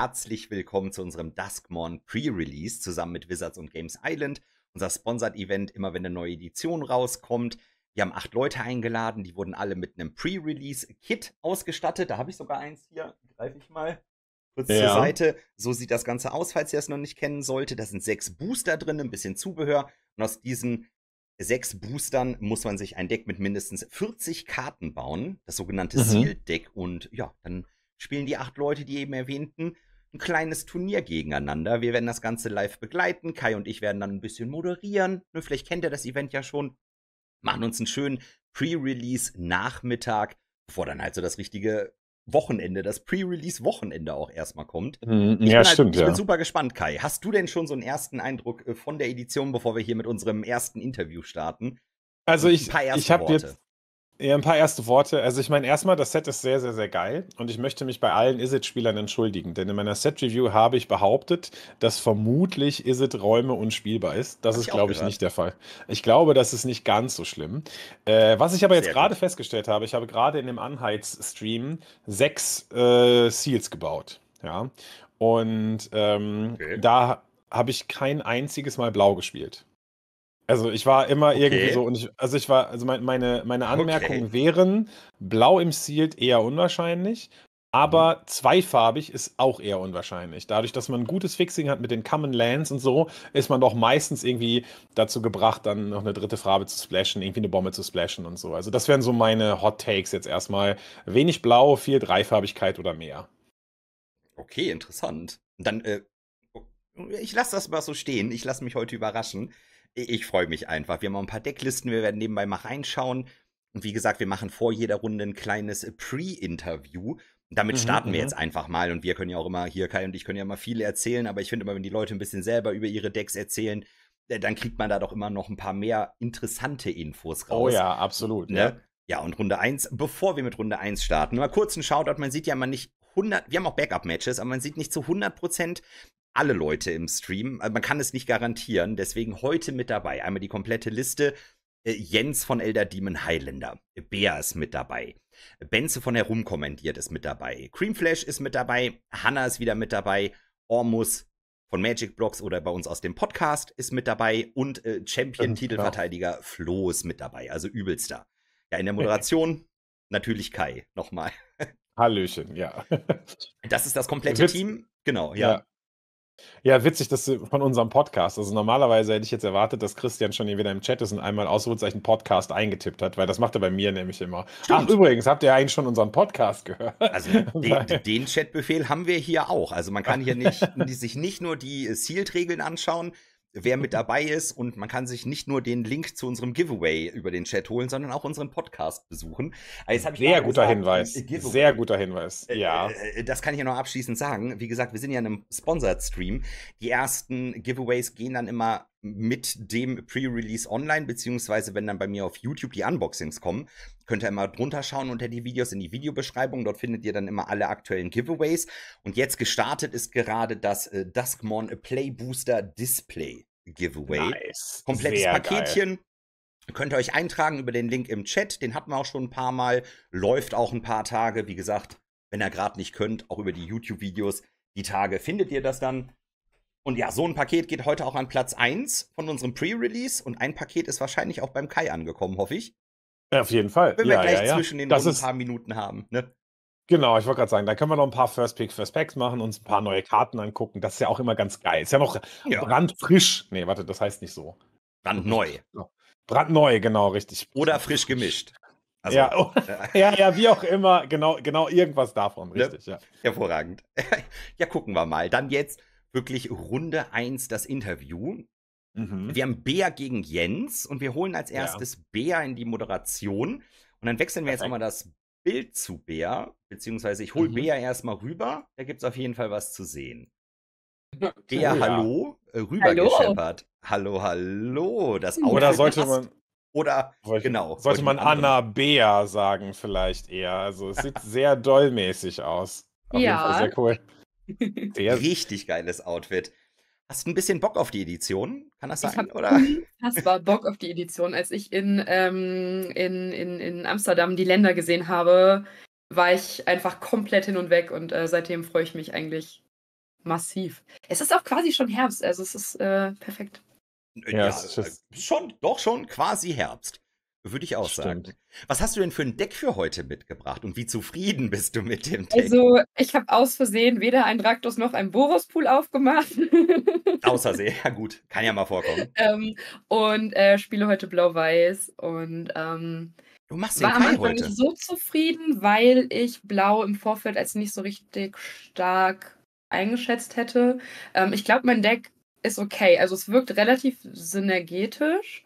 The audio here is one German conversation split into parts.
Herzlich willkommen zu unserem Duskmon Pre-Release zusammen mit Wizards und Games Island. Unser Sponsored-Event, immer wenn eine neue Edition rauskommt. Wir haben acht Leute eingeladen, die wurden alle mit einem Pre-Release-Kit ausgestattet. Da habe ich sogar eins hier, greife ich mal kurz ja. zur Seite. So sieht das Ganze aus, falls ihr es noch nicht kennen solltet. Da sind sechs Booster drin, ein bisschen Zubehör. Und aus diesen sechs Boostern muss man sich ein Deck mit mindestens 40 Karten bauen, das sogenannte mhm. Sealed-Deck. Und ja, dann spielen die acht Leute, die eben erwähnten, ein kleines Turnier gegeneinander. Wir werden das Ganze live begleiten. Kai und ich werden dann ein bisschen moderieren. Ne, vielleicht kennt ihr das Event ja schon. Machen uns einen schönen Pre-Release-Nachmittag, bevor dann halt so das richtige Wochenende, das Pre-Release-Wochenende auch erstmal kommt. Mhm, ich ja, halt, stimmt. Ich ja. bin super gespannt, Kai. Hast du denn schon so einen ersten Eindruck äh, von der Edition, bevor wir hier mit unserem ersten Interview starten? Also ich, ich habe jetzt ja, ein paar erste Worte. Also ich meine, erstmal, das Set ist sehr, sehr, sehr geil und ich möchte mich bei allen Isit-Spielern entschuldigen, denn in meiner Set-Review habe ich behauptet, dass vermutlich Isit-Räume unspielbar ist. Das Hab ist, glaube ich, nicht der Fall. Ich glaube, das ist nicht ganz so schlimm. Äh, was ich aber jetzt gerade festgestellt habe, ich habe gerade in dem Anheiz-Stream sechs äh, Seals gebaut. Ja. Und ähm, okay. da habe ich kein einziges Mal blau gespielt. Also ich war immer okay. irgendwie so und ich, also ich war, also mein, meine, meine Anmerkungen okay. wären, blau im Sealed eher unwahrscheinlich, aber mhm. zweifarbig ist auch eher unwahrscheinlich. Dadurch, dass man ein gutes Fixing hat mit den Common Lands und so, ist man doch meistens irgendwie dazu gebracht, dann noch eine dritte Farbe zu splashen, irgendwie eine Bombe zu splashen und so. Also das wären so meine Hot Takes jetzt erstmal. Wenig Blau, viel Dreifarbigkeit oder mehr. Okay, interessant. Dann, äh, oh, ich lasse das mal so stehen. Ich lasse mich heute überraschen ich freue mich einfach. Wir haben auch ein paar Decklisten, wir werden nebenbei mal reinschauen. Und wie gesagt, wir machen vor jeder Runde ein kleines Pre-Interview. Damit mhm, starten mhm, wir jetzt mhm. einfach mal und wir können ja auch immer, hier Kai und ich können ja immer viel erzählen, aber ich finde immer, wenn die Leute ein bisschen selber über ihre Decks erzählen, äh, dann kriegt man da doch immer noch ein paar mehr interessante Infos oh raus. Oh ja, absolut. Ne? Ja. ja, und Runde 1, bevor wir mit Runde 1 starten, mal kurz ein Shoutout, man sieht ja immer nicht 100, wir haben auch Backup-Matches, aber man sieht nicht zu 100 Prozent, alle Leute im Stream. Äh, man kann es nicht garantieren. Deswegen heute mit dabei. Einmal die komplette Liste. Äh, Jens von Elder Demon Highlander. Bea ist mit dabei. Benze von Herumkommandiert ist mit dabei. Creamflash ist mit dabei. Hanna ist wieder mit dabei. Ormus von Magic Blocks oder bei uns aus dem Podcast ist mit dabei. Und äh, Champion-Titelverteidiger genau. Flo ist mit dabei. Also übelster. Ja, in der Moderation natürlich Kai nochmal. Hallöchen, ja. Das ist das komplette Witz. Team. Genau, ja. ja. Ja, witzig, dass du von unserem Podcast. Also normalerweise hätte ich jetzt erwartet, dass Christian schon hier wieder im Chat ist und einmal Ausrufezeichen Podcast eingetippt hat, weil das macht er bei mir nämlich immer. Stimmt. Ach, übrigens, habt ihr eigentlich schon unseren Podcast gehört? Also den, den Chatbefehl haben wir hier auch. Also man kann hier nicht, sich nicht nur die Sealed-Regeln anschauen, wer mit mhm. dabei ist. Und man kann sich nicht nur den Link zu unserem Giveaway über den Chat holen, sondern auch unseren Podcast besuchen. Ah, jetzt ich Sehr guter gesagt, Hinweis. Äh, äh, Giveaway. Sehr guter Hinweis. Äh, ja. Das kann ich ja noch abschließend sagen. Wie gesagt, wir sind ja in einem Sponsored Stream. Die ersten Giveaways gehen dann immer mit dem Pre-Release online, beziehungsweise wenn dann bei mir auf YouTube die Unboxings kommen, könnt ihr immer drunter schauen unter die Videos in die Videobeschreibung. Dort findet ihr dann immer alle aktuellen Giveaways. Und jetzt gestartet ist gerade das äh, Duskmon Play Booster Display Giveaway. Nice. Komplettes Sehr Paketchen. Geil. Könnt ihr euch eintragen über den Link im Chat. Den hatten wir auch schon ein paar Mal. Läuft auch ein paar Tage. Wie gesagt, wenn ihr gerade nicht könnt, auch über die YouTube-Videos. Die Tage findet ihr das dann. Und ja, so ein Paket geht heute auch an Platz 1 von unserem Pre-Release und ein Paket ist wahrscheinlich auch beim Kai angekommen, hoffe ich. Ja, auf jeden Fall. Wenn ja, wir gleich ja, ja. zwischen den das Runden ein paar Minuten haben, ne? Genau, ich wollte gerade sagen, da können wir noch ein paar First Pick, First Packs machen, uns ein paar neue Karten angucken. Das ist ja auch immer ganz geil. Ist ja noch brandfrisch. Nee, warte, das heißt nicht so. Brandneu. Brandneu, genau, richtig. Oder frisch gemischt. Also, ja, oh, ja, ja, wie auch immer, genau, genau irgendwas davon, ne? richtig. Ne? Ja. Hervorragend. ja, gucken wir mal. Dann jetzt wirklich Runde 1 das Interview. Mhm. Wir haben Bea gegen Jens und wir holen als erstes ja. Bea in die Moderation. Und dann wechseln wir Perfekt. jetzt mal das Bild zu Bea, beziehungsweise ich hole mhm. Bea erstmal rüber. Da gibt es auf jeden Fall was zu sehen. Bea, ja. hallo, äh, Rüber Hallo. hallo, hallo. Das Auto Oder genau, sollte man. Oder sollte, genau. Sollte man Anna Bea sagen, vielleicht eher. Also es sieht sehr dollmäßig aus. Auf ja. jeden Fall sehr cool. Sehr. Richtig geiles Outfit. Hast du ein bisschen Bock auf die Edition? Kann das sein? Das war Bock auf die Edition. Als ich in, ähm, in, in, in Amsterdam die Länder gesehen habe, war ich einfach komplett hin und weg und äh, seitdem freue ich mich eigentlich massiv. Es ist auch quasi schon Herbst, also es ist äh, perfekt. Äh, ja, ja ist äh, schon, doch schon quasi Herbst. Würde ich auch Stimmt. sagen. Was hast du denn für ein Deck für heute mitgebracht und wie zufrieden bist du mit dem Deck? Also, ich habe aus Versehen weder einen Draktus noch einen Boros-Pool aufgemacht. Außer sehr, ja gut, kann ja mal vorkommen. Ähm, und äh, spiele heute Blau-Weiß und ähm, du machst den war am Anfang nicht so zufrieden, weil ich Blau im Vorfeld als nicht so richtig stark eingeschätzt hätte. Ähm, ich glaube, mein Deck ist okay. Also, es wirkt relativ synergetisch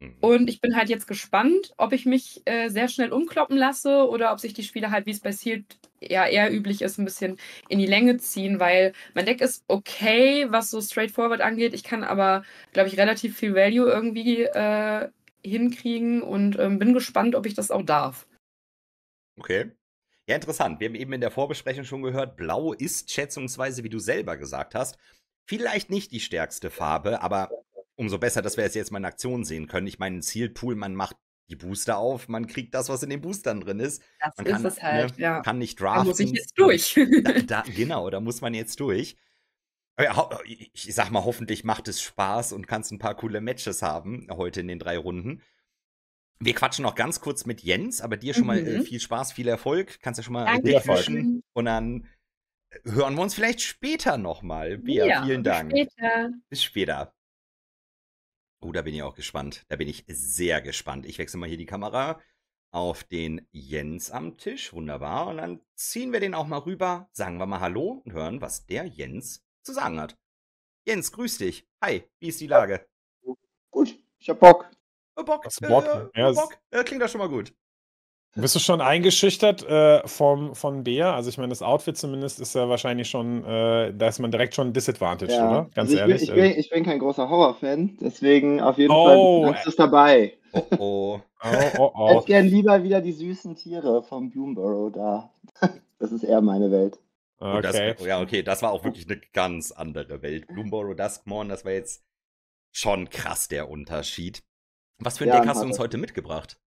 Mhm. Und ich bin halt jetzt gespannt, ob ich mich äh, sehr schnell umkloppen lasse oder ob sich die Spiele halt, wie es bei Sealed ja eher üblich ist, ein bisschen in die Länge ziehen, weil mein Deck ist okay, was so straightforward angeht. Ich kann aber, glaube ich, relativ viel Value irgendwie äh, hinkriegen und ähm, bin gespannt, ob ich das auch darf. Okay. Ja, interessant. Wir haben eben in der Vorbesprechung schon gehört, blau ist schätzungsweise, wie du selber gesagt hast, vielleicht nicht die stärkste Farbe, aber umso besser, dass wir es jetzt mal in Aktion sehen können. Ich meine, ein Zielpool, man macht die Booster auf, man kriegt das, was in den Boostern drin ist. Das man ist kann, es ne, halt, ne, ja. Kann nicht draften. Da muss ich jetzt durch. da, da, genau, da muss man jetzt durch. Äh, ich sag mal, hoffentlich macht es Spaß und kannst ein paar coole Matches haben heute in den drei Runden. Wir quatschen noch ganz kurz mit Jens, aber dir schon äh, mhm. mal viel Spaß, viel Erfolg. Kannst ja schon mal wischen und dann äh, hören wir uns vielleicht später nochmal. Bea, ja, vielen Dank. Bis später. Bis später. Oh, da bin ich auch gespannt. Da bin ich sehr gespannt. Ich wechsle mal hier die Kamera auf den Jens am Tisch. Wunderbar. Und dann ziehen wir den auch mal rüber, sagen wir mal Hallo und hören, was der Jens zu sagen hat. Jens, grüß dich. Hi, wie ist die Lage? Gut, ich hab Bock. Bock. Bock? Äh, Bock? Ja, Bock? Äh, klingt doch schon mal gut. Bist du schon eingeschüchtert äh, vom, von Bea? Also ich meine, das Outfit zumindest ist ja wahrscheinlich schon, äh, da ist man direkt schon disadvantaged, ja. oder? Ganz also ich ehrlich. Bin, ich, bin, äh. ich bin kein großer Horrorfan, deswegen auf jeden oh, Fall ist dabei. Oh oh. oh, oh, oh. Ich gern lieber wieder die süßen Tiere vom Bloomborough da. Das ist eher meine Welt. Okay. Das, ja, okay, das war auch wirklich eine ganz andere Welt. Bloomborough Duskmorn, das war jetzt schon krass der Unterschied. Was für ein ja, Deck hast du uns heute mitgebracht?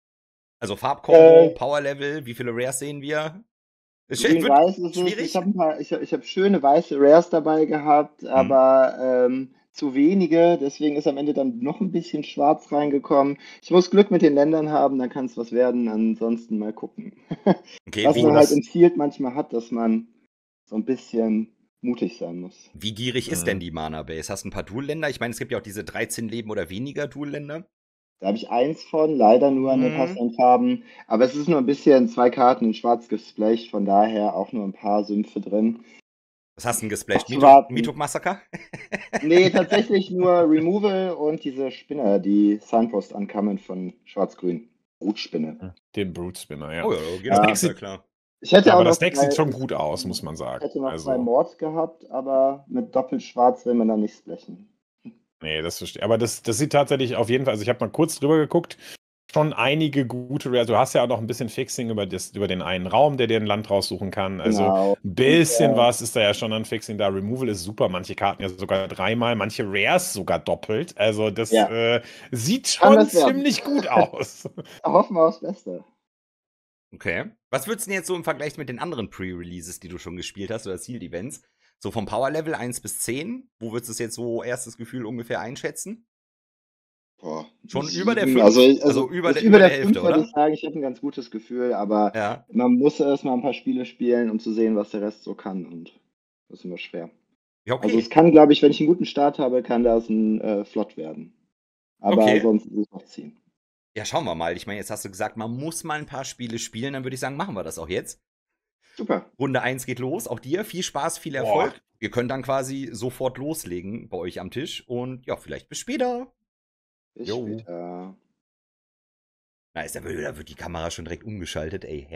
Also Farbkombo, äh, Power Level, wie viele Rares sehen wir? Ist weiß ist schwierig. ich habe ich, ich hab schöne weiße Rares dabei gehabt, mhm. aber ähm, zu wenige. Deswegen ist am Ende dann noch ein bisschen schwarz reingekommen. Ich muss Glück mit den Ländern haben, dann kann es was werden. Ansonsten mal gucken. Okay, was man halt im Field manchmal hat, dass man so ein bisschen mutig sein muss. Wie gierig ist denn die Mana Base? Hast du ein paar Dual-Länder? Ich meine, es gibt ja auch diese 13 Leben oder weniger Dual-Länder. Da habe ich eins von, leider nur an den mhm. Farben. Aber es ist nur ein bisschen zwei Karten in schwarz gesplecht, von daher auch nur ein paar Sümpfe drin. Was hast du denn gesplecht? Mitok Massaker? nee, tatsächlich nur Removal und diese Spinner, die Signpost ankamen von Schwarz-Grün. Brutspinne. Den Brutspinner, ja. Oh ja, das ja. Exit, klar. Ich hätte ja, aber das Deck sieht schon gut aus, muss man sagen. Ich hätte noch also. zwei Mords gehabt, aber mit Doppelschwarz will man dann nicht splashen. Nee, das verstehe Aber das, das sieht tatsächlich auf jeden Fall, also ich habe mal kurz drüber geguckt, schon einige gute Rares. Also du hast ja auch noch ein bisschen Fixing über, das, über den einen Raum, der dir ein Land raussuchen kann. Also genau. ein bisschen ja. was ist da ja schon an Fixing da. Removal ist super, manche Karten ja sogar dreimal, manche Rares sogar doppelt. Also das ja. äh, sieht schon ziemlich gut aus. Hoffen wir aufs Beste. Okay. Was würdest du denn jetzt so im Vergleich mit den anderen Pre-Releases, die du schon gespielt hast oder Sealed-Events? So vom Power Level 1 bis 10, wo würdest du es jetzt so erstes Gefühl ungefähr einschätzen? Boah, Schon über der 5, also, also, also über, der, über der, der Hälfte, oder? Ich sagen, ich habe ein ganz gutes Gefühl, aber ja. man muss erst mal ein paar Spiele spielen, um zu sehen, was der Rest so kann und das ist immer schwer. Ja, okay. Also es kann, glaube ich, wenn ich einen guten Start habe, kann das ein äh, Flott werden. Aber okay. sonst ist es noch 10. Ja, schauen wir mal. Ich meine, jetzt hast du gesagt, man muss mal ein paar Spiele spielen, dann würde ich sagen, machen wir das auch jetzt. Super. Runde 1 geht los. Auch dir viel Spaß, viel Erfolg. Boah. Wir können dann quasi sofort loslegen bei euch am Tisch. Und ja, vielleicht bis später. Bis jo. später. Na, ist da, da wird die Kamera schon direkt umgeschaltet. Ey,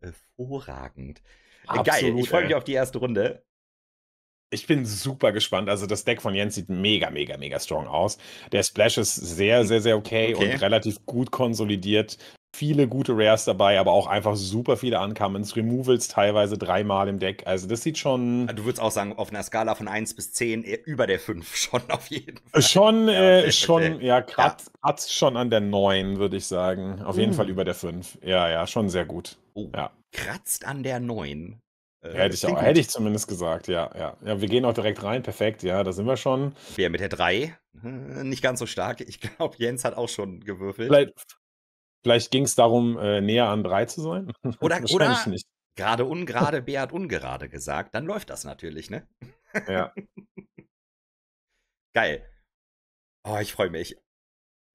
hervorragend. Äh, Absolut, Geil, ich freue mich auf die erste Runde. Ich bin super gespannt. Also das Deck von Jens sieht mega, mega, mega strong aus. Der Splash ist sehr, hm. sehr, sehr okay, okay. und relativ gut konsolidiert viele gute Rares dabei, aber auch einfach super viele Uncommons, Removals teilweise dreimal im Deck. Also das sieht schon. Ah, du würdest auch sagen, auf einer Skala von 1 bis 10 über der 5 schon auf jeden Fall. Schon, ja, äh, schon, ja, kratzt ja. schon an der 9, würde ich sagen. Auf jeden mhm. Fall über der 5. Ja, ja, schon sehr gut. Oh, ja. Kratzt an der 9. Äh, hätte, ich auch, hätte ich zumindest gesagt, ja, ja. Ja, wir gehen auch direkt rein, perfekt, ja, da sind wir schon. Wer mit der 3? Hm, nicht ganz so stark. Ich glaube, Jens hat auch schon gewürfelt. Vielleicht, Vielleicht ging es darum, äh, näher an drei zu sein. Oder, oder gerade ungerade, B hat ungerade gesagt. Dann läuft das natürlich, ne? Ja. Geil. Oh, ich freue mich.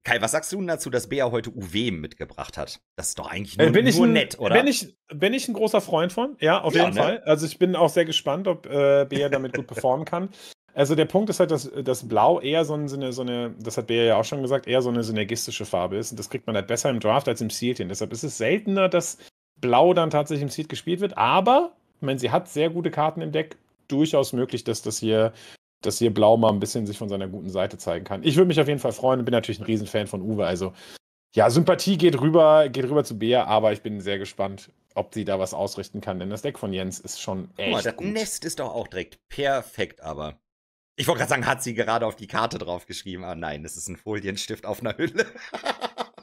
Kai, was sagst du denn dazu, dass Bea heute UW mitgebracht hat? Das ist doch eigentlich nur, äh, nur ein, nett, oder? Bin ich, bin ich ein großer Freund von, ja, auf ja, jeden ne? Fall. Also ich bin auch sehr gespannt, ob äh, Bea damit gut performen kann. Also der Punkt ist halt, dass, dass Blau eher so eine, so eine, das hat Bea ja auch schon gesagt, eher so eine synergistische Farbe ist. Und das kriegt man halt besser im Draft als im hin. Deshalb ist es seltener, dass Blau dann tatsächlich im Seed gespielt wird. Aber, ich meine, sie hat sehr gute Karten im Deck. Durchaus möglich, dass das hier, dass hier Blau mal ein bisschen sich von seiner guten Seite zeigen kann. Ich würde mich auf jeden Fall freuen und bin natürlich ein Riesenfan von Uwe. Also ja, Sympathie geht rüber, geht rüber zu Bea, aber ich bin sehr gespannt, ob sie da was ausrichten kann, denn das Deck von Jens ist schon echt. Boah, das gut. Nest ist doch auch direkt perfekt, aber. Ich wollte gerade sagen, hat sie gerade auf die Karte draufgeschrieben, aber nein, es ist ein Folienstift auf einer Hülle.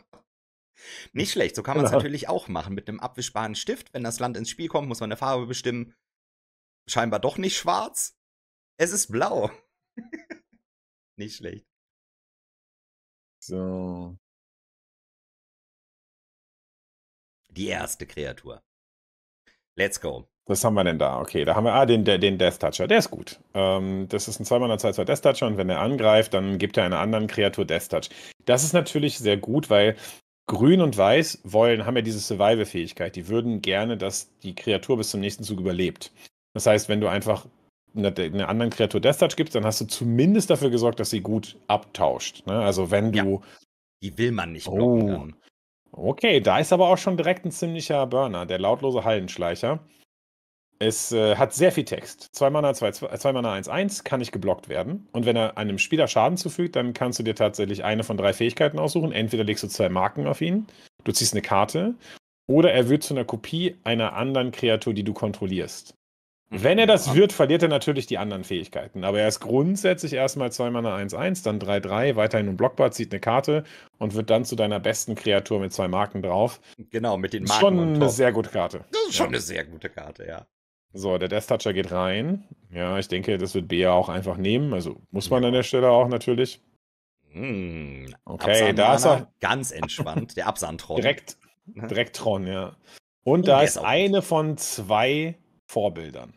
Nicht schlecht, so kann man es genau. natürlich auch machen mit einem abwischbaren Stift. Wenn das Land ins Spiel kommt, muss man eine Farbe bestimmen. Scheinbar doch nicht schwarz. Es ist blau. nicht schlecht. So. Die erste Kreatur. Let's go. Was haben wir denn da? Okay, da haben wir ah, den, den Death Toucher. Der ist gut. Ähm, das ist ein 2x2 Death Toucher und wenn er angreift, dann gibt er einer anderen Kreatur Death Touch. Das ist natürlich sehr gut, weil Grün und Weiß wollen, haben ja diese Survival-Fähigkeit. Die würden gerne, dass die Kreatur bis zum nächsten Zug überlebt. Das heißt, wenn du einfach einer eine anderen Kreatur Death Touch gibst, dann hast du zumindest dafür gesorgt, dass sie gut abtauscht. Ne? Also wenn du. Ja, die will man nicht oh. blocken. Oh. Okay, da ist aber auch schon direkt ein ziemlicher Burner, der lautlose Hallenschleicher. Es äh, hat sehr viel Text. 2 Mana 2, 2 Mana 1, 1 kann nicht geblockt werden. Und wenn er einem Spieler Schaden zufügt, dann kannst du dir tatsächlich eine von drei Fähigkeiten aussuchen. Entweder legst du zwei Marken auf ihn, du ziehst eine Karte, oder er wird zu einer Kopie einer anderen Kreatur, die du kontrollierst. Mhm. Wenn er das wird, verliert er natürlich die anderen Fähigkeiten. Aber er ist grundsätzlich erstmal 2 Mana 1-1, dann 3-3, weiterhin unblockbar, zieht eine Karte und wird dann zu deiner besten Kreatur mit zwei Marken drauf. Genau, mit den Marken. Schon eine sehr gute Karte. Das ist schon ja. eine sehr gute Karte, ja. So, der Death Toucher geht rein. Ja, ich denke, das wird Bea auch einfach nehmen. Also muss man ja. an der Stelle auch natürlich. Mmh. Okay, da ist er. Ganz entspannt, der Absandtron. Direkt, ne? direkt Tron, ja. Und oh, da ist, ist eine gut. von zwei Vorbildern.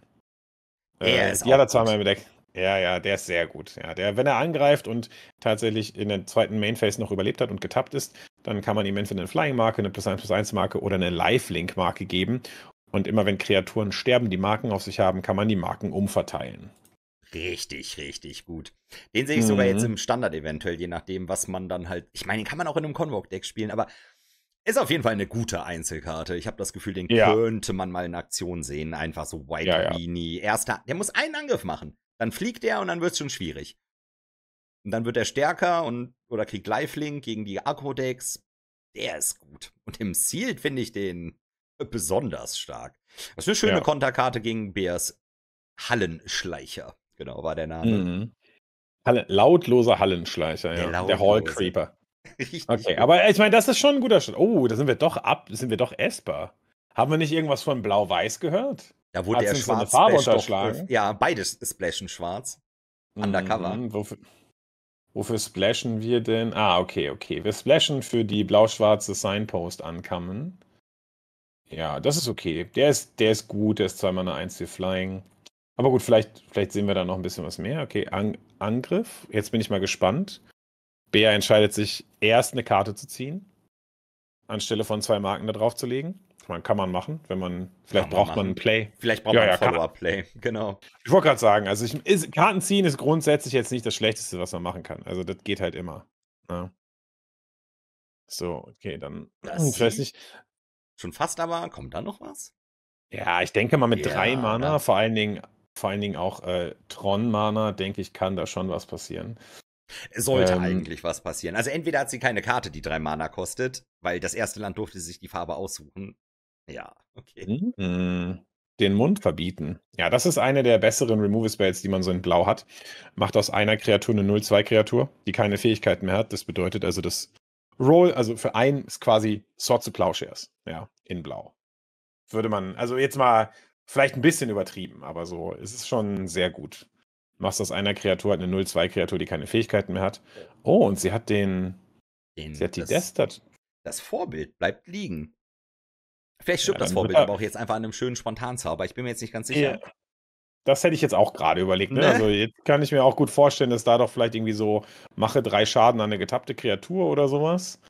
Er äh, ist die hat er zweimal im Deck. Ja, ja, der ist sehr gut. Ja, der, wenn er angreift und tatsächlich in der zweiten Mainphase noch überlebt hat und getappt ist, dann kann man ihm entweder eine Flying-Marke, eine Plus 1 Plus 1 Marke oder eine Lifelink-Marke geben. Und immer wenn Kreaturen sterben, die Marken auf sich haben, kann man die Marken umverteilen. Richtig, richtig gut. Den sehe ich mhm. sogar jetzt mhm. im Standard eventuell, je nachdem, was man dann halt. Ich meine, den kann man auch in einem Convoke-Deck spielen, aber ist auf jeden Fall eine gute Einzelkarte. Ich habe das Gefühl, den ja. könnte man mal in Aktion sehen. Einfach so White ja, Ja. Erster. Der muss einen Angriff machen. Dann fliegt er und dann wird es schon schwierig. Und dann wird er stärker und oder kriegt Lifelink gegen die Agro-Decks. Der ist gut. Und im Sealed finde ich den besonders stark. Das ist eine schöne ja. Konterkarte gegen Bears Hallenschleicher. Genau, war der Name. Mhm. Halle, lautloser Hallenschleicher, der ja. Lautloser. Der Hall Creeper. Richtig. Okay, aber ich meine, das ist schon ein guter Schritt. Oh, da sind wir doch ab, sind wir doch essbar. Haben wir nicht irgendwas von Blau-Weiß gehört? Da wurde er schwarz. Farbe unterschlagen? Doch, äh, ja, beides splashen schwarz. Undercover. Mhm, wofür, wofür splashen wir denn? Ah, okay, okay. Wir splashen für die blau-schwarze Signpost ankommen. Ja, das ist okay. Der ist, der ist gut, der ist zweimal eine 1 für Flying. Aber gut, vielleicht, vielleicht sehen wir da noch ein bisschen was mehr. Okay, An Angriff. Jetzt bin ich mal gespannt. Bea entscheidet sich, erst eine Karte zu ziehen, anstelle von zwei Marken da drauf zu legen. Man kann man machen, wenn man. Vielleicht man braucht machen. man ein Play. Vielleicht braucht ja, man einen ja, Follow-up-Play, genau. Ich wollte gerade sagen, also ich, ist, Karten ziehen ist grundsätzlich jetzt nicht das Schlechteste, was man machen kann. Also das geht halt immer. Ja. Ne? So, okay, dann. Das hm, ich weiß nicht. Schon fast aber, kommt da noch was? Ja, ich denke mal mit ja, drei Mana, ja. vor allen Dingen, vor allen Dingen auch äh, Tron-Mana, denke ich, kann da schon was passieren. Sollte ähm, eigentlich was passieren. Also entweder hat sie keine Karte, die drei Mana kostet, weil das erste Land durfte sich die Farbe aussuchen. Ja, okay. Hm, den Mund verbieten. Ja, das ist eine der besseren Remove Spells, die man so in Blau hat. Macht aus einer Kreatur eine 0-2-Kreatur, die keine Fähigkeiten mehr hat. Das bedeutet also, dass Roll, also für einen ist quasi Sword zu Plowshares, ja, in Blau. Würde man, also jetzt mal vielleicht ein bisschen übertrieben, aber so, ist es schon sehr gut. Machst aus einer Kreatur halt eine 0-2-Kreatur, die keine Fähigkeiten mehr hat. Oh, und sie hat den. den sie hat die Destat. Das Vorbild bleibt liegen. Vielleicht stirbt ja, das Vorbild aber auch jetzt einfach an einem schönen Spontanzauber. Ich bin mir jetzt nicht ganz sicher. Ja, das hätte ich jetzt auch gerade überlegt. Ne? Ne? Also jetzt kann ich mir auch gut vorstellen, dass da doch vielleicht irgendwie so mache drei Schaden an eine getappte Kreatur oder sowas.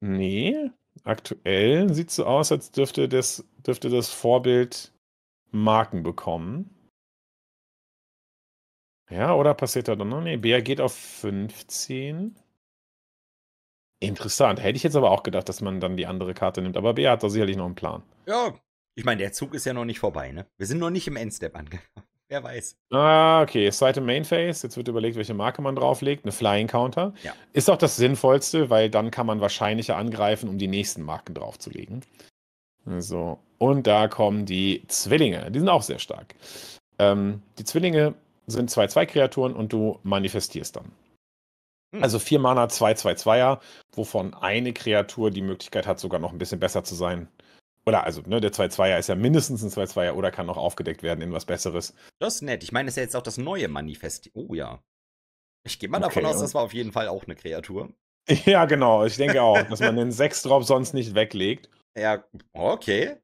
Nee, aktuell sieht es so aus, als dürfte das, dürfte das Vorbild Marken bekommen. Ja, oder passiert da dann noch? Nee, Bär geht auf 15. Interessant. Hätte ich jetzt aber auch gedacht, dass man dann die andere Karte nimmt. Aber Bär hat da sicherlich noch einen Plan. Ja, ich meine, der Zug ist ja noch nicht vorbei, ne? Wir sind noch nicht im Endstep angekommen. Wer weiß. Ah, okay. Zweite Phase. Jetzt wird überlegt, welche Marke man drauflegt. Eine Flying Counter. Ja. Ist auch das Sinnvollste, weil dann kann man wahrscheinlicher angreifen, um die nächsten Marken draufzulegen. So. Und da kommen die Zwillinge. Die sind auch sehr stark. Ähm, die Zwillinge sind 2-2-Kreaturen und du manifestierst dann. Hm. Also 4 Mana, 2-2-2er, wovon eine Kreatur die Möglichkeit hat, sogar noch ein bisschen besser zu sein oder also, ne, der 2-2er ist ja mindestens ein 2-2er oder kann noch aufgedeckt werden in was Besseres. Das ist nett. Ich meine, es ist ja jetzt auch das neue Manifest. Oh ja. Ich gehe mal okay, davon aus, das war auf jeden Fall auch eine Kreatur. Ja, genau. Ich denke auch, dass man den 6-Drop sonst nicht weglegt. Ja, okay.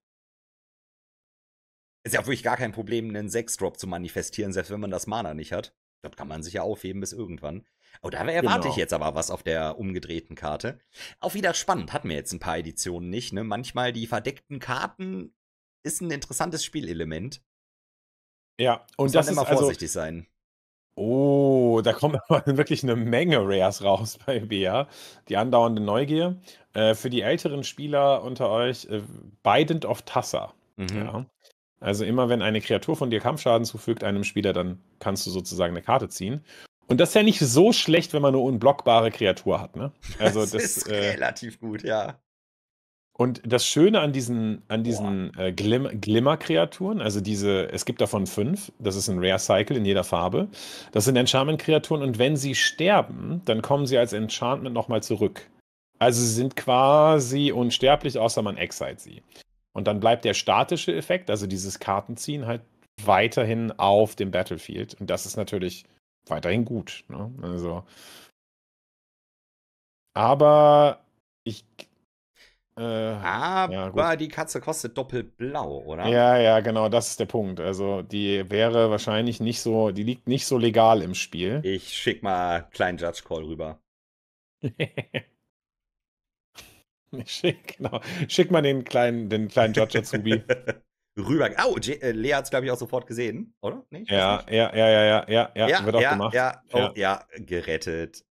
Ist ja auch wirklich gar kein Problem, einen 6-Drop zu manifestieren, selbst wenn man das Mana nicht hat. Das kann man sich ja aufheben bis irgendwann. Oh, da erwarte genau. ich jetzt aber was auf der umgedrehten Karte. Auch wieder spannend, hatten wir jetzt ein paar Editionen nicht, ne? Manchmal die verdeckten Karten ist ein interessantes Spielelement. Ja, und Muss das man ist immer also vorsichtig also, sein. Oh, da kommt aber wirklich eine Menge Rares raus bei Bea. Die andauernde Neugier. Äh, für die älteren Spieler unter euch, äh, Bident of Tassa. Mhm. Ja. Also immer wenn eine Kreatur von dir Kampfschaden zufügt einem Spieler, dann kannst du sozusagen eine Karte ziehen. Und das ist ja nicht so schlecht, wenn man eine unblockbare Kreatur hat, ne? Also das, das ist äh, relativ gut, ja. Und das Schöne an diesen, an diesen äh, Glim Glimmer-Kreaturen, also diese, es gibt davon fünf, das ist ein Rare Cycle in jeder Farbe, das sind Enchantment-Kreaturen und wenn sie sterben, dann kommen sie als Enchantment nochmal zurück. Also sie sind quasi unsterblich, außer man excite sie. Und dann bleibt der statische Effekt, also dieses Kartenziehen, halt weiterhin auf dem Battlefield. Und das ist natürlich weiterhin gut. Ne? Also, aber ich. Äh, aber ja, die Katze kostet doppelt blau, oder? Ja, ja, genau, das ist der Punkt. Also, die wäre wahrscheinlich nicht so, die liegt nicht so legal im Spiel. Ich schick mal einen kleinen Judge Call rüber. schick, genau. Schick mal den kleinen, den kleinen Judge Azubi. rüber. Oh, J äh, Lea hat es, glaube ich, auch sofort gesehen, oder? Nee, ja, ja, ja, ja, ja, ja, ja, ja, wird auch ja, gemacht. Ja, oh, ja. ja, gerettet.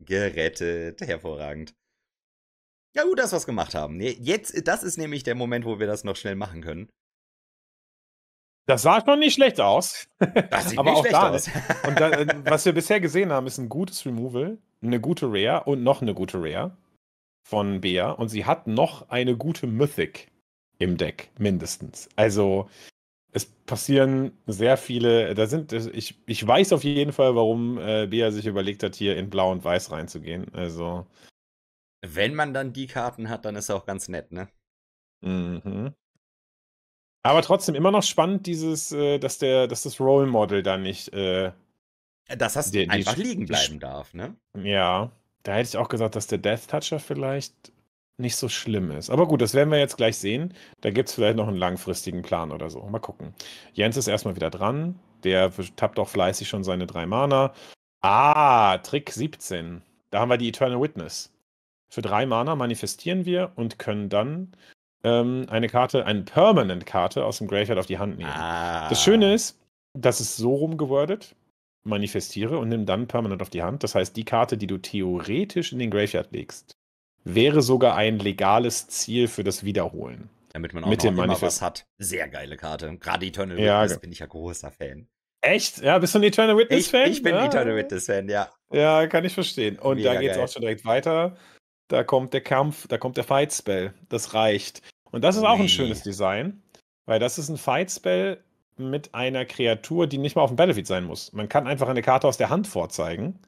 Gerettet. Hervorragend. Ja, gut, dass wir es gemacht haben. Jetzt, das ist nämlich der Moment, wo wir das noch schnell machen können. Das sah schon nicht schlecht aus. Das sieht Aber auch schlecht da, aus. und dann, äh, was wir bisher gesehen haben, ist ein gutes Removal, eine gute Rare und noch eine gute Rare von Bea. Und sie hat noch eine gute Mythic im Deck, mindestens. Also es passieren sehr viele, da sind, ich, ich weiß auf jeden Fall, warum äh, Bea sich überlegt hat, hier in Blau und Weiß reinzugehen. Also. Wenn man dann die Karten hat, dann ist er auch ganz nett, ne? Mhm. Aber trotzdem immer noch spannend, dieses, äh, dass der, dass das Role Model da nicht. Äh, äh dass das die, einfach die, liegen bleiben darf, ne? Ja. Da hätte ich auch gesagt, dass der Death Toucher vielleicht nicht so schlimm ist. Aber gut, das werden wir jetzt gleich sehen. Da gibt es vielleicht noch einen langfristigen Plan oder so. Mal gucken. Jens ist erstmal wieder dran. Der tappt auch fleißig schon seine drei Mana. Ah, Trick 17. Da haben wir die Eternal Witness. Für drei Mana manifestieren wir und können dann ähm, eine Karte, eine Permanent-Karte aus dem Graveyard auf die Hand nehmen. Ah. Das Schöne ist, das ist so rumgewordet. Manifestiere und nimm dann permanent auf die Hand. Das heißt, die Karte, die du theoretisch in den Graveyard legst, wäre sogar ein legales Ziel für das Wiederholen. Damit man auch mit noch dem immer Manifest. was hat. Sehr geile Karte. Gerade Eternal ja, Witness bin ich ja großer Fan. Echt? Ja, bist du ein Eternal Witness-Fan? Ich, ich, bin ja. Eternal Witness-Fan, ja. Ja, kann ich verstehen. Und Mega da geht es auch schon direkt weiter. Da kommt der Kampf, da kommt der Fight-Spell. Das reicht. Und das ist nee. auch ein schönes Design, weil das ist ein Fight-Spell mit einer Kreatur, die nicht mal auf dem Battlefield sein muss. Man kann einfach eine Karte aus der Hand vorzeigen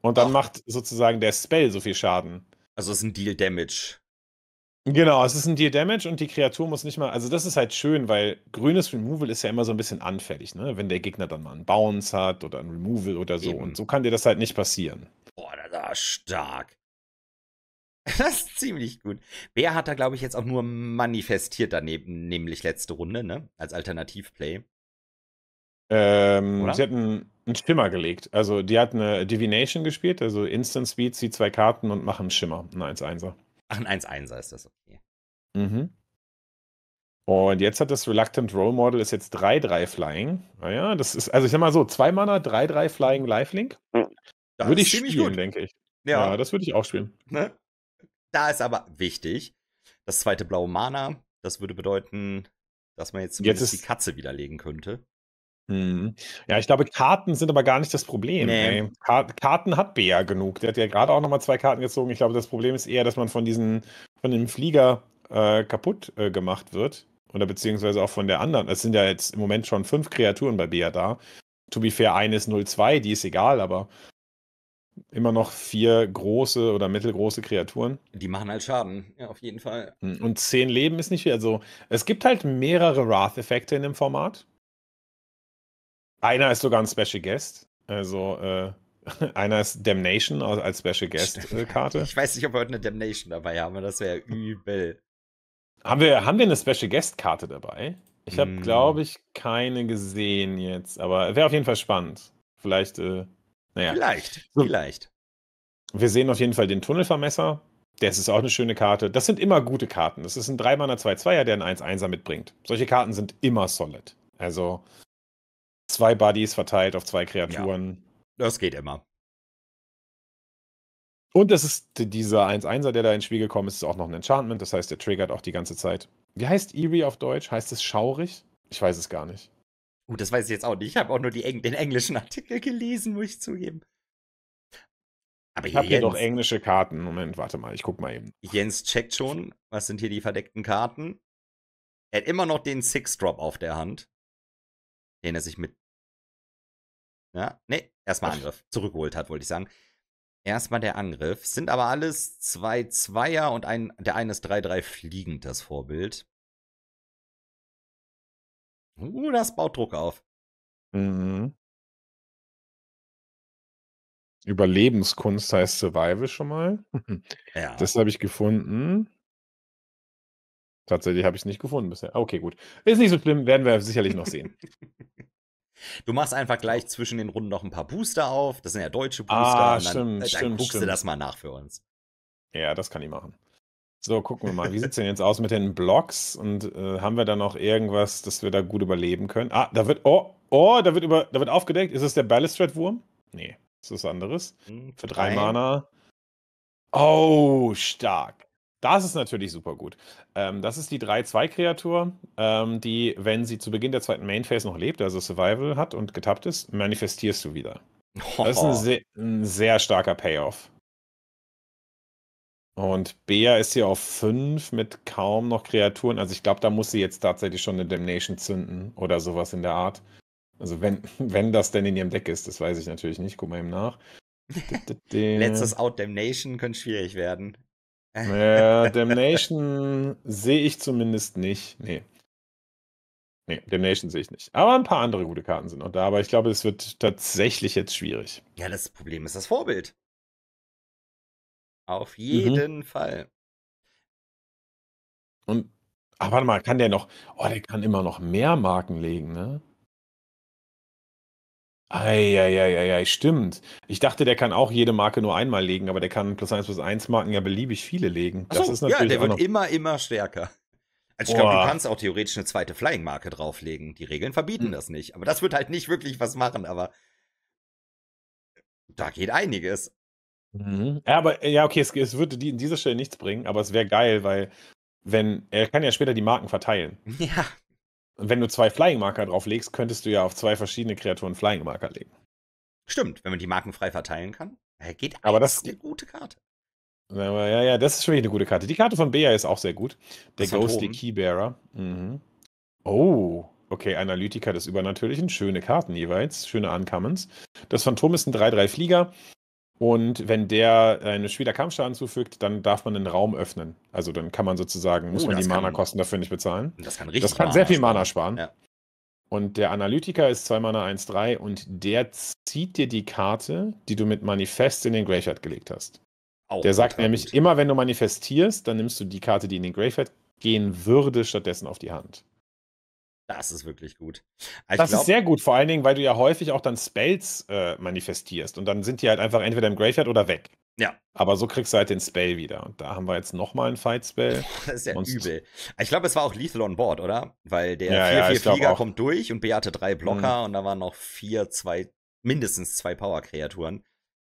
und dann Ach. macht sozusagen der Spell so viel Schaden. Also es ist ein Deal Damage. Genau, es ist ein Deal Damage und die Kreatur muss nicht mal. Also, das ist halt schön, weil grünes Removal ist ja immer so ein bisschen anfällig, ne? Wenn der Gegner dann mal einen Bounce hat oder ein Removal oder so. Eben. Und so kann dir das halt nicht passieren. Boah, das war stark. Das ist ziemlich gut. Bär hat da, glaube ich, jetzt auch nur manifestiert daneben, nämlich letzte Runde, ne? Als Alternativplay. Ähm, sie hatten einen Schimmer gelegt. Also die hat eine Divination gespielt, also Instant Speed, zieht zwei Karten und macht einen Schimmer, ein 1-1er. Ach, ein 1-1er ist das, okay. Mhm. Und jetzt hat das Reluctant Role Model ist jetzt 3-3 Flying. Naja, ah das ist, also ich sag mal so, 2 Mana, 3-3 Flying Lifelink. Hm. würde ich spielen, denke ich. Ja, ja das würde ich auch spielen. Ne? Da ist aber wichtig, das zweite blaue Mana, das würde bedeuten, dass man jetzt, jetzt ist, die Katze widerlegen könnte. Mhm. Ja, ich glaube, Karten sind aber gar nicht das Problem. Nee. Karten hat Bea genug. Der hat ja gerade auch nochmal zwei Karten gezogen. Ich glaube, das Problem ist eher, dass man von diesen, von dem Flieger äh, kaputt äh, gemacht wird. Oder beziehungsweise auch von der anderen. Es sind ja jetzt im Moment schon fünf Kreaturen bei Bea da. To be fair, eine ist 0,2, die ist egal, aber immer noch vier große oder mittelgroße Kreaturen. Die machen halt Schaden, ja, auf jeden Fall. Hm, und zehn Leben ist nicht viel. Also, es gibt halt mehrere Wrath-Effekte in dem Format. Einer ist sogar ein Special Guest. Also äh, einer ist Damnation als Special Guest-Karte. Äh, ich weiß nicht, ob wir heute eine Damnation dabei haben, das wäre übel. Haben wir, haben wir eine Special Guest-Karte dabei? Ich habe, mm. Hm. glaube ich, keine gesehen jetzt, aber wäre auf jeden Fall spannend. Vielleicht, äh, naja. Vielleicht, vielleicht. Wir sehen auf jeden Fall den Tunnelvermesser. Das ist auch eine schöne Karte. Das sind immer gute Karten. Das ist ein 3-Mana-2-2er, der einen 1-1er mitbringt. Solche Karten sind immer solid. Also, zwei Buddies verteilt auf zwei Kreaturen. Ja, das geht immer. Und es ist dieser 1-1er, der da ins Spiel gekommen ist, ist auch noch ein Enchantment. Das heißt, der triggert auch die ganze Zeit. Wie heißt Eerie auf Deutsch? Heißt es schaurig? Ich weiß es gar nicht. Gut, oh, das weiß ich jetzt auch nicht. Ich habe auch nur Eng den englischen Artikel gelesen, muss ich zugeben. Aber ich habe hier doch englische Karten. Moment, warte mal, ich guck mal eben. Jens checkt schon, was sind hier die verdeckten Karten. Er hat immer noch den Six-Drop auf der Hand den er sich mit. Ja, ne, erstmal Angriff. Zurückgeholt hat, wollte ich sagen. Erstmal der Angriff. Sind aber alles zwei Zweier und ein, der eine ist 3-3 fliegend, das Vorbild. Uh, das baut Druck auf. Mhm. Überlebenskunst heißt Survival schon mal. Ja. Das habe ich gefunden. Tatsächlich habe ich es nicht gefunden bisher. Ah, okay, gut. Ist nicht so schlimm, werden wir sicherlich noch sehen. Du machst einfach gleich zwischen den Runden noch ein paar Booster auf. Das sind ja deutsche ah, Booster. Ah, stimmt, dann, äh, dann stimmt, guckst stimmt. du das mal nach für uns. Ja, das kann ich machen. So, gucken wir mal. Wie sieht es denn jetzt aus mit den Blocks? Und äh, haben wir da noch irgendwas, dass wir da gut überleben können? Ah, da wird. Oh, oh, da wird über, da wird aufgedeckt. Ist es der Balustrade-Wurm? Nee, ist was anderes. Hm, für drei Mana. Oh, stark. Das ist natürlich super gut. Ähm, das ist die 3-2-Kreatur, ähm, die, wenn sie zu Beginn der zweiten Main Phase noch lebt, also Survival hat und getappt ist, manifestierst du wieder. Oh. Das ist ein oh. sehr, ein, sehr starker Payoff. Und Bea ist hier auf 5 mit kaum noch Kreaturen. Also ich glaube, da muss sie jetzt tatsächlich schon eine Damnation zünden oder sowas in der Art. Also wenn, wenn das denn in ihrem Deck ist, das weiß ich natürlich nicht. Guck mal eben nach. Letztes Out Damnation könnte schwierig werden. Naja, Damnation sehe ich zumindest nicht. Nee. Nee, Damnation sehe ich nicht. Aber ein paar andere gute Karten sind noch da, aber ich glaube, es wird tatsächlich jetzt schwierig. Ja, das Problem ist das Vorbild. Auf mhm. jeden mhm. Fall. Und, aber warte mal, kann der noch, oh, der kann immer noch mehr Marken legen, ne? Eieieiei, stimmt. Ich dachte, der kann auch jede Marke nur einmal legen, aber der kann plus 1 plus 1 Marken ja beliebig viele legen. Ach so, das ist natürlich ja, der wird immer, immer stärker. Also ich glaube, du kannst auch theoretisch eine zweite Flying-Marke drauflegen. Die Regeln verbieten mhm. das nicht. Aber das wird halt nicht wirklich was machen, aber da geht einiges. Mhm. Ja, aber ja, okay, es, es würde die, in dieser Stelle nichts bringen, aber es wäre geil, weil wenn er kann ja später die Marken verteilen. Ja wenn du zwei Flying-Marker drauflegst, könntest du ja auf zwei verschiedene Kreaturen Flying-Marker legen. Stimmt, wenn man die Marken frei verteilen kann. Äh, geht aber das ist eine gute Karte. Ja, ja, das ist schon eine gute Karte. Die Karte von Bea ist auch sehr gut. Der Ghostly Keybearer. Mhm. Oh, okay, Analytiker des Übernatürlichen. Schöne Karten jeweils. Schöne Uncommons. Das Phantom ist ein 3-3-Flieger. Und wenn der äh, Spieler Kampfschaden zufügt, dann darf man einen Raum öffnen. Also dann kann man sozusagen, muss oh, man die Mana-Kosten dafür nicht bezahlen. Das kann richtig Das kann Mana sehr viel Mana sparen. Ja. Und der Analytiker ist 2 Mana 1-3 und der zieht dir die Karte, die du mit Manifest in den Graveyard gelegt hast. Auch der sagt nämlich, gut. immer wenn du manifestierst, dann nimmst du die Karte, die in den Graveyard gehen würde, stattdessen auf die Hand. Das ist wirklich gut. Ah, ich das glaub, ist sehr gut, vor allen Dingen, weil du ja häufig auch dann Spells äh, manifestierst und dann sind die halt einfach entweder im Graveyard oder weg. Ja. Aber so kriegst du halt den Spell wieder. Und da haben wir jetzt nochmal einen Fight-Spell. das ist ja und übel. Ah, ich glaube, es war auch Lethal on Board, oder? Weil der 4-4-Flieger ja, kommt durch und Beate drei mhm. Blocker mhm. und da waren noch vier, zwei, mindestens zwei Power-Kreaturen.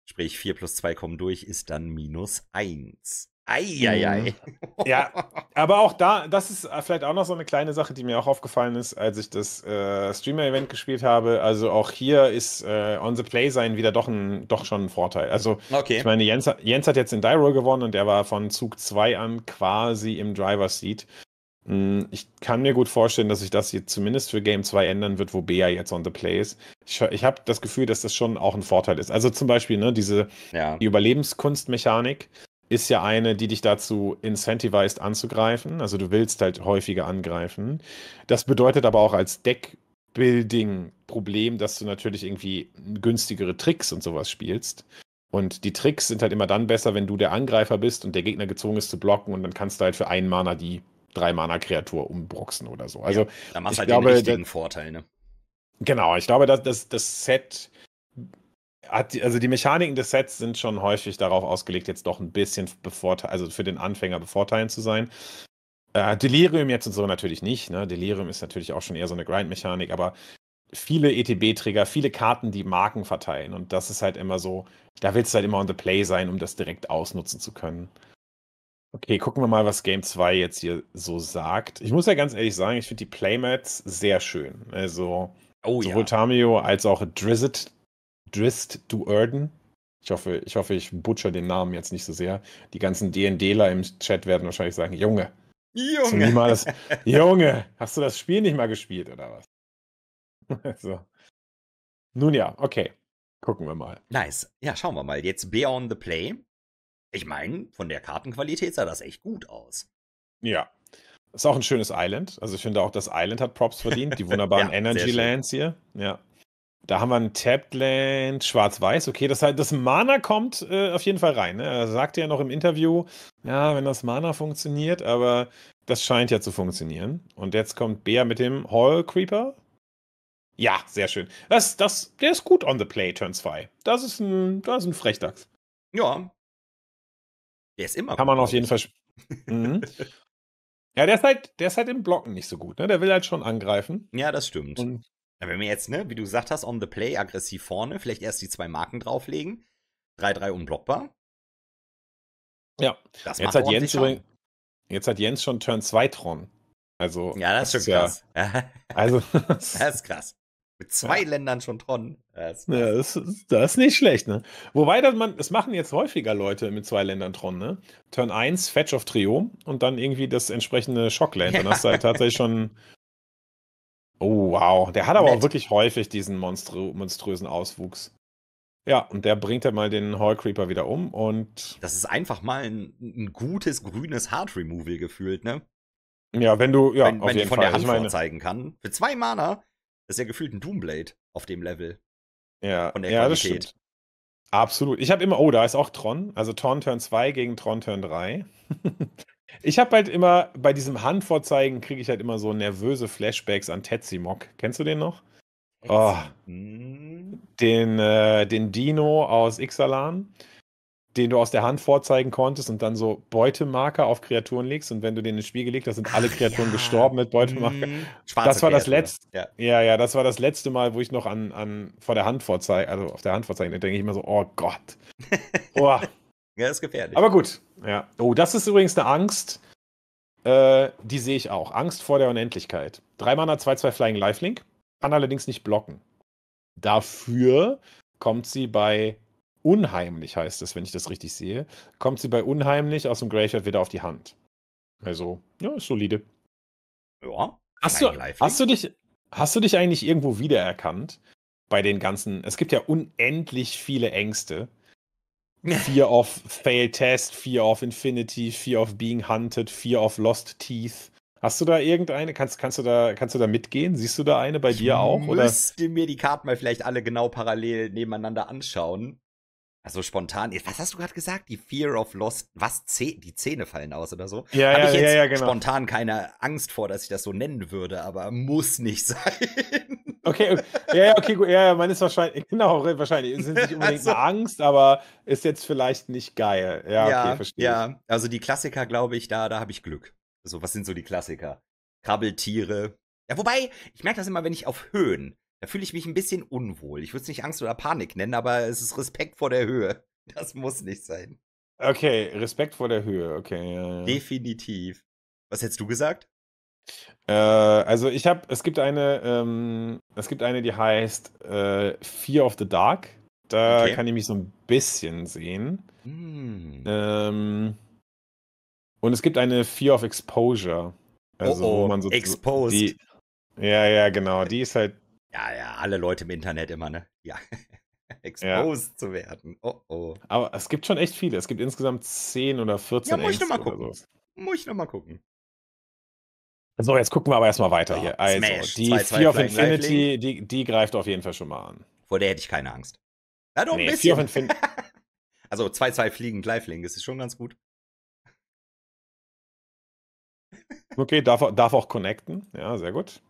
Sprich, 4 plus 2 kommen durch, ist dann minus 1. Eieiei. Mhm. Ja, aber auch da, das ist äh, vielleicht auch noch so eine kleine Sache, die mir auch aufgefallen ist, als ich das äh, Streamer-Event gespielt habe. Also auch hier ist äh, On the Play sein wieder doch, ein, doch schon ein Vorteil. Also okay. ich meine, Jens, Jens hat jetzt in Die Roll gewonnen und der war von Zug 2 an quasi im Driver's Seat. Hm, ich kann mir gut vorstellen, dass sich das jetzt zumindest für Game 2 ändern wird, wo Bea jetzt on the play ist. Ich, ich habe das Gefühl, dass das schon auch ein Vorteil ist. Also zum Beispiel ne, diese ja. die Überlebenskunstmechanik, ist ja eine, die dich dazu incentivized anzugreifen. Also du willst halt häufiger angreifen. Das bedeutet aber auch als Deckbuilding-Problem, dass du natürlich irgendwie günstigere Tricks und sowas spielst. Und die Tricks sind halt immer dann besser, wenn du der Angreifer bist und der Gegner gezwungen ist zu blocken und dann kannst du halt für einen Mana die drei Mana-Kreatur umbroxen oder so. Also ja, da machst du halt glaube, den richtigen da, Vorteil, ne? Genau, ich glaube, dass das, das Set hat, also die Mechaniken des Sets sind schon häufig darauf ausgelegt, jetzt doch ein bisschen also für den Anfänger bevorteilend zu sein. Äh, Delirium jetzt und so natürlich nicht. Ne? Delirium ist natürlich auch schon eher so eine Grind-Mechanik, aber viele ETB-Trigger, viele Karten, die Marken verteilen. Und das ist halt immer so, da willst du halt immer on the play sein, um das direkt ausnutzen zu können. Okay, gucken wir mal, was Game 2 jetzt hier so sagt. Ich muss ja ganz ehrlich sagen, ich finde die Playmats sehr schön. Also oh, sowohl ja. Tamio als auch Drizzt Drist Duerden. Ich hoffe, ich hoffe, ich butcher den Namen jetzt nicht so sehr. Die ganzen DNDler im Chat werden wahrscheinlich sagen, Junge, Junge. Niemals, Junge, hast du das Spiel nicht mal gespielt oder was? so. Nun ja, okay. Gucken wir mal. Nice. Ja, schauen wir mal. Jetzt Beyond the Play. Ich meine, von der Kartenqualität sah das echt gut aus. Ja. Ist auch ein schönes Island. Also ich finde auch, das Island hat Props verdient. Die wunderbaren ja, Energy Lands hier. Ja. Da haben wir ein Tabland schwarz-weiß. Okay, das heißt, das Mana kommt äh, auf jeden Fall rein. Ne? Er sagte ja noch im Interview, ja, wenn das Mana funktioniert, aber das scheint ja zu funktionieren. Und jetzt kommt Bea mit dem Hall Creeper. Ja, sehr schön. Das, das, der ist gut on the play, Turn 2. Das ist ein, das ist ein Frechdachs. Ja. Der ist immer. Kann man auf jeden Fall. mhm. Ja, der ist, halt, der ist halt im Blocken nicht so gut. Ne? Der will halt schon angreifen. Ja, das stimmt. Und wenn wir jetzt, ne, wie du gesagt hast, on the play, aggressiv vorne, vielleicht erst die zwei Marken drauflegen. 3-3 unblockbar. Ja. Das jetzt, hat Jens übrigens, jetzt hat Jens schon Turn 2 Tron. Also, ja, das, das ist schon krass. Ja, also, das ist krass. Mit zwei ja. Ländern schon Tron. Das, ja, das, das, ist nicht schlecht, ne? Wobei, das, man, das machen jetzt häufiger Leute mit zwei Ländern Tron, ne? Turn 1, Fetch of Triom und dann irgendwie das entsprechende Shockland. Dann hast du halt tatsächlich schon Oh, wow. Der hat aber Nett. auch wirklich häufig diesen monströ monströsen Auswuchs. Ja, und der bringt ja mal den Hall Creeper wieder um und. Das ist einfach mal ein, ein gutes grünes Heart Removal gefühlt, ne? Ja, wenn du, ja, wenn, auf wenn jeden von Fall. der also Hand ich meine... vorzeigen kann. Für zwei Mana ist ja gefühlt ein Doomblade auf dem Level. Ja, von der ja das stimmt. Absolut. Ich habe immer, oh, da ist auch Tron. Also Tron Turn 2 gegen Tron Turn 3. Ich habe halt immer, bei diesem Handvorzeigen kriege ich halt immer so nervöse Flashbacks an Tetsimok. Kennst du den noch? Oh, den, äh, den Dino aus Ixalan, den du aus der Hand vorzeigen konntest und dann so Beutemarker auf Kreaturen legst und wenn du den ins Spiel gelegt hast, sind alle Kreaturen ja. gestorben mit Beutemarker. Mhm. Das war das letzte. Ja. ja. ja, das war das letzte Mal, wo ich noch an, an vor der Hand vorzeige, also auf der Hand vorzeigen, da denke ich immer so, oh Gott. Oh, ja, ist gefährlich. Aber gut, ja. Oh, das ist übrigens eine Angst. Äh, die sehe ich auch. Angst vor der Unendlichkeit. Drei Mana, zwei, zwei Flying Lifelink. Kann allerdings nicht blocken. Dafür kommt sie bei unheimlich, heißt es, wenn ich das richtig sehe, kommt sie bei unheimlich aus dem Graveyard wieder auf die Hand. Also, ja, ist solide. Ja. Hast du, hast du, dich, hast du dich eigentlich irgendwo wiedererkannt bei den ganzen? Es gibt ja unendlich viele Ängste. Fear of Fail Test, Fear of Infinity, Fear of Being Hunted, Fear of Lost Teeth. Hast du da irgendeine? Kannst, kannst, du, da, kannst du da mitgehen? Siehst du da eine bei ich dir auch? Ich müsste oder? mir die Karten mal vielleicht alle genau parallel nebeneinander anschauen. Also spontan, was hast du gerade gesagt? Die Fear of Lost, was, Zäh die Zähne fallen aus oder so? Ja, Habe ja, ich jetzt ja, ja, genau. spontan keine Angst vor, dass ich das so nennen würde, aber muss nicht sein. Okay, ja, ja, okay, gut, ja, man ist wahrscheinlich, genau, wahrscheinlich, Es ist nicht unbedingt also, eine Angst, aber ist jetzt vielleicht nicht geil. Ja, ja okay, verstehe. Ja, ich. also die Klassiker, glaube ich, da, da habe ich Glück. also, was sind so die Klassiker? Krabbeltiere. Ja, wobei, ich merke das immer, wenn ich auf Höhen, da fühle ich mich ein bisschen unwohl. Ich würde es nicht Angst oder Panik nennen, aber es ist Respekt vor der Höhe. Das muss nicht sein. Okay, Respekt vor der Höhe, okay. Ja, ja. Definitiv. Was hättest du gesagt? Äh, also ich habe, es gibt eine, ähm, es gibt eine, die heißt äh, Fear of the Dark. Da okay. kann ich mich so ein bisschen sehen. Mm. Ähm, und es gibt eine Fear of Exposure. Also oh, oh. man so exposed. Die, ja, ja, genau. Die ist halt ja, ja, alle Leute im Internet immer, ne? Ja. Exposed ja. zu werden. Oh oh. Aber es gibt schon echt viele. Es gibt insgesamt 10 oder 14. Ja, muss ich nochmal gucken. So. Muss ich nochmal gucken. So, jetzt gucken wir aber erstmal weiter ja, oh, hier. Also, Smash, die 2, 2, Fear 2, of Infinity, die, die greift auf jeden Fall schon mal an. Vor der hätte ich keine Angst. Ja, doch, nee, ein bisschen. also 2-2 Fliegen, Lifelink, das ist schon ganz gut. Okay, darf, darf auch connecten. Ja, sehr gut.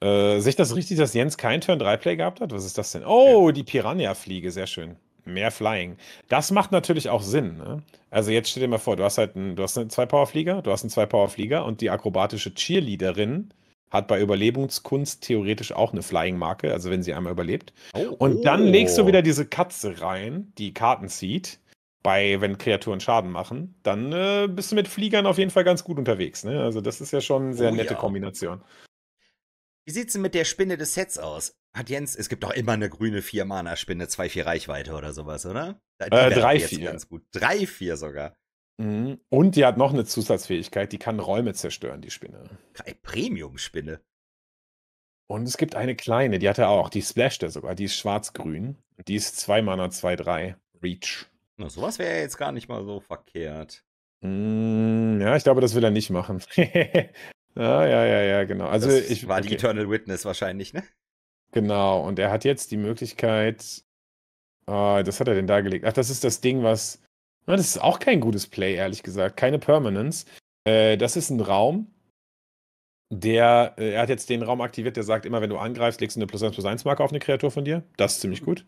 Äh, sehe ich das richtig, dass Jens kein Turn 3 Play gehabt hat? Was ist das denn? Oh, ja. die Piranha-Fliege, sehr schön. Mehr Flying. Das macht natürlich auch Sinn. Ne? Also jetzt stell dir mal vor, du hast halt einen, du hast einen Zwei-Power-Flieger, du hast einen Zwei-Power-Flieger und die akrobatische Cheerleaderin hat bei Überlebenskunst theoretisch auch eine Flying-Marke, also wenn sie einmal überlebt. Oh, und dann legst du oh. wieder diese Katze rein, die Karten zieht, bei, wenn Kreaturen Schaden machen, dann äh, bist du mit Fliegern auf jeden Fall ganz gut unterwegs. Ne? Also das ist ja schon eine sehr oh, nette ja. Kombination. Wie sieht's denn mit der Spinne des Sets aus? Hat Jens, es gibt doch immer eine grüne 4-Mana-Spinne, 2-4 Reichweite oder sowas, oder? Die äh, 3-4. 3-4 sogar. Mhm. Und die hat noch eine Zusatzfähigkeit, die kann Räume zerstören, die Spinne. Premium-Spinne. Und es gibt eine kleine, die hat er auch, die splasht er sogar, die ist schwarz-grün. Die ist 2 Mana 2-3, Reach. Na, sowas wäre jetzt gar nicht mal so verkehrt. Mm, ja, ich glaube, das will er nicht machen. Ja, ja, ja, ja, genau. Also das ich war die Eternal Witness wahrscheinlich, ne? Genau. Und er hat jetzt die Möglichkeit. Äh, das hat er denn dargelegt. Ach, das ist das Ding, was. Na, das ist auch kein gutes Play, ehrlich gesagt. Keine Permanence. Äh, das ist ein Raum, der, äh, er hat jetzt den Raum aktiviert, der sagt immer, wenn du angreifst, legst du eine plus 1 plus 1 Marke auf eine Kreatur von dir. Das ist ziemlich gut.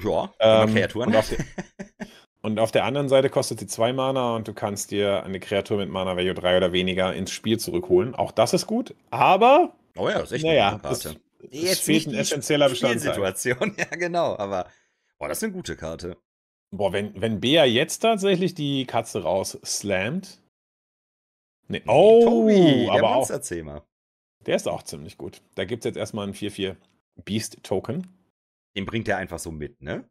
Ja, ähm, Kreaturen. Und auf, den, Und auf der anderen Seite kostet sie zwei Mana und du kannst dir eine Kreatur mit Mana Value 3 oder weniger ins Spiel zurückholen. Auch das ist gut, aber. Oh ja, das ist echt naja, eine es, Karte. Es, Jetzt fehlt ein essentieller Bestandteil. Situation, ja, genau, aber. Boah, das ist eine gute Karte. Boah, wenn, wenn Bea jetzt tatsächlich die Katze raus slammt. Nee, oh, Tobi, aber auch. Der ist auch ziemlich gut. Da gibt es jetzt erstmal einen 4-4 Beast Token. Den bringt er einfach so mit, ne?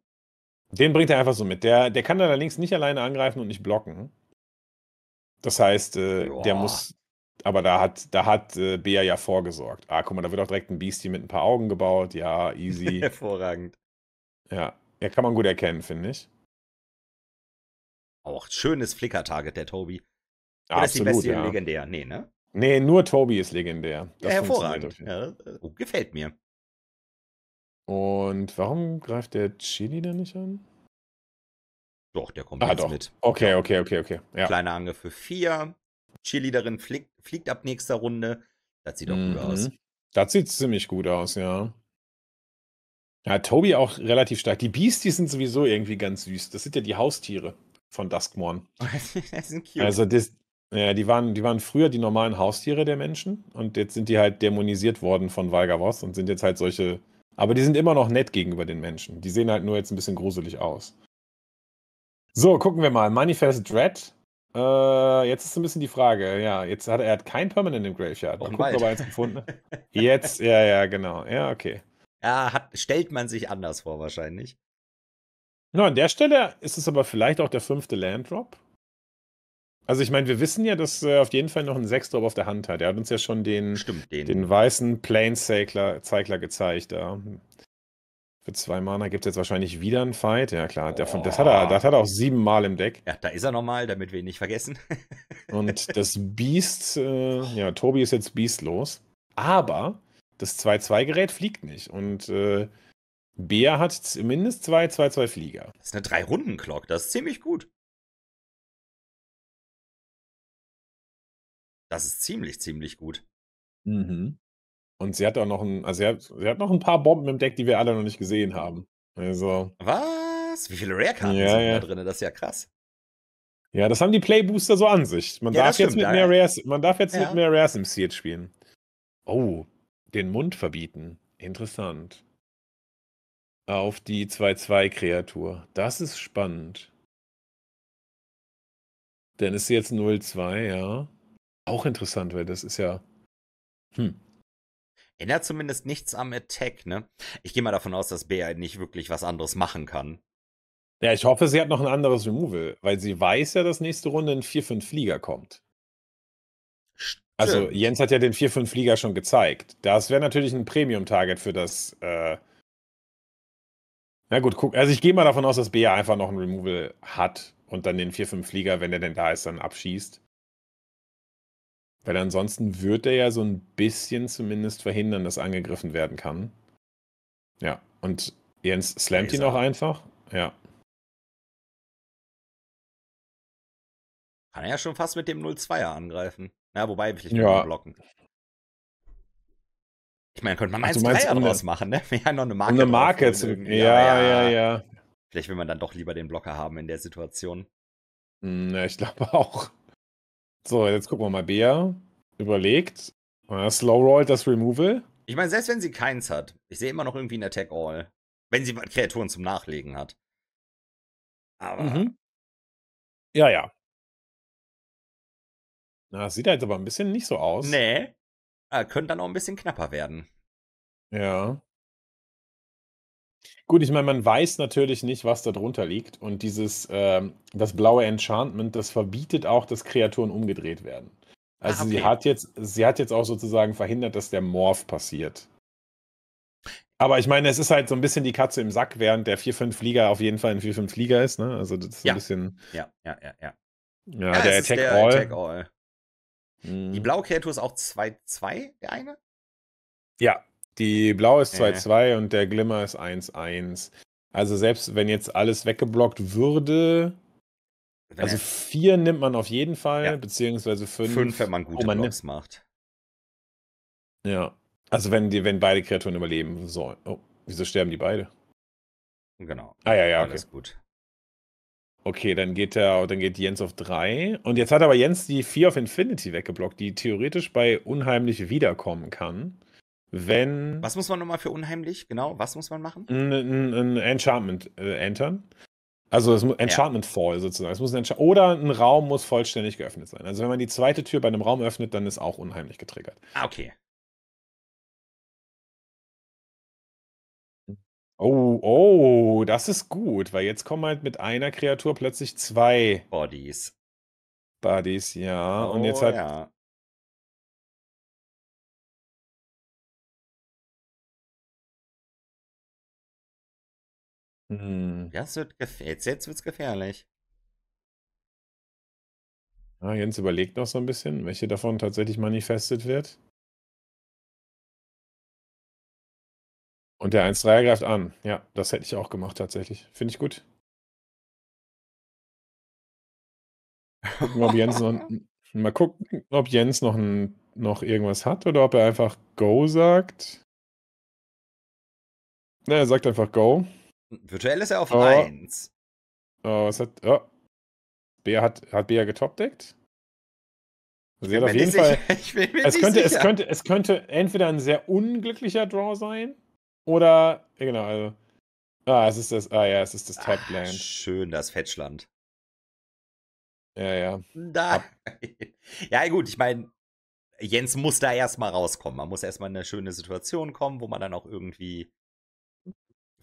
Den bringt er einfach so mit. Der, der kann da links nicht alleine angreifen und nicht blocken. Das heißt, äh, der muss. Aber da hat, da hat äh, Bea ja vorgesorgt. Ah, guck mal, da wird auch direkt ein Beastie mit ein paar Augen gebaut. Ja, easy. Hervorragend. Ja, ja kann man gut erkennen, finde ich. Auch schönes Flicker-Target, der Tobi. Ah, ist die Bestie ja. legendär? Nee, ne? Nee, nur Tobi ist legendär. Das ja, hervorragend. Äh, oh, ja, gefällt mir. Und warum greift der Chili denn nicht an? Doch, der kommt ah, jetzt doch. mit. Okay, okay, okay, okay. Ja. Kleiner Angriff für vier. Chili darin fliegt, fliegt ab nächster Runde. Das sieht doch mhm. gut aus. Das sieht ziemlich gut aus, ja. Ja, Tobi auch relativ stark. Die Beasties sind sowieso irgendwie ganz süß. Das sind ja die Haustiere von Duskmorn. das sind cute. Also, das, ja, die waren, die waren früher die normalen Haustiere der Menschen und jetzt sind die halt dämonisiert worden von Valgavos und sind jetzt halt solche aber die sind immer noch nett gegenüber den Menschen. Die sehen halt nur jetzt ein bisschen gruselig aus. So, gucken wir mal. Manifest Dread. Äh, jetzt ist so ein bisschen die Frage. Ja, jetzt hat er, er hat kein Permanent im Graveyard. Mal gucken, ob er eins gefunden hat. Jetzt, ja, ja, genau. Ja, okay. Ja, hat, stellt man sich anders vor wahrscheinlich. Na, an der Stelle ist es aber vielleicht auch der fünfte Landdrop. Also ich meine, wir wissen ja, dass er äh, auf jeden Fall noch einen Sechsdrop auf der Hand hat. Er hat uns ja schon den, Stimmt, den. den weißen Planescycler Cycler gezeigt. Ja. Für zwei Mana gibt es jetzt wahrscheinlich wieder einen Fight. Ja klar, oh. das, hat er, das hat er auch siebenmal im Deck. Ja, da ist er nochmal, damit wir ihn nicht vergessen. Und das Beast, äh, ja, Tobi ist jetzt beastlos. Aber das 2-2-Gerät fliegt nicht. Und äh, Bea hat zumindest zwei 2-2 Flieger. Das ist eine Drei-Runden-Clock, das ist ziemlich gut. Das ist ziemlich, ziemlich gut. Mhm. Und sie hat auch noch ein, also sie hat, sie hat noch ein paar Bomben im Deck, die wir alle noch nicht gesehen haben. Also. Was? Wie viele Rare-Karten ja, sind ja. da drin? Das ist ja krass. Ja, das haben die Playbooster so an sich. Man, ja, darf, jetzt mit mehr Rares, man darf jetzt mit mehr Rares im Seed spielen. Oh, den Mund verbieten. Interessant. Auf die 2-2-Kreatur. Das ist spannend. Dann ist sie jetzt 0-2, ja. Auch interessant, weil das ist ja. Hm. Erinnert zumindest nichts am Attack, ne? Ich gehe mal davon aus, dass Bea nicht wirklich was anderes machen kann. Ja, ich hoffe, sie hat noch ein anderes Removal, weil sie weiß ja, dass nächste Runde ein 4-5-Flieger kommt. Also, Stimmt. Also, Jens hat ja den 4-5-Flieger schon gezeigt. Das wäre natürlich ein Premium-Target für das. Äh... Na gut, guck. Also, ich gehe mal davon aus, dass Bea einfach noch ein Removal hat und dann den 4-5-Flieger, wenn der denn da ist, dann abschießt. Weil ansonsten wird er ja so ein bisschen zumindest verhindern, dass angegriffen werden kann. Ja, und Jens slammt ihn auch einfach. Ja. Kann er ja schon fast mit dem 0-2er angreifen. Ja, wobei, will ich nicht ja. blocken. Ich meine, könnte man eins meinst, Dreier um draus machen, ne? Ja, noch eine Marke. eine Marke zu. Ja ja, ja, ja, ja. Vielleicht will man dann doch lieber den Blocker haben in der Situation. Na, hm, ich glaube auch. So, jetzt gucken wir mal. Bea überlegt. Slow Roll das Removal. Ich meine, selbst wenn sie keins hat, ich sehe immer noch irgendwie einen Attack All. Wenn sie Kreaturen zum Nachlegen hat. Aber. Mhm. Ja, ja. Na, das sieht halt aber ein bisschen nicht so aus. Nee. Äh, könnte dann auch ein bisschen knapper werden. Ja. Gut, ich meine, man weiß natürlich nicht, was da drunter liegt. Und dieses, ähm, das blaue Enchantment, das verbietet auch, dass Kreaturen umgedreht werden. Ah, also ah, okay. sie hat jetzt, sie hat jetzt auch sozusagen verhindert, dass der Morph passiert. Aber ich meine, es ist halt so ein bisschen die Katze im Sack, während der 4-5-Flieger auf jeden Fall ein 4-5-Flieger ist, ne? Also das ist ja. ein bisschen. Ja, ja, ja, ja. Ja, ja der, Attack, der All. Attack All. Mhm. Die blaue Kreatur ist auch 2-2, der eine? Ja, die Blau ist 2-2 äh. und der Glimmer ist 1-1. Also selbst wenn jetzt alles weggeblockt würde, also 4 nimmt man auf jeden Fall, ja. beziehungsweise 5. 5, wenn man gute oh, man Blocks nimmt. macht. Ja. Also wenn die, wenn beide Kreaturen überleben sollen. Oh, wieso sterben die beide? Genau. Ah ja, ja. Okay. Alles gut. Okay, dann geht der, dann geht Jens auf 3. Und jetzt hat aber Jens die 4 auf Infinity weggeblockt, die theoretisch bei unheimlich wiederkommen kann wenn. Was muss man nochmal für unheimlich? Genau, was muss man machen? Ein, ein, ein Enchantment äh, entern. Also es muss Enchantment ja. Fall sozusagen. Es muss ein oder ein Raum muss vollständig geöffnet sein. Also wenn man die zweite Tür bei einem Raum öffnet, dann ist auch unheimlich getriggert. Ah, okay. Oh, oh, das ist gut, weil jetzt kommen halt mit einer Kreatur plötzlich zwei Bodies. Bodies, ja. Oh, und jetzt halt ja. Hm. Das wird gef jetzt, jetzt wird's gefährlich. Ah, Jens überlegt noch so ein bisschen, welche davon tatsächlich manifestet wird. Und der 1-3 er greift an. Ja, das hätte ich auch gemacht tatsächlich. Finde ich gut. Gucken, ob Jens noch, mal gucken, ob Jens noch, ein, noch irgendwas hat oder ob er einfach Go sagt. Na, er sagt einfach Go. Virtuell ist er auf 1. Oh, was hat. Oh. Bea hat, hat Bea getopdeckt? Sie hat auf jeden Fall. es, könnte, es, könnte, es könnte entweder ein sehr unglücklicher Draw sein oder. Ja, genau, also. Ah, es ist das. Ah, ja, es ist das ah, Tapped Land. Schön, das Fetchland. Ja, ja. Da. Ja, gut, ich meine, Jens muss da erstmal rauskommen. Man muss erstmal in eine schöne Situation kommen, wo man dann auch irgendwie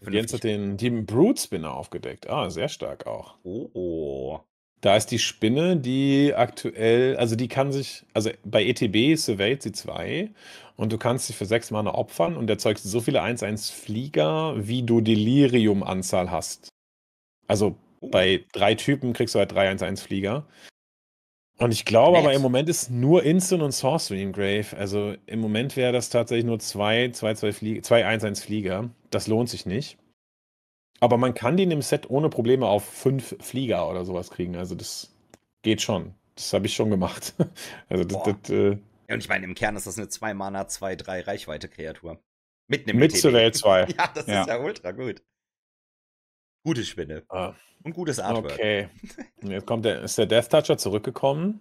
Jens hat den Team Brood Spinner aufgedeckt. Ah, sehr stark auch. Oh, oh. Da ist die Spinne, die aktuell, also die kann sich, also bei ETB surveyt sie zwei und du kannst sie für sechs Mana opfern und erzeugst so viele 1-1-Flieger, wie du Delirium-Anzahl hast. Also oh. bei drei Typen kriegst du halt drei 1-1-Flieger. Und ich glaube aber im Moment ist nur Instant und Sorcery im Grave. Also im Moment wäre das tatsächlich nur zwei, zwei, zwei, Flie zwei 1-1-Flieger das lohnt sich nicht. Aber man kann den im Set ohne Probleme auf fünf Flieger oder sowas kriegen. Also das geht schon. Das habe ich schon gemacht. Also das, das, äh, und ich meine, im Kern ist das eine 2 Mana, 2-3 Reichweite-Kreatur. Mit einem Mit Surveil 2. ja, das ja. ist ja ultra gut. Gute Spinne. Ah. Und gutes Artwork. Okay. Jetzt kommt der, ist der Death Toucher zurückgekommen.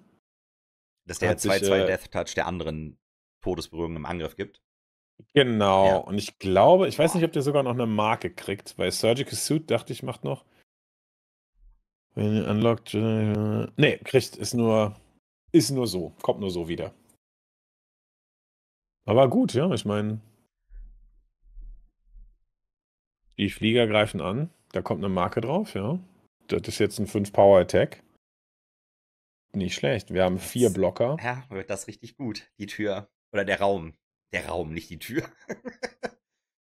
Dass der 2-2 äh, Death Touch der anderen Todesberührung im Angriff gibt. Genau, ja. und ich glaube, ich weiß nicht, ob der sogar noch eine Marke kriegt, weil Surgical Suit, dachte ich, macht noch. Wenn ihr unlockt. Äh, nee, kriegt, ist nur, ist nur so, kommt nur so wieder. Aber gut, ja, ich meine. Die Flieger greifen an, da kommt eine Marke drauf, ja. Das ist jetzt ein 5 Power Attack. Nicht schlecht. Wir haben vier Blocker. Ja, wird das richtig gut, die Tür. Oder der Raum der Raum, nicht die Tür. Aber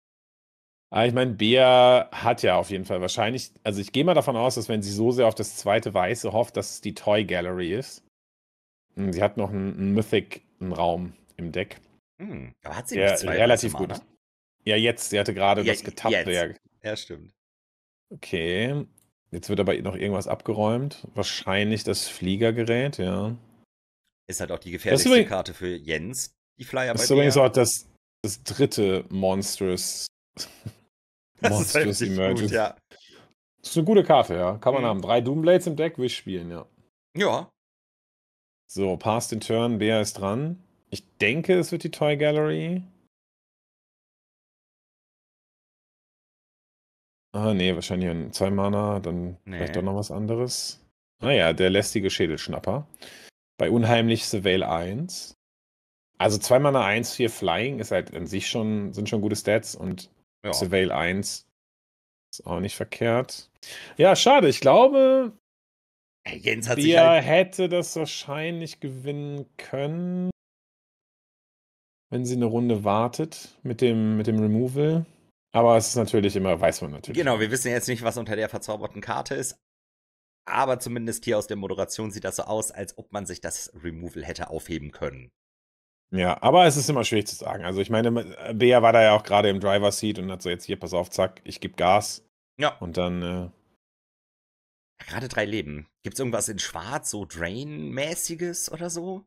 ah, ich meine, Bea hat ja auf jeden Fall wahrscheinlich, also ich gehe mal davon aus, dass wenn sie so sehr auf das zweite Weiße hofft, dass es die Toy Gallery ist. Und hm, sie hat noch einen, einen Mythic-Raum im Deck. Hm, aber hat sie der nicht zwei relativ gut. Ja, jetzt, sie hatte gerade ja, das getappt. Ja, ja, stimmt. Okay. Jetzt wird aber noch irgendwas abgeräumt. Wahrscheinlich das Fliegergerät, ja. Ist halt auch die gefährlichste Karte für Jens, die Flyer Das ist übrigens auch das, das dritte Monstrous. Monstrous Emergence. Gut, ja. Das ist eine gute Karte, ja. Kann man mhm. haben. Drei Doomblades im Deck, Wish spielen, ja. Ja. So, Pass den Turn, Bea ist dran. Ich denke, es wird die Toy Gallery. Ah, nee, wahrscheinlich ein 2 Mana, dann nee. vielleicht doch noch was anderes. Naja, ah der lästige Schädelschnapper. Bei Unheimlich Surveil 1. Also zweimal eine 1, 4 Flying ist halt an sich schon, sind schon gute Stats und ja. Surveil 1 ist auch nicht verkehrt. Ja, schade. Ich glaube, hey, Jens hat wir halt... hätte das wahrscheinlich gewinnen können, wenn sie eine Runde wartet mit dem, mit dem Removal. Aber es ist natürlich immer, weiß man natürlich. Genau, wir wissen jetzt nicht, was unter der verzauberten Karte ist. Aber zumindest hier aus der Moderation sieht das so aus, als ob man sich das Removal hätte aufheben können. Ja, aber es ist immer schwierig zu sagen. Also ich meine, äh, Bea war da ja auch gerade im Driver Seat und hat so jetzt hier, pass auf, zack, ich gebe Gas. Ja. Und dann. Äh gerade drei Leben. Gibt's irgendwas in Schwarz, so Drain-mäßiges oder so?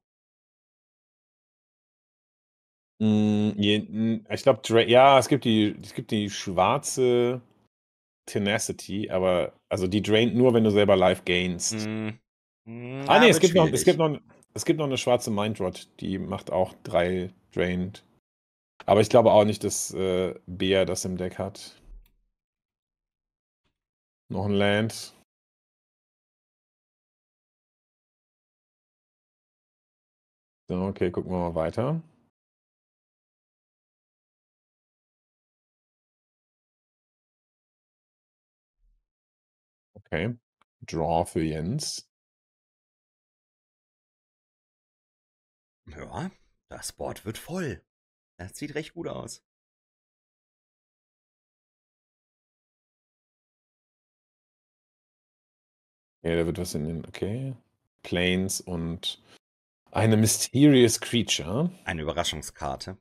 Mm, ich glaube, ja, es gibt die, es gibt die schwarze Tenacity, aber also die drain nur, wenn du selber live gainst. Mm. Hm. Ja, hm, ah nee, es gibt noch, es gibt noch, es gibt noch eine schwarze Mindrod, die macht auch drei Drained. Aber ich glaube auch nicht, dass äh, Bea das im Deck hat. Noch ein Land. So, okay, gucken wir mal weiter. Okay. Draw für Jens. Ja, das Board wird voll. Das sieht recht gut aus. Ja, da wird was in den. Okay. Planes und eine Mysterious Creature. Eine Überraschungskarte.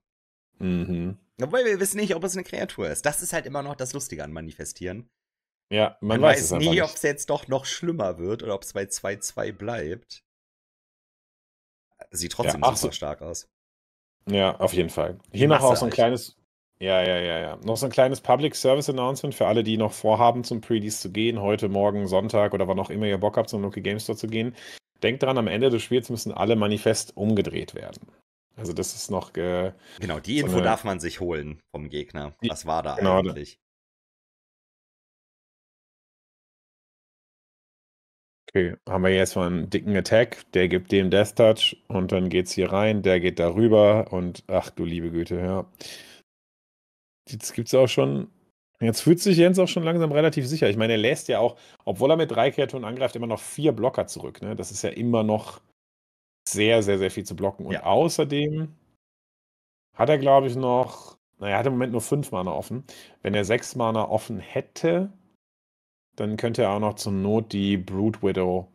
Mhm. Obwohl wir wissen nicht, ob es eine Kreatur ist. Das ist halt immer noch das Lustige an Manifestieren. Ja, man, man weiß, weiß nie, ob es jetzt doch noch schlimmer wird oder ob es bei 2-2 bleibt. Sieht trotzdem ja, super so. stark aus. Ja, auf jeden Fall. Hier noch auch so ein kleines, ja, ja, ja, ja. Noch so ein kleines Public Service Announcement für alle, die noch vorhaben, zum Pre-Release zu gehen, heute, morgen, Sonntag oder wann auch immer ihr Bock habt, zum Loki Game Store zu gehen. Denkt dran, am Ende des Spiels müssen alle Manifest umgedreht werden. Also das ist noch. Äh, genau, die Info so eine... darf man sich holen vom Gegner. Was war da genau, eigentlich? okay, haben wir jetzt mal einen dicken Attack, der gibt dem Death Touch und dann geht's hier rein, der geht da rüber und ach du liebe Güte, ja. Jetzt gibt's auch schon. Jetzt fühlt sich Jens auch schon langsam relativ sicher. Ich meine, er lässt ja auch, obwohl er mit drei Kreaturen angreift, immer noch vier Blocker zurück. Ne? Das ist ja immer noch sehr, sehr, sehr viel zu blocken. Und ja. außerdem hat er, glaube ich, noch, naja, er hat im Moment nur fünf Mana offen. Wenn er sechs Mana offen hätte, dann könnte er auch noch zur Not die Brood Widow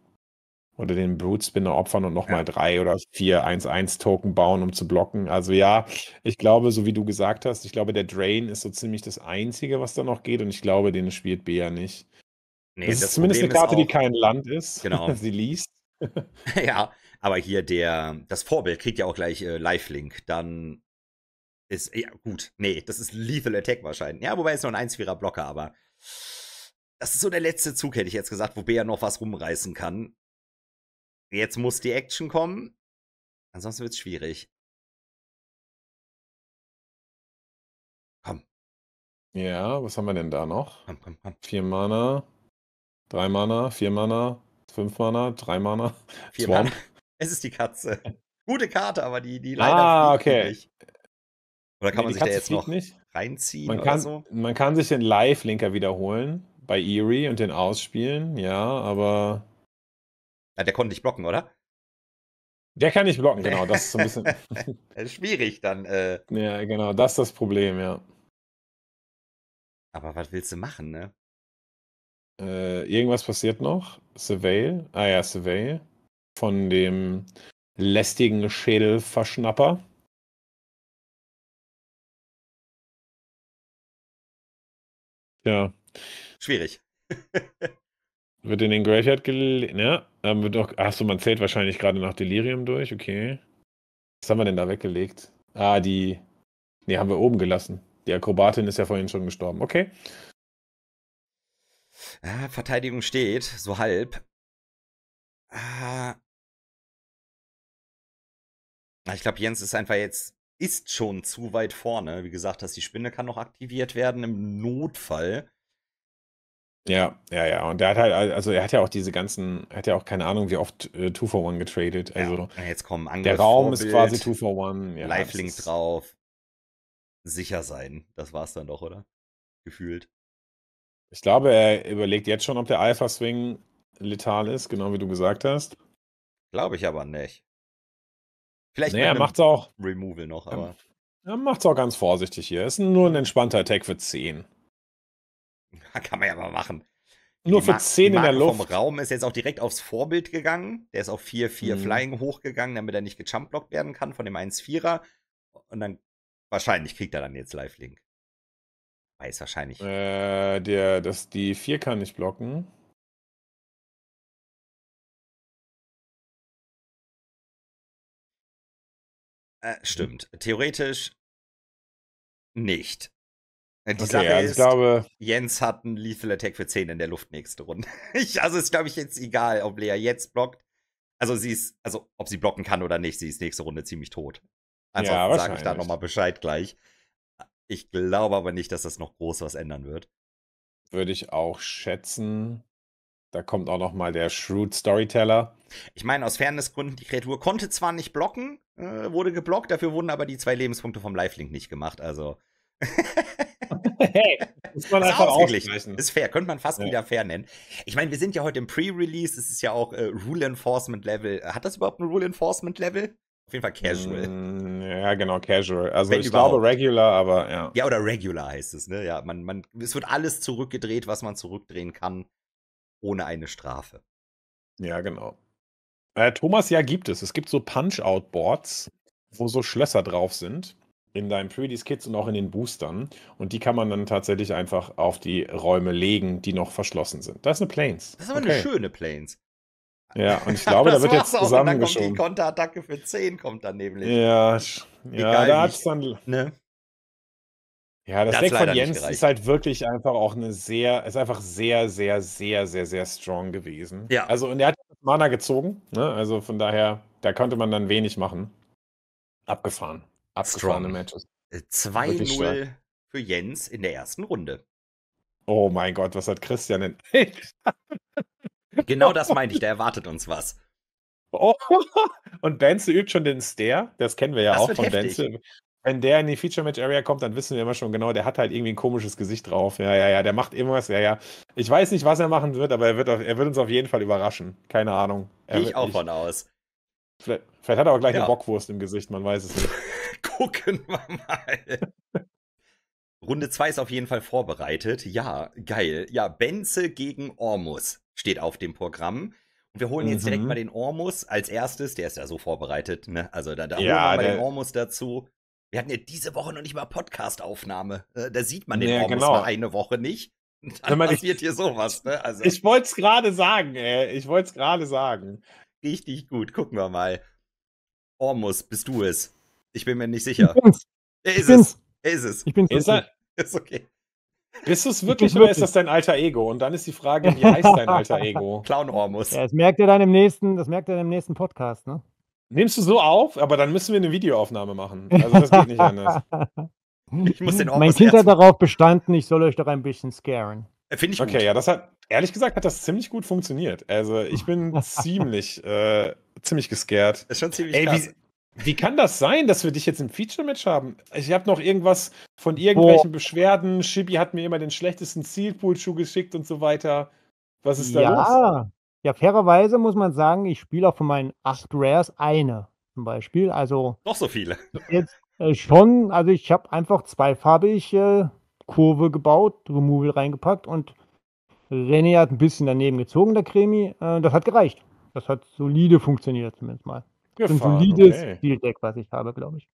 oder den Brood Spinner opfern und nochmal ja. drei oder vier 1-1-Token bauen, um zu blocken. Also ja, ich glaube, so wie du gesagt hast, ich glaube, der Drain ist so ziemlich das Einzige, was da noch geht und ich glaube, den spielt Bea nicht. Nee, das, das ist zumindest Problem eine Karte, auch, die kein Land ist. Genau. Sie liest. ja, aber hier der, das Vorbild kriegt ja auch gleich äh, Lifelink. Dann ist, ja gut, nee, das ist Lethal Attack wahrscheinlich. Ja, wobei es noch ein 1-4er Blocker, aber das ist so der letzte Zug, hätte ich jetzt gesagt, wo Bea noch was rumreißen kann. Jetzt muss die Action kommen. Ansonsten wird's schwierig. Komm. Ja, was haben wir denn da noch? Komm, komm, komm. Vier Mana, drei Mana, vier Mana, fünf Mana, drei Mana. Vier Swamp. Mana. Es ist die Katze. Gute Karte, aber die, die ah, leider ah, okay. nicht. Oder kann nee, man sich da jetzt noch nicht. reinziehen man kann, so? Man kann sich den Live-Linker wiederholen bei Erie und den Ausspielen, ja, aber. Ja, der konnte dich blocken, oder? Der kann nicht blocken, genau. Das ist so ein bisschen. ist schwierig dann. Äh... Ja, genau, das ist das Problem, ja. Aber was willst du machen, ne? Äh, irgendwas passiert noch. Surveil. Ah ja, Surveil. Von dem lästigen Schädelverschnapper. Ja schwierig. wird in den Graveyard gelegt, ne? Ähm, wird auch, achso, man zählt wahrscheinlich gerade nach Delirium durch, okay. Was haben wir denn da weggelegt? Ah, die. Ne, haben wir oben gelassen. Die Akrobatin ist ja vorhin schon gestorben. Okay. Ah, Verteidigung steht, so halb. Ah. ah ich glaube, Jens ist einfach jetzt, ist schon zu weit vorne. Wie gesagt, dass die Spinne kann noch aktiviert werden im Notfall. Ja, ja, ja. Und der hat halt, also er hat ja auch diese ganzen, hat ja auch keine Ahnung, wie oft äh, Two for One getradet. Also ja, jetzt kommen Angriff, Der Raum Vorbild, ist quasi Two for One. Ja, Lifelink drauf. Sicher sein. Das war's dann doch, oder? Gefühlt. Ich glaube, er überlegt jetzt schon, ob der Alpha Swing letal ist, genau wie du gesagt hast. Glaube ich aber nicht. Vielleicht naja, macht's auch. Removal noch, aber. Er macht's auch ganz vorsichtig hier. Ist nur ein entspannter Attack für 10. Kann man ja mal machen. Nur die für 10 in der Luft. Vom Raum ist jetzt auch direkt aufs Vorbild gegangen. Der ist auf 4-4 mhm. Flying hochgegangen, damit er nicht gejumpblockt werden kann von dem 1-4er. Und dann wahrscheinlich kriegt er dann jetzt Live-Link. Weiß wahrscheinlich. Äh, der, das, die 4 kann nicht blocken. Äh, stimmt. Theoretisch nicht. Äh, die okay, Sache also ist, glaube, Jens hat einen Lethal Attack für 10 in der Luft nächste Runde. Ich, also ist, glaube ich, jetzt egal, ob Lea jetzt blockt. Also sie ist, also ob sie blocken kann oder nicht, sie ist nächste Runde ziemlich tot. Ansonsten ja, sage ich da nochmal Bescheid gleich. Ich glaube aber nicht, dass das noch groß was ändern wird. Würde ich auch schätzen. Da kommt auch nochmal der Shrewd Storyteller. Ich meine, aus Fairnessgründen, die Kreatur konnte zwar nicht blocken, äh, wurde geblockt, dafür wurden aber die zwei Lebenspunkte vom Lifelink nicht gemacht. Also hey, muss man ist einfach ausgeglichen. Ist fair, könnte man fast ja. wieder fair nennen. Ich meine, wir sind ja heute im Pre-Release, es ist ja auch äh, Rule Enforcement Level. Hat das überhaupt ein Rule Enforcement Level? Auf jeden Fall casual. Mm, ja, genau, casual. Also Wenn ich überhaupt. glaube regular, aber ja. Ja, oder regular heißt es, ne? Ja, man, man, es wird alles zurückgedreht, was man zurückdrehen kann, ohne eine Strafe. Ja, genau. Äh, Thomas, ja, gibt es. Es gibt so Punch-Out-Boards, wo so Schlösser drauf sind in deinen Pre-Release-Kits und auch in den Boostern. Und die kann man dann tatsächlich einfach auf die Räume legen, die noch verschlossen sind. Das ist eine Planes. Das ist aber okay. eine schöne Planes. Ja, und ich glaube, da wird jetzt auch. zusammengeschoben. Und dann kommt die Konterattacke für 10 kommt dann nämlich. Ja, ja da hat es dann... Ne? Ja, das, das Deck von Jens ist halt wirklich einfach auch eine sehr, ist einfach sehr, sehr, sehr, sehr, sehr strong gewesen. Ja. Also, und er hat Mana gezogen, ne? Also von daher, da konnte man dann wenig machen. Abgefahren abgefahrene Matches. 2-0 äh, für Jens in der ersten Runde. Oh mein Gott, was hat Christian denn? genau das meinte ich, der erwartet uns was. Oh, und Benze übt schon den Stare, das kennen wir ja das auch von Benze. Wenn der in die Feature-Match-Area kommt, dann wissen wir immer schon genau, der hat halt irgendwie ein komisches Gesicht drauf. Ja, ja, ja, der macht irgendwas, ja, ja. Ich weiß nicht, was er machen wird, aber er wird, auf, er wird uns auf jeden Fall überraschen. Keine Ahnung. Gehe ich wird, auch von aus. Vielleicht, vielleicht hat er auch gleich ja. eine Bockwurst im Gesicht, man weiß es nicht. Gucken wir mal. Runde 2 ist auf jeden Fall vorbereitet. Ja, geil. Ja, Benze gegen Ormus steht auf dem Programm. Und wir holen jetzt mhm. direkt mal den Ormus als erstes. Der ist ja so vorbereitet. Ne? Also da, da holen wir mal der... den Ormus dazu. Wir hatten ja diese Woche noch nicht mal Podcast-Aufnahme. Äh, da sieht man den ja, ne, Ormus genau. mal eine Woche nicht. Dann passiert hier sowas. Ne? Also. Ich wollte es gerade sagen, ey. Ich wollte es gerade sagen richtig gut. Gucken wir mal. Ormus, bist du es? Ich bin mir nicht sicher. Ich bin's. Er ist ich bin's. es. Er ist es. Ich bin's. Ist Ist okay. Bist du es wirklich oder ist das dein alter Ego? Und dann ist die Frage, wie heißt dein alter Ego? Clown Ormus. Ja, das merkt ihr dann im nächsten, das merkt er dann im nächsten Podcast, ne? Nimmst du so auf, aber dann müssen wir eine Videoaufnahme machen. Also das geht nicht anders. Ich muss den Hormus Mein Kind hat darauf bestanden, ich soll euch doch ein bisschen scaren. Äh, finde ich okay, gut. Okay, ja, das hat, ehrlich gesagt, hat das ziemlich gut funktioniert. Also, ich bin ziemlich, äh, ziemlich gescared. Das ist schon ziemlich Ey, Wie, wie kann das sein, dass wir dich jetzt im Feature-Match haben? Ich habe noch irgendwas von irgendwelchen Boah. Beschwerden. Shibi hat mir immer den schlechtesten Zielpool-Schuh geschickt und so weiter. Was ist da ja. los? Ja, fairerweise muss man sagen, ich spiele auch von meinen acht Rares eine zum Beispiel. Also. Noch so viele. Jetzt äh, schon, also ich habe einfach zweifarbig äh, Kurve gebaut, Removal reingepackt und René hat ein bisschen daneben gezogen, der Kremi. Äh, das hat gereicht. Das hat solide funktioniert, zumindest mal. Gefahren, ein solides okay. Deck, was ich habe, glaube ich.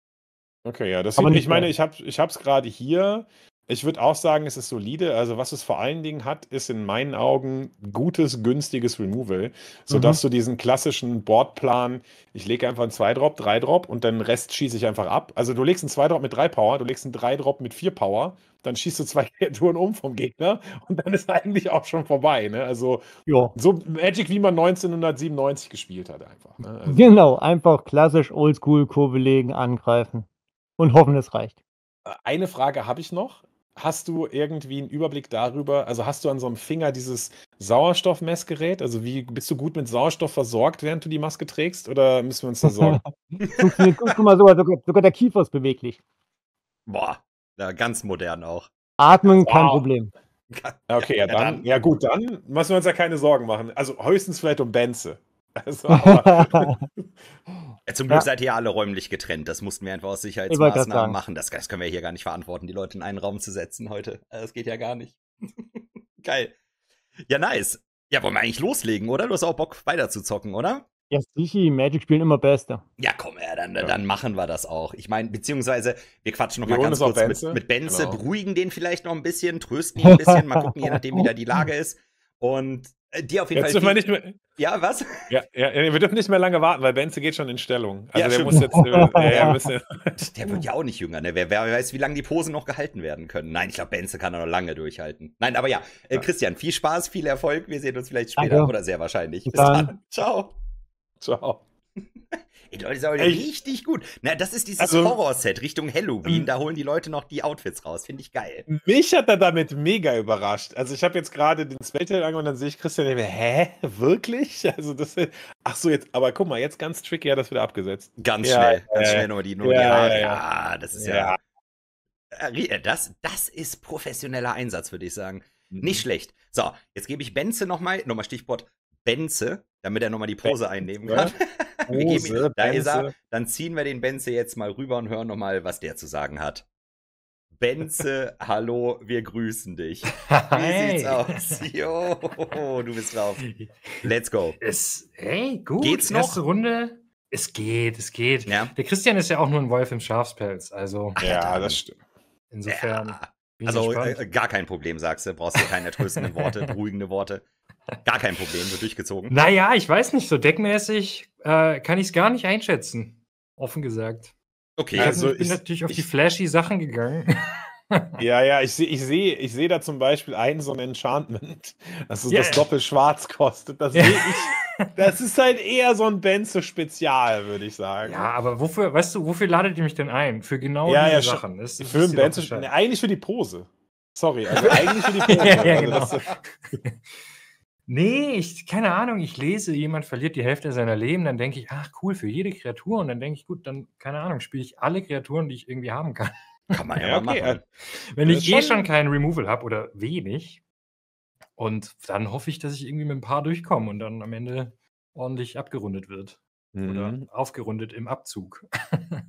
Okay, ja, das sieht, ich meine, ich habe es gerade hier. Ich würde auch sagen, es ist solide. Also, was es vor allen Dingen hat, ist in meinen Augen gutes, günstiges Removal, sodass mhm. du diesen klassischen Boardplan, ich lege einfach einen 2-Drop, 3-Drop und dann Rest schieße ich einfach ab. Also, du legst einen 2-Drop mit 3 Power, du legst einen 3-Drop mit 4 Power, dann schießt du zwei Kreaturen um vom Gegner und dann ist eigentlich auch schon vorbei. Ne? Also, jo. so Magic, wie man 1997 gespielt hat, einfach. Ne? Also, genau, einfach klassisch oldschool Kurve legen, angreifen und hoffen, es reicht. Eine Frage habe ich noch hast du irgendwie einen Überblick darüber? Also hast du an so einem Finger dieses Sauerstoffmessgerät? Also wie bist du gut mit Sauerstoff versorgt, während du die Maske trägst? Oder müssen wir uns da sorgen? Guck mal, sogar, sogar, der Kiefer ist beweglich. Boah, ja, ganz modern auch. Atmen, wow. kein Problem. Okay, ja, dann, ja gut, dann müssen wir uns ja keine Sorgen machen. Also höchstens vielleicht um Benze. Also, Zum Glück ja. seid ihr alle räumlich getrennt. Das mussten wir einfach aus Sicherheitsmaßnahmen machen. Das, das, können wir hier gar nicht verantworten, die Leute in einen Raum zu setzen heute. Also, das geht ja gar nicht. Geil. Ja, nice. Ja, wollen wir eigentlich loslegen, oder? Du hast auch Bock, weiter zu zocken, oder? Ja, sicher. Magic spielen immer beste. Ja, komm, ja, dann, ja. dann machen wir das auch. Ich meine, beziehungsweise, wir quatschen noch wir mal ganz kurz Benze. mit, mit Benze, genau. beruhigen den vielleicht noch ein bisschen, trösten ihn ein bisschen, mal gucken, je nachdem, wie da die Lage ist. Und äh, die auf jeden jetzt Fall. Dürfen nicht mehr, ja, was? Ja, ja, wir dürfen nicht mehr lange warten, weil Benze geht schon in Stellung. Also ja, der stimmt. muss jetzt. Äh, ja, müssen, der wird ja auch nicht jünger, ne? Wer, wer weiß, wie lange die Posen noch gehalten werden können. Nein, ich glaube, Benze kann er noch lange durchhalten. Nein, aber ja, äh, Christian, viel Spaß, viel Erfolg. Wir sehen uns vielleicht später Danke. oder sehr wahrscheinlich. Bis, Bis dann. Ciao. Ciao. Ey, ist aber Ey. richtig gut. Na, das ist dieses also, Horror-Set Richtung Halloween. Ähm, da holen die Leute noch die Outfits raus. Finde ich geil. Mich hat er damit mega überrascht. Also ich habe jetzt gerade den Spelltail angehört und dann sehe ich Christian und mir, hä? Wirklich? Also das Ach so, jetzt, aber guck mal, jetzt ganz tricky hat das wieder abgesetzt. Ganz ja, schnell. Ganz schnell nur die, nur ja, die Haare. Ja, ja, das ist ja. Äh, äh, das, das ist professioneller Einsatz, würde ich sagen. Mhm. Nicht schlecht. So, jetzt gebe ich Benze nochmal, nochmal Stichwort Benze, damit er nochmal die Pose einnehmen kann. wir da ist er. Dann ziehen wir den Benze jetzt mal rüber und hören nochmal, was der zu sagen hat. Benze, hallo, wir grüßen dich. Wie hey. sieht's aus? Jo, du bist drauf. Let's go. Es, hey, gut. Geht's noch? Erste Runde. Es geht, es geht. Ja. Der Christian ist ja auch nur ein Wolf im Schafspelz, also. Ja, das stimmt. Insofern. Ja. Bin also äh, gar kein Problem, sagst du. Brauchst du keine tröstenden Worte, beruhigende Worte. Gar kein Problem, so durchgezogen. Naja, ich weiß nicht, so deckmäßig äh, kann ich es gar nicht einschätzen. Offen gesagt. Okay, ich also bin ich, natürlich auf ich, die flashy Sachen gegangen ja, ja, ich sehe ich seh, ich seh da zum Beispiel ein so ein Enchantment, dass es yeah. das Doppelschwarz kostet. Das ja. ich. Das ist halt eher so ein Benzo-Spezial, würde ich sagen. Ja, aber wofür, weißt du, wofür ladet ihr mich denn ein? Für genau ja, diese ja, Sachen. Das, das für ein Benzo, nee, eigentlich für die Pose. Sorry, also eigentlich für die Pose. ja, ja, also genau. Also, Nee, ich, keine Ahnung, ich lese, jemand verliert die Hälfte seiner Leben, dann denke ich, ach cool, für jede Kreatur. Und dann denke ich, gut, dann, keine Ahnung, spiele ich alle Kreaturen, die ich irgendwie haben kann. Kann man ja, ja okay. machen. Äh, Wenn das äh, ich eh schon keinen Removal habe oder wenig, und dann hoffe ich, dass ich irgendwie mit ein paar durchkomme und dann am Ende ordentlich abgerundet wird. Mhm. Oder aufgerundet im Abzug.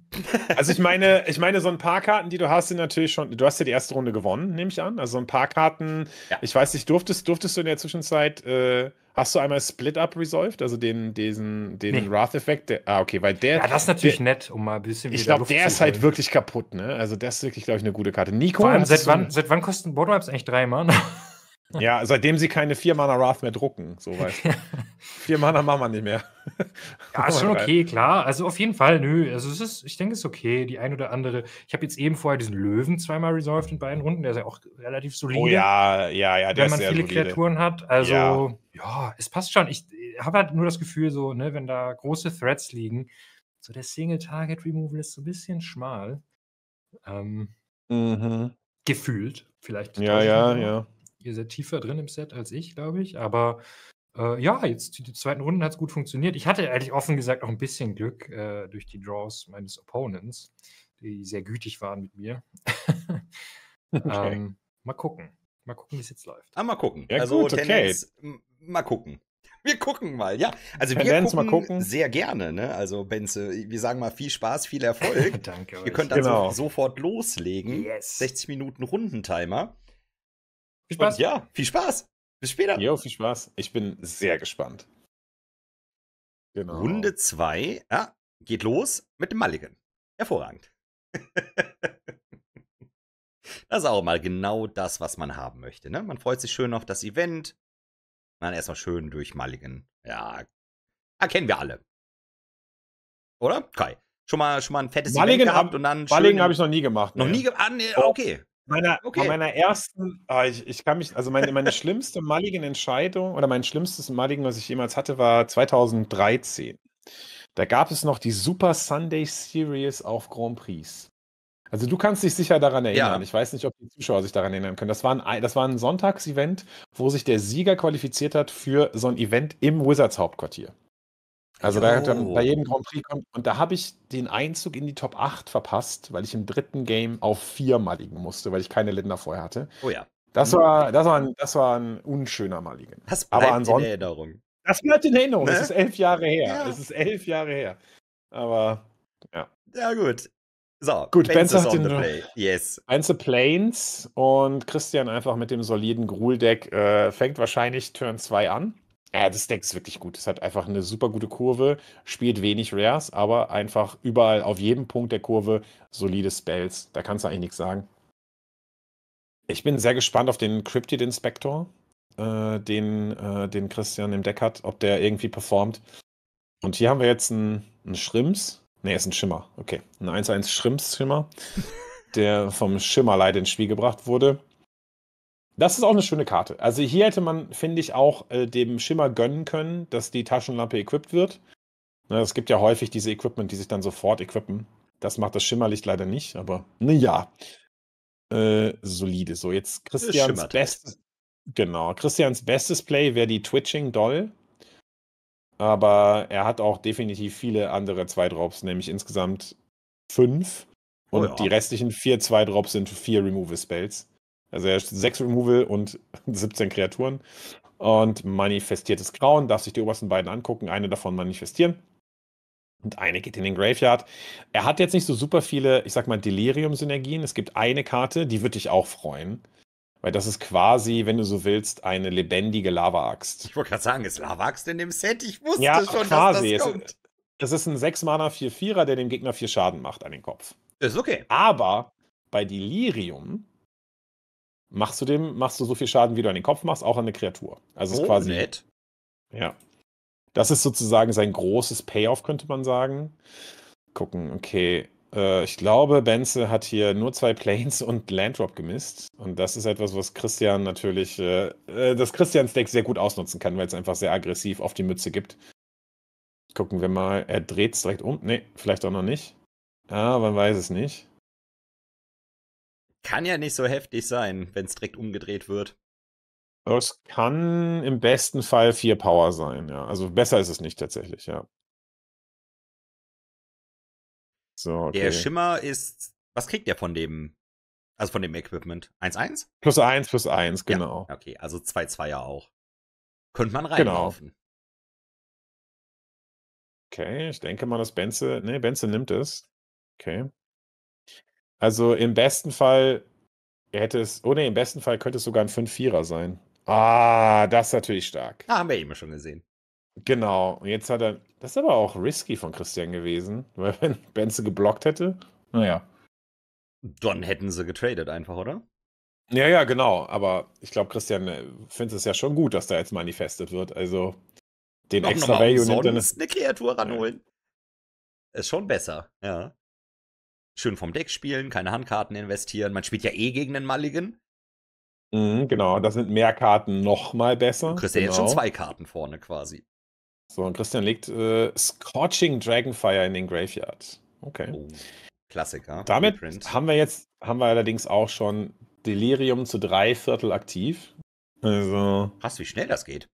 also ich meine, ich meine, so ein paar Karten, die du hast, sind natürlich schon, du hast ja die erste Runde gewonnen, nehme ich an. Also so ein paar Karten, ja. ich weiß nicht, durftest, durftest du in der Zwischenzeit äh, Hast du einmal Split Up Resolved, also den, diesen, den nee. Wrath-Effekt? Ah, okay, weil der. Ja, das ist natürlich der, nett, um mal ein bisschen. Ich glaube, der ist halt wirklich kaputt, ne? Also, das ist wirklich, glaube ich, eine gute Karte. Nico. Vor allem, seit wann, seit wann kosten Boardmaps eigentlich drei Mana? Ja, seitdem sie keine 4 Mana Wrath mehr drucken, so weiß. vier Mana machen wir nicht mehr. ja, ist schon okay, klar. Also auf jeden Fall, nö. Also es ist, ich denke, es ist okay, die ein oder andere. Ich habe jetzt eben vorher diesen Löwen zweimal resolved in beiden Runden, der ist ja auch relativ solide. Oh ja, ja, ja, der ist Wenn man viele solide. Kreaturen hat. Also, ja. ja. es passt schon. Ich habe halt nur das Gefühl, so, ne, wenn da große Threads liegen, so der Single-Target-Removal ist so ein bisschen schmal. Ähm, mhm. Gefühlt, vielleicht. Ja, ja, ja ihr seid tiefer drin im Set als ich, glaube ich. Aber äh, ja, jetzt die zweiten Runden hat es gut funktioniert. Ich hatte ehrlich offen gesagt auch ein bisschen Glück äh, durch die Draws meines Opponents, die sehr gütig waren mit mir. okay. ähm, mal gucken. Mal gucken, wie es jetzt läuft. Ah, mal gucken. Ja, also gut, okay. Tennis, mal gucken. Wir gucken mal, ja. Also wir Tendenz, gucken, gucken, sehr gerne, ne? Also Benze, äh, wir sagen mal viel Spaß, viel Erfolg. Danke. Ihr euch. könnt dann genau. sofort loslegen. Yes. 60 Minuten Rundentimer. Viel Spaß. Und ja, viel Spaß. Bis später. Jo, viel Spaß. Ich bin sehr gespannt. Genau. Runde 2 ja, geht los mit dem Mulligan. Hervorragend. das ist auch mal genau das, was man haben möchte. Ne? Man freut sich schön auf das Event. Man erstmal schön durch Mulligan. Ja, erkennen wir alle. Oder? Kai. Schon mal, schon mal ein fettes Mulligan Event gehabt hab, und dann. Mulligan habe ich noch nie gemacht. Noch nee. nie gemacht? Ah, nee, okay meiner, okay. bei meiner ersten, ah, ich, ich kann mich, also meine, meine schlimmste maligen Entscheidung oder mein schlimmstes maligen, was ich jemals hatte, war 2013. Da gab es noch die Super Sunday Series auf Grand Prix. Also du kannst dich sicher daran erinnern. Ja. Ich weiß nicht, ob die Zuschauer sich daran erinnern können. Das war ein, das war ein Sonntagsevent, wo sich der Sieger qualifiziert hat für so ein Event im Wizards Hauptquartier. Also da, da, bei jedem Grand Prix kommt. Und da habe ich den Einzug in die Top 8 verpasst, weil ich im dritten Game auf vier mal musste, weil ich keine Länder vorher hatte. Oh ja. Das mhm. war, das war, ein, das war ein unschöner Maligen. Das bleibt Aber ansonsten, in Erinnerung. Das bleibt in Erinnerung. Ne? Es ist elf Jahre her. Ja. Es ist elf Jahre her. Aber ja. Ja, gut. So, gut, Benz hat den play. Yes. Benz Planes und Christian einfach mit dem soliden Gruhl-Deck äh, fängt wahrscheinlich Turn 2 an. Ja, das Deck ist wirklich gut. Es hat einfach eine super gute Kurve, spielt wenig Rares, aber einfach überall auf jedem Punkt der Kurve solide Spells. Da kannst du eigentlich nichts sagen. Ich bin sehr gespannt auf den Cryptid Inspector, äh, den, äh, den Christian im Deck hat, ob der irgendwie performt. Und hier haben wir jetzt einen, Schrimps. Ne, ist ein Schimmer. Okay. Ein 1-1 Schrimps-Schimmer, der vom Schimmerlei ins Spiel gebracht wurde. Das ist auch eine schöne Karte. Also hier hätte man, finde ich, auch äh, dem Schimmer gönnen können, dass die Taschenlampe equipped wird. Na, ne, es gibt ja häufig diese Equipment, die sich dann sofort equippen. Das macht das Schimmerlicht leider nicht, aber naja. Äh, solide. So, jetzt Christians bestes. Genau, Christians bestes Play wäre die Twitching Doll. Aber er hat auch definitiv viele andere Zweidrops, nämlich insgesamt fünf. Und oh ja. die restlichen vier Zweidrops sind vier Removal Spells. Also er hat 6 Removal und 17 Kreaturen. Und manifestiertes Grauen darf sich die obersten beiden angucken, eine davon manifestieren. Und eine geht in den Graveyard. Er hat jetzt nicht so super viele, ich sag mal, Delirium-Synergien. Es gibt eine Karte, die würde dich auch freuen. Weil das ist quasi, wenn du so willst, eine lebendige Lava-Axt. Ich wollte gerade sagen, ist Lava-Axt in dem Set? Ich wusste ja, schon, quasi. dass das kommt. Es, ist ein 6-Mana 4-4er, der dem Gegner 4 Schaden macht an den Kopf. Ist okay. Aber bei Delirium machst du dem, machst du so viel Schaden, wie du an den Kopf machst, auch an eine Kreatur. Also oh, ist quasi. Nett. Ja. Das ist sozusagen sein großes Payoff, könnte man sagen. Gucken, okay. Äh, ich glaube, Benze hat hier nur zwei Planes und Landdrop gemisst. Und das ist etwas, was Christian natürlich, äh, äh, das Christians Deck sehr gut ausnutzen kann, weil es einfach sehr aggressiv auf die Mütze gibt. Gucken wir mal. Er dreht es direkt um. Ne, vielleicht auch noch nicht. Ah, man weiß es nicht kann ja nicht so heftig sein, wenn es direkt umgedreht wird. Es kann im besten Fall 4 Power sein, ja. Also besser ist es nicht tatsächlich, ja. So, okay. Der Schimmer ist. Was kriegt der von dem? Also von dem Equipment? 1-1? Plus 1, plus 1, genau. Ja, okay, also 2 zwei 2er auch. Könnte man genau. reinlaufen. Genau. Okay, ich denke mal, dass Benze. Ne, Benze nimmt es. Okay. Also im besten Fall hätte es, oh ne, im besten Fall könnte es sogar ein 5-4er sein. Ah, das ist natürlich stark. Ah, haben wir eben schon gesehen. Genau. Und jetzt hat er, das ist aber auch risky von Christian gewesen, weil wenn Benze geblockt hätte, naja. Dann hätten sie getradet einfach, oder? Ja, ja, genau. Aber ich glaube, Christian äh, findet es ja schon gut, dass da jetzt manifestet wird. Also den Doch extra Value nimmt er. eine Kreatur ranholen. Ja. Ist schon besser, ja schön vom Deck spielen, keine Handkarten investieren. Man spielt ja eh gegen den Mulligan. Mhm, genau, da sind mehr Karten nochmal besser. Du kriegst genau. ja jetzt schon zwei Karten vorne quasi. So, und Christian legt äh, Scorching Dragonfire in den Graveyard. Okay. Oh, Klassiker. Damit Reprint. haben wir jetzt, haben wir allerdings auch schon Delirium zu drei Viertel aktiv. Also. Krass, wie schnell das geht.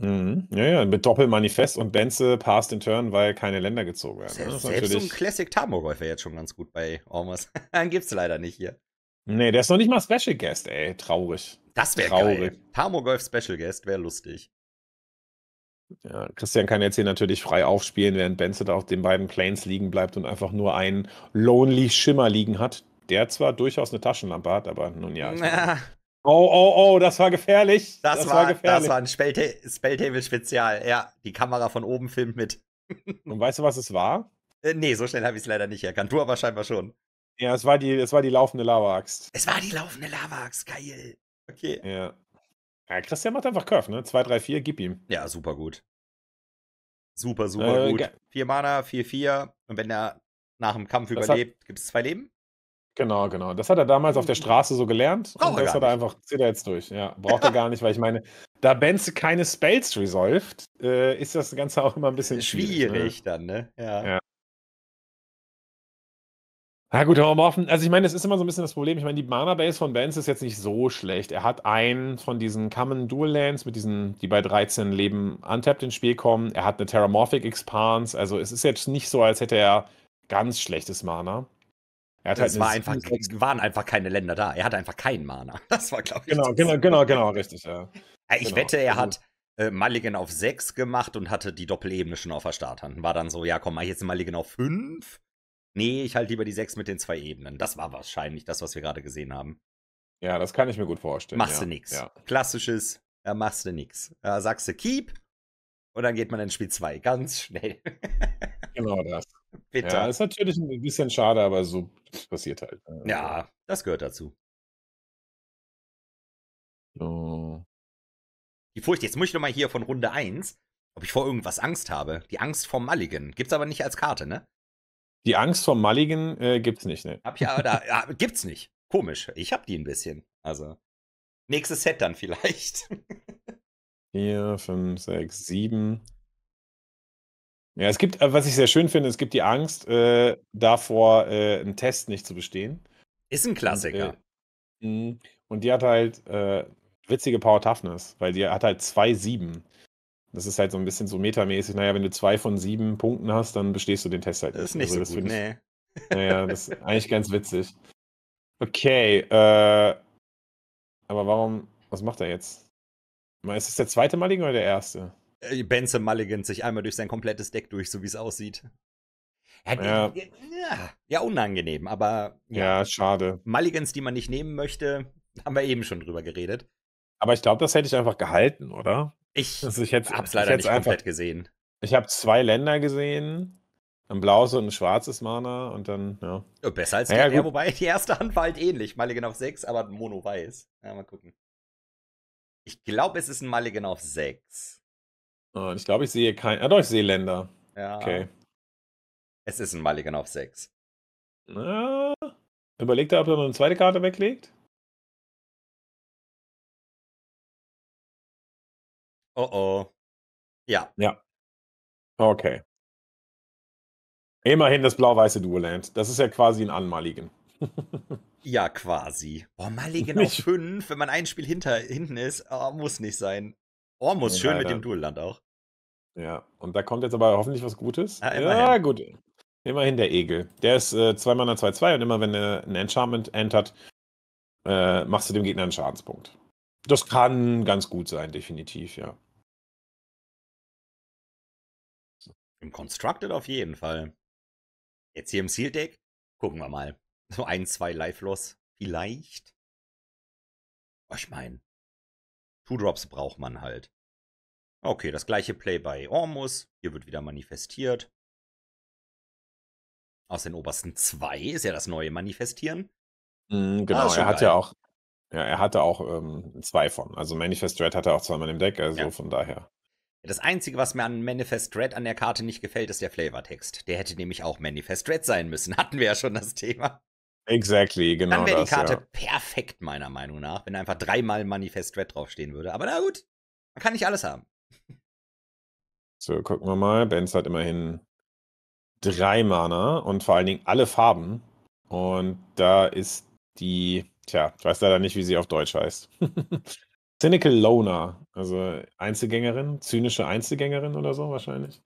Mhm. Ja, ja, mit Doppelmanifest und Benze passt in turn, weil keine Länder gezogen werden. Selbst, selbst so ein Classic Tamorolf wäre jetzt schon ganz gut bei Ormus. Dann es leider nicht hier. Nee, der ist noch nicht mal Special Guest, ey. Traurig. Das wäre traurig. Tamogolf Special Guest wäre lustig. Ja, Christian kann jetzt hier natürlich frei aufspielen, während Benze da auf den beiden Planes liegen bleibt und einfach nur einen Lonely Schimmer liegen hat, der zwar durchaus eine Taschenlampe hat, aber nun ja. Na, Oh, oh, oh, das war gefährlich. Das, das war, war, gefährlich. Das war ein Spellta Spelltable-Spezial. Ja, die Kamera von oben filmt mit. Und weißt du, was es war? Äh, nee, so schnell habe ich es leider nicht erkannt. Du aber scheinbar schon. Ja, es war die, es war die laufende Lava-Axt. Es war die laufende Lava-Axt, geil. Okay. Ja. ja. Christian macht einfach Curve, ne? 2, 3, 4, gib ihm. Ja, super gut. Super, super äh, gut. 4 Mana, 4, 4. Und wenn er nach dem Kampf überlebt, gibt es zwei Leben? Genau, genau. Das hat er damals auf der mhm. Straße so gelernt. Braucht und das hat er einfach, zieht er jetzt durch. Ja, braucht er gar nicht, weil ich meine, da Benz keine Spells resolved, äh, ist das Ganze auch immer ein bisschen schwierig. Ne? schwierig ne? dann, ne? Ja. ja. Na gut, aber offen. Also ich meine, das ist immer so ein bisschen das Problem. Ich meine, die Mana Base von Benz ist jetzt nicht so schlecht. Er hat einen von diesen Common Dual Lands mit diesen, die bei 13 Leben untappt ins Spiel kommen. Er hat eine Terramorphic Expanse. Also es ist jetzt nicht so, als hätte er ganz schlechtes Mana. Halt es war einfach, waren einfach keine Länder da. Er hatte einfach keinen Mana. Das war, glaube ich. Genau, genau, genau, genau, richtig, ja. Ich genau. wette, er also hat äh, Mulligan auf 6 gemacht und hatte die Doppelebene schon auf der Starthand. War dann so, ja, komm, mach ich jetzt Mulligan auf 5? Nee, ich halt lieber die 6 mit den zwei Ebenen. Das war wahrscheinlich das, was wir gerade gesehen haben. Ja, das kann ich mir gut vorstellen. Machst ja. du nix. Ja. Klassisches, da machst du nix. Da sagst du Keep und dann geht man in Spiel 2. Ganz schnell. genau das. Bitter. Ja, ist natürlich ein bisschen schade, aber so passiert halt. Ne? Also ja, das gehört dazu. So. Die Furcht, jetzt muss ich nochmal hier von Runde 1, ob ich vor irgendwas Angst habe. Die Angst vor Mulligan. Gibt's aber nicht als Karte, ne? Die Angst vor Mulligan äh, gibt's nicht, ne? Hab ja, da, ja, ah, gibt's nicht. Komisch. Ich hab die ein bisschen. Also. Nächstes Set dann vielleicht. 4, 5, 6, 7. Ja, es gibt, äh, was ich sehr schön finde, es gibt die Angst äh, davor, äh, einen Test nicht zu bestehen. Ist ein Klassiker. Und, äh, mhm. und die hat halt äh, witzige Power Toughness, weil die hat halt zwei Sieben. Das ist halt so ein bisschen so metamäßig. Naja, wenn du zwei von sieben Punkten hast, dann bestehst du den Test halt nicht. Das ist nicht also, so gut, ich, nee. Naja, das ist eigentlich ganz witzig. Okay, äh, aber warum, was macht er jetzt? Ist das der zweite Maligen oder der erste? Äh, Benson Mulligan sich einmal durch sein komplettes Deck durch, so wie es aussieht. Ja, ja. ja, unangenehm, aber. Ja, ja, schade. Mulligans, die man nicht nehmen möchte, haben wir eben schon drüber geredet. Aber ich glaube, das hätte ich einfach gehalten, oder? Ich, also ich hätte, hab's leider ich nicht komplett gesehen. Ich habe zwei Länder gesehen. Ein blaues und ein schwarzes Mana und dann, ja. ja oh, besser als naja, der, wobei die erste Hand war halt ähnlich. Mulligan auf 6, aber Mono weiß. Ja, mal gucken. Ich glaube, es ist ein Mulligan auf 6. Äh, ich glaube, ich sehe kein. Ah, doch, ich sehe Länder. Ja. Okay. Es ist ein Mulligan auf 6. Na, überlegt er, ob er mal eine zweite Karte weglegt? Oh oh. Ja. Ja. Okay. Immerhin das blau-weiße Duoland. Das ist ja quasi ein Anmaligen. ja, quasi. Oh, Mulligan auf 5, wenn man ein Spiel hinter, hinten ist. Oh, muss nicht sein. Oh, muss schön leider. mit dem Duelland auch. Ja, und da kommt jetzt aber hoffentlich was Gutes. Ja, ja gut. Immerhin der Egel. Der ist äh, 2 Mana 2-2 und immer wenn er ein Enchantment entert, äh, machst du dem Gegner einen Schadenspunkt. Das kann ganz gut sein, definitiv, ja. Im Constructed auf jeden Fall. Jetzt hier im Seal Deck, gucken wir mal. So ein, zwei Life-Loss, vielleicht. Oh, ich meine, Two Drops braucht man halt. Okay, das gleiche Play bei Ormus. Hier wird wieder manifestiert. Aus den obersten zwei ist ja das neue Manifestieren. Mm, genau, ah, er hat geil. ja auch, ja, er hatte auch ähm, zwei von. Also Manifest Dread hat er auch zweimal im Deck, also ja. von daher. Das Einzige, was mir an Manifest Dread an der Karte nicht gefällt, ist der Flavortext. Der hätte nämlich auch Manifest Dread sein müssen. Hatten wir ja schon das Thema. Exactly, genau. Dann wäre die Karte ja. perfekt, meiner Meinung nach, wenn einfach dreimal Manifest Dread draufstehen würde. Aber na gut, man kann nicht alles haben. So, gucken wir mal. Benz hat immerhin drei Mana und vor allen Dingen alle Farben. Und da ist die, tja, ich weiß leider nicht, wie sie auf Deutsch heißt. Cynical Loner, also Einzelgängerin, zynische Einzelgängerin oder so wahrscheinlich.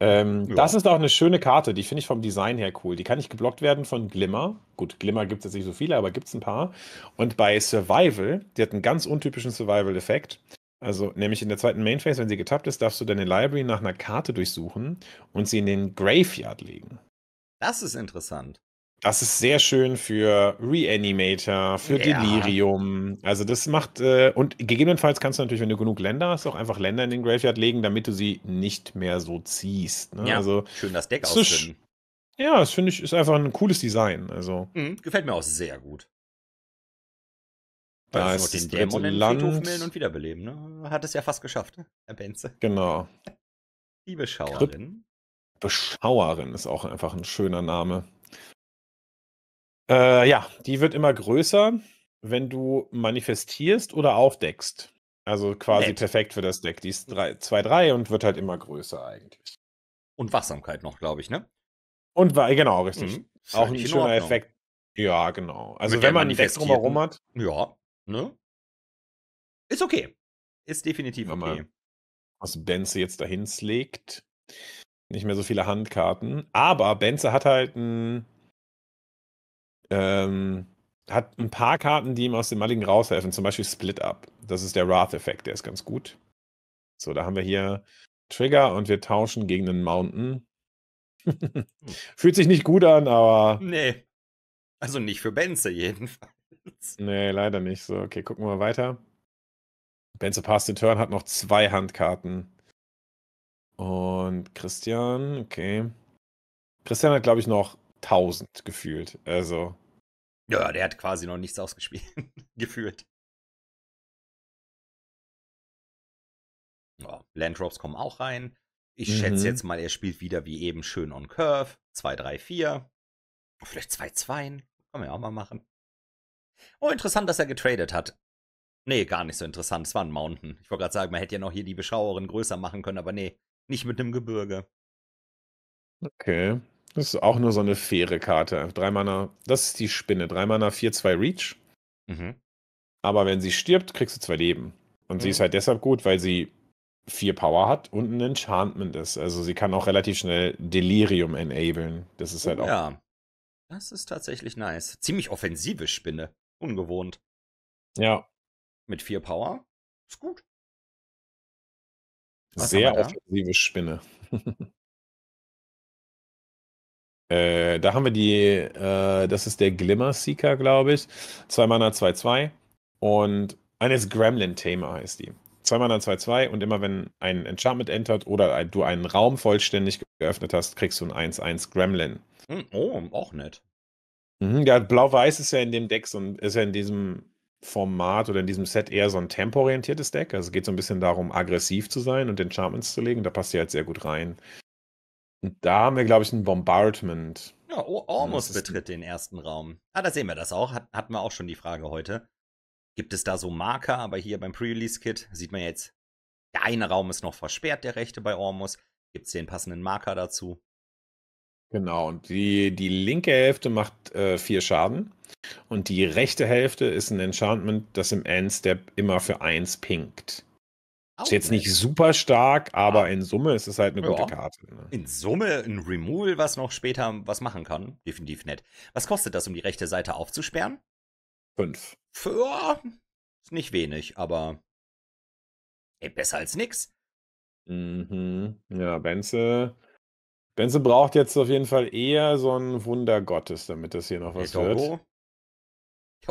Ähm, ja. Das ist auch eine schöne Karte, die finde ich vom Design her cool. Die kann nicht geblockt werden von Glimmer. Gut, Glimmer gibt es jetzt nicht so viele, aber gibt es ein paar. Und bei Survival, die hat einen ganz untypischen Survival-Effekt. Also, nämlich in der zweiten Main Phase, wenn sie getappt ist, darfst du deine Library nach einer Karte durchsuchen und sie in den Graveyard legen. Das ist interessant. Das ist sehr schön für Reanimator, für ja. Delirium. Also das macht, äh, und gegebenenfalls kannst du natürlich, wenn du genug Länder hast, auch einfach Länder in den Graveyard legen, damit du sie nicht mehr so ziehst. Ne? Ja, also, schön das Deck ausfinden. Ja, das finde ich, ist einfach ein cooles Design. Also. Mhm, gefällt mir auch sehr gut. Da also heißt den Dämonen Land. Friedhof und wiederbeleben, ne? Hat es ja fast geschafft, Herr Benze. Genau. Die Beschauerin. Krypt Beschauerin ist auch einfach ein schöner Name. Äh, ja, die wird immer größer, wenn du manifestierst oder aufdeckst. Also quasi Nett. perfekt für das Deck. Die ist 2-3 und wird halt immer größer eigentlich. Und Wachsamkeit noch, glaube ich, ne? Und genau, richtig. Mhm. Auch ein schöner Effekt. Ja, genau. Also Mit wenn man ein Deck drumherum hat. Ja. Ne? Ist okay. Ist definitiv Wenn okay. Was Benze jetzt dahin legt. Nicht mehr so viele Handkarten. Aber Benze hat halt ein. Ähm, hat ein paar Karten, die ihm aus dem Mulligan raushelfen. Zum Beispiel Split Up. Das ist der Wrath-Effekt. Der ist ganz gut. So, da haben wir hier Trigger und wir tauschen gegen einen Mountain. Hm. Fühlt sich nicht gut an, aber. Nee. Also nicht für Benze jedenfalls nee, leider nicht. So, okay, gucken wir mal weiter. Benzo Pass den Turn hat noch zwei Handkarten. Und Christian, okay. Christian hat, glaube ich, noch 1000 gefühlt. Also. Ja, der hat quasi noch nichts ausgespielt. gefühlt. Ja, Landrops kommen auch rein. Ich mhm. schätze jetzt mal, er spielt wieder wie eben schön on Curve. 2, 3, 4. Vielleicht 2, 2. Kann man ja auch mal machen. Oh, interessant, dass er getradet hat. Nee, gar nicht so interessant. Es war ein Mountain. Ich wollte gerade sagen, man hätte ja noch hier die Beschauerin größer machen können, aber nee, nicht mit einem Gebirge. Okay. Das ist auch nur so eine faire Karte. Drei Mana, das ist die Spinne. Drei Mana, 4-2 Reach. Mhm. Aber wenn sie stirbt, kriegst du zwei Leben. Und mhm. sie ist halt deshalb gut, weil sie vier Power hat und ein Enchantment ist. Also sie kann auch relativ schnell Delirium enablen. Das ist halt oh, auch. Ja. Das ist tatsächlich nice. Ziemlich offensive Spinne ungewohnt. Ja. Mit vier Power ist gut. Was Sehr offensive Spinne. Äh, da haben wir die, äh, das ist der Glimmer Seeker, glaube ich. Zwei Mana, 2-2. Und eines Gremlin Tamer heißt die. Zwei Mana, 2-2. Und immer wenn ein Enchantment entert oder du einen Raum vollständig geöffnet hast, kriegst du ein 1-1 Gremlin. Hm, oh, auch nett. Mhm, ja, Blau-Weiß ist ja in dem Deck so ist ja in diesem Format oder in diesem Set eher so ein tempo-orientiertes Deck. Also geht so ein bisschen darum, aggressiv zu sein und Enchantments zu legen. Da passt ihr halt sehr gut rein. Und da haben wir, glaube ich, ein Bombardment. Ja, Ormus betritt den ersten Raum. Ah, da sehen wir das auch. Hat, hatten wir auch schon die Frage heute. Gibt es da so Marker? Aber hier beim Pre-Release-Kit sieht man jetzt, der eine Raum ist noch versperrt, der rechte bei Ormus. Gibt es den passenden Marker dazu? Genau, und die, die linke Hälfte macht äh, vier Schaden. Und die rechte Hälfte ist ein Enchantment, das im Endstep immer für eins pinkt. Ist jetzt nicht super stark, aber ah. in Summe ist es halt eine ja. gute Karte. Ne? In Summe ein Removal, was noch später was machen kann. Definitiv nett. Was kostet das, um die rechte Seite aufzusperren? Fünf. Für, ist nicht wenig, aber ey, besser als nix. Mhm. Ja, Benze Benze braucht jetzt auf jeden Fall eher so ein Wunder Gottes, damit das hier noch was wird.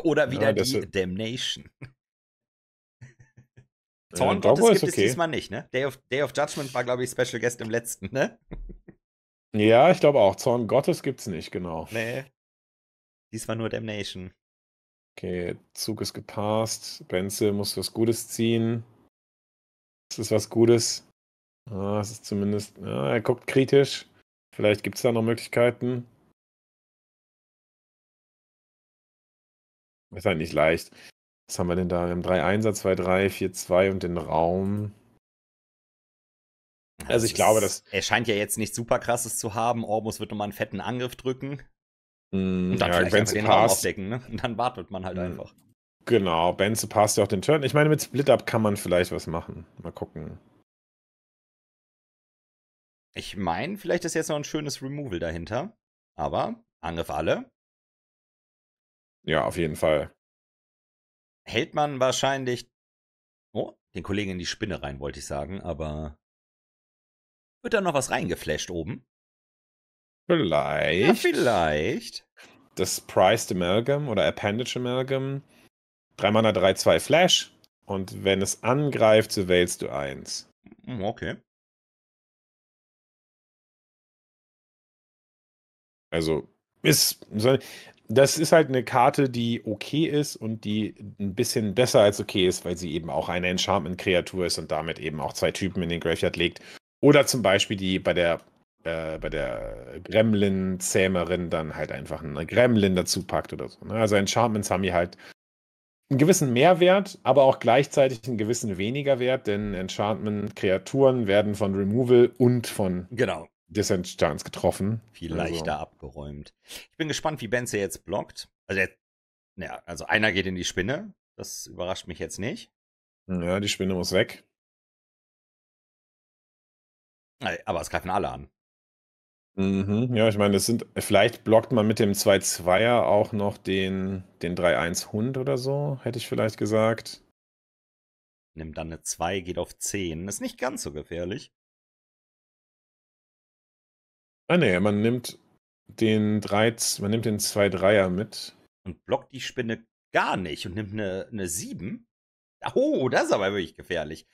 Oder wieder ja, die wird... Damnation. Äh, Zorn ja, Gottes gibt es diesmal nicht, ne? Day of, Day of Judgment war, glaube ich, Special Guest im letzten, ne? Ja, ich glaube auch. Zorn Gottes gibt es nicht, genau. Nee. Diesmal nur Damnation. Okay, Zug ist gepasst. Benze muss was Gutes ziehen. Das ist was Gutes. Ah, es ist zumindest. Ah, er guckt kritisch. Vielleicht gibt es da noch Möglichkeiten. Ist halt nicht leicht. Was haben wir denn da? Wir haben 3 1 2-3, 4-2 und den Raum. Also, also ich glaube, dass. Er scheint ja jetzt nichts super krasses zu haben. Ormus wird nochmal einen fetten Angriff drücken. Mm, und dann ja, vielleicht Benze den Raum aufdecken, ne? Und dann wartet man halt mhm. einfach. Genau, Benze passt ja auch den Turn. Ich meine, mit Split-Up kann man vielleicht was machen. Mal gucken. Ich meine, vielleicht ist jetzt noch ein schönes Removal dahinter. Aber Angriff alle. Ja, auf jeden Fall. Hält man wahrscheinlich. Oh, den Kollegen in die Spinne rein, wollte ich sagen, aber. Wird da noch was reingeflasht oben? Vielleicht. Ja, vielleicht. Das Priced Amalgam oder Appendage Amalgam. 3 Mana 3, 2 Flash. Und wenn es angreift, so wählst du eins. Hm, okay. Also ist, das ist halt eine Karte, die okay ist und die ein bisschen besser als okay ist, weil sie eben auch eine Enchantment-Kreatur ist und damit eben auch zwei Typen in den Graveyard legt. Oder zum Beispiel die bei der, äh, bei der Gremlin-Zähmerin dann halt einfach eine Gremlin dazu packt oder so. Ne? Also Enchantments haben hier halt einen gewissen Mehrwert, aber auch gleichzeitig einen gewissen weniger Wert, denn Enchantment-Kreaturen werden von Removal und von genau. Descent Distanz getroffen. Viel also. leichter abgeräumt. Ich bin gespannt, wie Benze jetzt blockt. Also, jetzt, ja, also einer geht in die Spinne. Das überrascht mich jetzt nicht. Ja, die Spinne muss weg. Aber es greifen alle an. Mhm, ja, ich meine, das sind, vielleicht blockt man mit dem 2-2er auch noch den, den 3-1-Hund oder so, hätte ich vielleicht gesagt. Nimm dann eine 2, geht auf 10. Ist nicht ganz so gefährlich. Ah ne, man nimmt den 3, man nimmt den 2-3er mit. Und blockt die Spinne gar nicht und nimmt eine, eine 7. Oh, das ist aber wirklich gefährlich.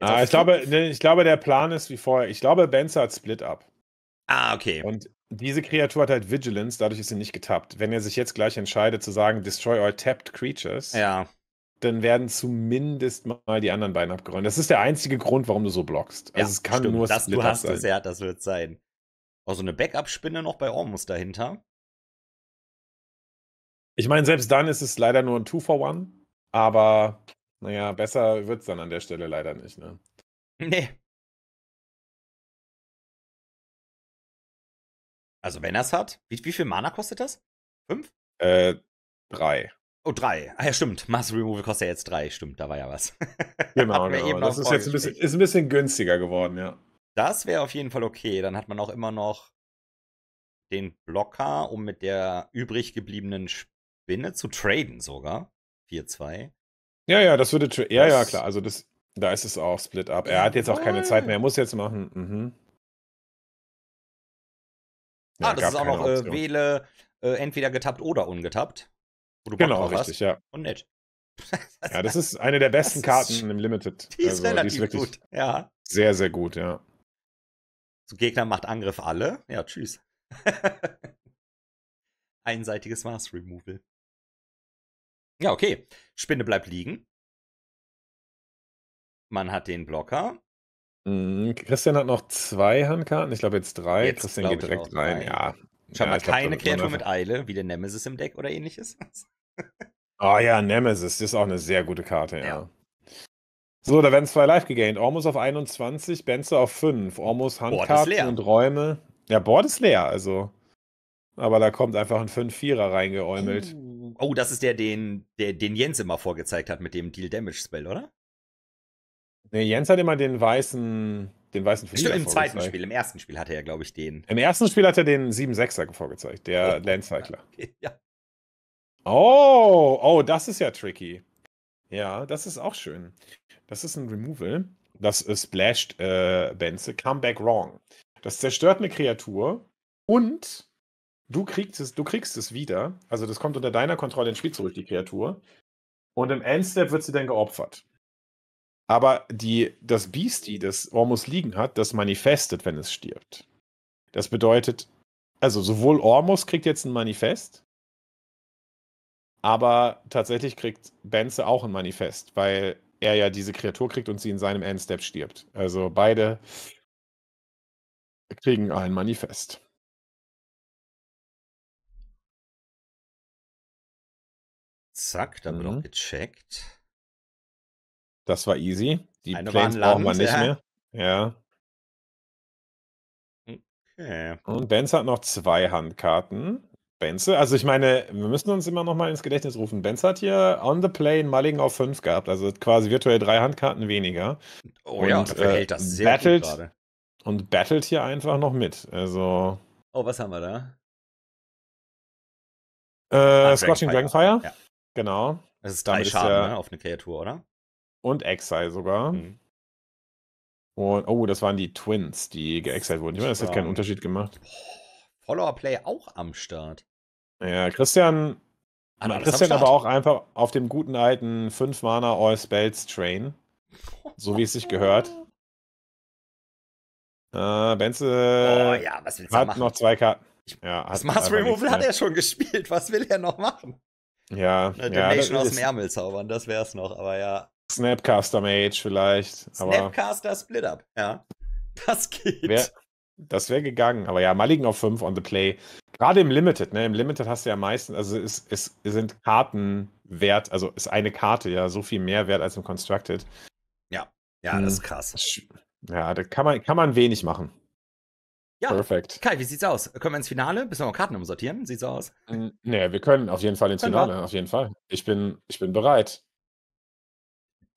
ah, ich, glaube, ich glaube, der Plan ist wie vorher. Ich glaube, Benzer hat Split Up. Ah, okay. Und diese Kreatur hat halt Vigilance, dadurch ist sie nicht getappt. Wenn er sich jetzt gleich entscheidet zu sagen, destroy all tapped creatures, ja. dann werden zumindest mal die anderen beiden abgeräumt. Das ist der einzige Grund, warum du so blockst. Also ja, es kann stimmt, nur Split das, du hast sein. Es, ja, das wird sein. Auch so eine Backup-Spinne noch bei Ormus dahinter. Ich meine, selbst dann ist es leider nur ein 2 for one aber naja, besser wird es dann an der Stelle leider nicht, ne? Nee. Also wenn er es hat, wie, wie viel Mana kostet das? Fünf? Äh, drei. Oh, drei. Ah ja, stimmt. Mass Removal kostet ja jetzt drei. Stimmt, da war ja was. Genau, genau. Das ist jetzt ein bisschen, ist ein bisschen günstiger geworden, ja. Das wäre auf jeden Fall okay. Dann hat man auch immer noch den Blocker, um mit der übrig gebliebenen Spinne zu traden sogar. 4-2. Ja, ja, das würde. Ja, ja, klar. Also das, da ist es auch Split Up. Er hat jetzt auch keine Zeit mehr. Er muss jetzt machen. Mhm. Ja, ah, das ist auch noch äh, wähle äh, entweder getappt oder ungetappt. genau, richtig, hast. ja. Und nett. ja, das ist eine der besten Karten im Limited. Die ist also, relativ die ist gut, ja. Sehr, sehr gut, ja. Zu Gegner macht Angriff alle. Ja, tschüss. Einseitiges Mars Removal. Ja, okay. Spinne bleibt liegen. Man hat den Blocker. Mhm, Christian hat noch zwei Handkarten. Ich glaube jetzt drei. Jetzt Christian geht direkt rein. Drei. Ja. Ich habe ja, mal keine Kreatur mit Eile, wie der Nemesis im Deck oder ähnliches. Ah oh ja, Nemesis, das ist auch eine sehr gute Karte, ja. ja. So, da werden zwei live gegained. Ormus auf 21, Benze auf 5. Ormus Handkarten und Räume. Ja, Board ist leer, also. Aber da kommt einfach ein 5-4er reingeäumelt. Oh, oh, das ist der, den, der, den Jens immer vorgezeigt hat mit dem Deal Damage Spell, oder? Nee, Jens hat immer den weißen, den weißen Stimmt, im zweiten Spiel, im ersten Spiel hatte er, glaube ich, den. Im ersten Spiel hat er den 7-6er vorgezeigt, der oh, Landcycler. Okay, ja. Oh, oh, das ist ja tricky. Ja, das ist auch schön. Das ist ein Removal. Das äh, splasht äh, Benze. Come back wrong. Das zerstört eine Kreatur und du kriegst es, du kriegst es wieder. Also das kommt unter deiner Kontrolle ins Spiel zurück, die Kreatur. Und im Endstep wird sie dann geopfert. Aber die, das Beastie, das Ormus liegen hat, das manifestet, wenn es stirbt. Das bedeutet, also sowohl Ormus kriegt jetzt ein Manifest, aber tatsächlich kriegt Benze auch ein Manifest, weil er ja diese Kreatur kriegt und sie in seinem Endstep stirbt. Also beide kriegen ein Manifest. Zack, dann mhm. wird gecheckt. Das war easy. Die Eine Planes brauchen wir nicht ja. mehr. Ja. Okay. Und Benz hat noch zwei Handkarten. Benze, also ich meine, wir müssen uns immer noch mal ins Gedächtnis rufen. Benz hat hier on the play einen Mulligan auf 5 gehabt, also quasi virtuell drei Handkarten weniger. Oh und, ja, und äh, das sehr battelt, gut gerade. Und battelt hier einfach noch mit. Also. Oh, was haben wir da? Äh, ah, Scorching Dragonfire. Ja. Genau. Das ist drei Schaden ja ne, auf eine Kreatur, oder? Und Exile sogar. Mhm. Und, oh, das waren die Twins, die geexiled wurden. Ich meine, das hat keinen Unterschied gemacht. Follower Play auch am Start. Ja, Christian. Aber Christian aber auch einfach auf dem guten alten 5 Mana All Spells Train. So wie es sich gehört. Äh, Benze oh, ja, was willst hat machen? noch zwei Karten. Ja, das Mars Removal hat er schon gespielt. Was will er noch machen? Ja. Eine ja, Donation aus dem Ärmel zaubern, das wär's noch, aber ja. Snapcaster Mage vielleicht. Snapcaster Split Up, ja. Das geht. Wer, das wäre gegangen, aber ja, Mulligan auf 5 on the play. Gerade im Limited, ne? Im Limited hast du ja meistens, also es, es sind Karten wert, also ist eine Karte ja so viel mehr wert als im Constructed. Ja, ja, hm. das ist hm. krass. Ja, da kann man, kann man wenig machen. Ja, perfekt. Kai, wie sieht's aus? Können wir ins Finale? Bis wir noch Karten umsortieren? Sieht's so aus? Äh, wir können auf jeden Fall ins können Finale, wir? auf jeden Fall. Ich bin, ich bin bereit.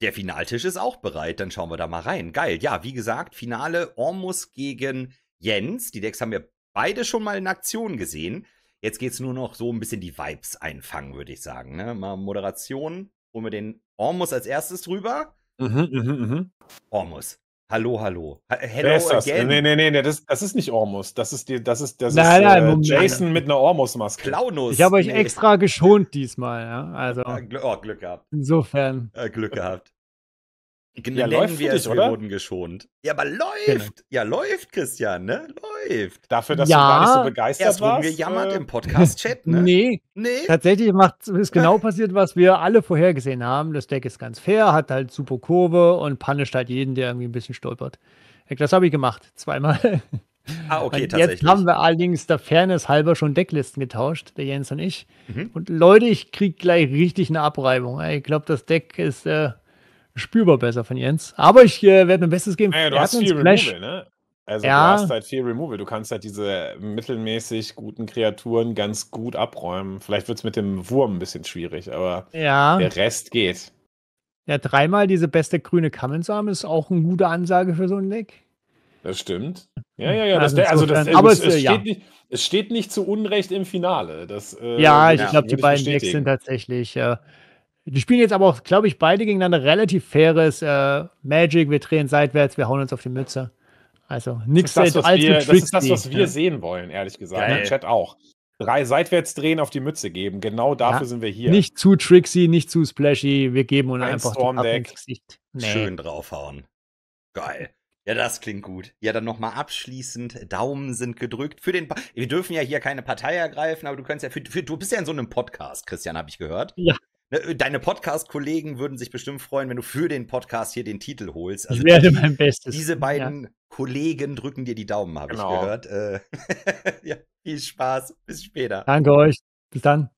Der Finaltisch ist auch bereit, dann schauen wir da mal rein. Geil, ja, wie gesagt, Finale Ormus gegen Jens, die Decks haben wir beide schon mal in Aktion gesehen. Jetzt geht es nur noch so ein bisschen die Vibes einfangen, würde ich sagen. Ne? Mal Moderation, holen wir den Ormus als erstes rüber. Mhm, mhm, mhm. Ormus. Hallo, hallo. Äh, hello Wer ist das? again. Nee, nee, nee, nee das, das, ist nicht Ormus. Das ist, die, das ist, das nein, ist nein, äh, Jason mit einer Ormus-Maske. Klaunus. Ich habe euch nee. extra geschont diesmal. Ja? Also, äh, oh, Glück gehabt. Insofern. Äh, Glück gehabt. Ja, läuft wir es, oder? wir wurden geschont. Ja, aber läuft! Genau. Ja, läuft, Christian, ne? Läuft. Dafür, dass ja, du gar nicht so begeistert erst warst. Erst gejammert äh, im Podcast-Chat, ne? Nee. nee. Tatsächlich ist genau passiert, was wir alle vorhergesehen haben. Das Deck ist ganz fair, hat halt super Kurve und punisht halt jeden, der irgendwie ein bisschen stolpert. Das habe ich gemacht, zweimal. Ah, okay, und tatsächlich. Jetzt haben wir allerdings der Fairness halber schon Decklisten getauscht, der Jens und ich. Mhm. Und Leute, ich kriege gleich richtig eine Abreibung. Ich glaube, das Deck ist... Äh, spürbar besser von Jens. Aber ich äh, werde mein Bestes geben. Naja, du hast viel Flash. Removal, ne? Also ja. du hast halt viel Removal. Du kannst halt diese mittelmäßig guten Kreaturen ganz gut abräumen. Vielleicht wird es mit dem Wurm ein bisschen schwierig, aber ja. der Rest geht. Ja, dreimal diese beste grüne Kammensamen ist auch eine gute Ansage für so ein Deck. Das stimmt. Ja, ja, ja. das, also, also das, also aber es, es, äh, steht ja. nicht, es steht nicht zu Unrecht im Finale. Das, äh, ja, ich ja, glaube, die beiden Decks sind tatsächlich. Äh, die spielen jetzt aber auch, glaube ich, beide gegeneinander relativ faires äh, Magic. Wir drehen seitwärts, wir hauen uns auf die Mütze. Also nichts als wir, Das ist das, was wir sehen wollen, ehrlich gesagt. Ne? Geil. Im Chat auch. Drei seitwärts drehen auf die Mütze geben. Genau dafür ja. sind wir hier. Nicht zu tricksy, nicht zu splashy. Wir geben uns Ein einfach Stormdeck. Nee. Schön draufhauen. Geil. Ja, das klingt gut. Ja, dann nochmal abschließend. Daumen sind gedrückt für den. Pa wir dürfen ja hier keine Partei ergreifen, aber du kannst ja. Für, für, du bist ja in so einem Podcast, Christian, habe ich gehört. Ja. Ne, äh, deine Podcast-Kollegen würden sich bestimmt freuen, wenn du für den Podcast hier den Titel holst. Also ich werde mein Bestes. Diese beiden ja. Kollegen drücken dir die Daumen, habe genau. ich gehört. Äh, ja, viel Spaß. Bis später. Danke euch. Bis dann.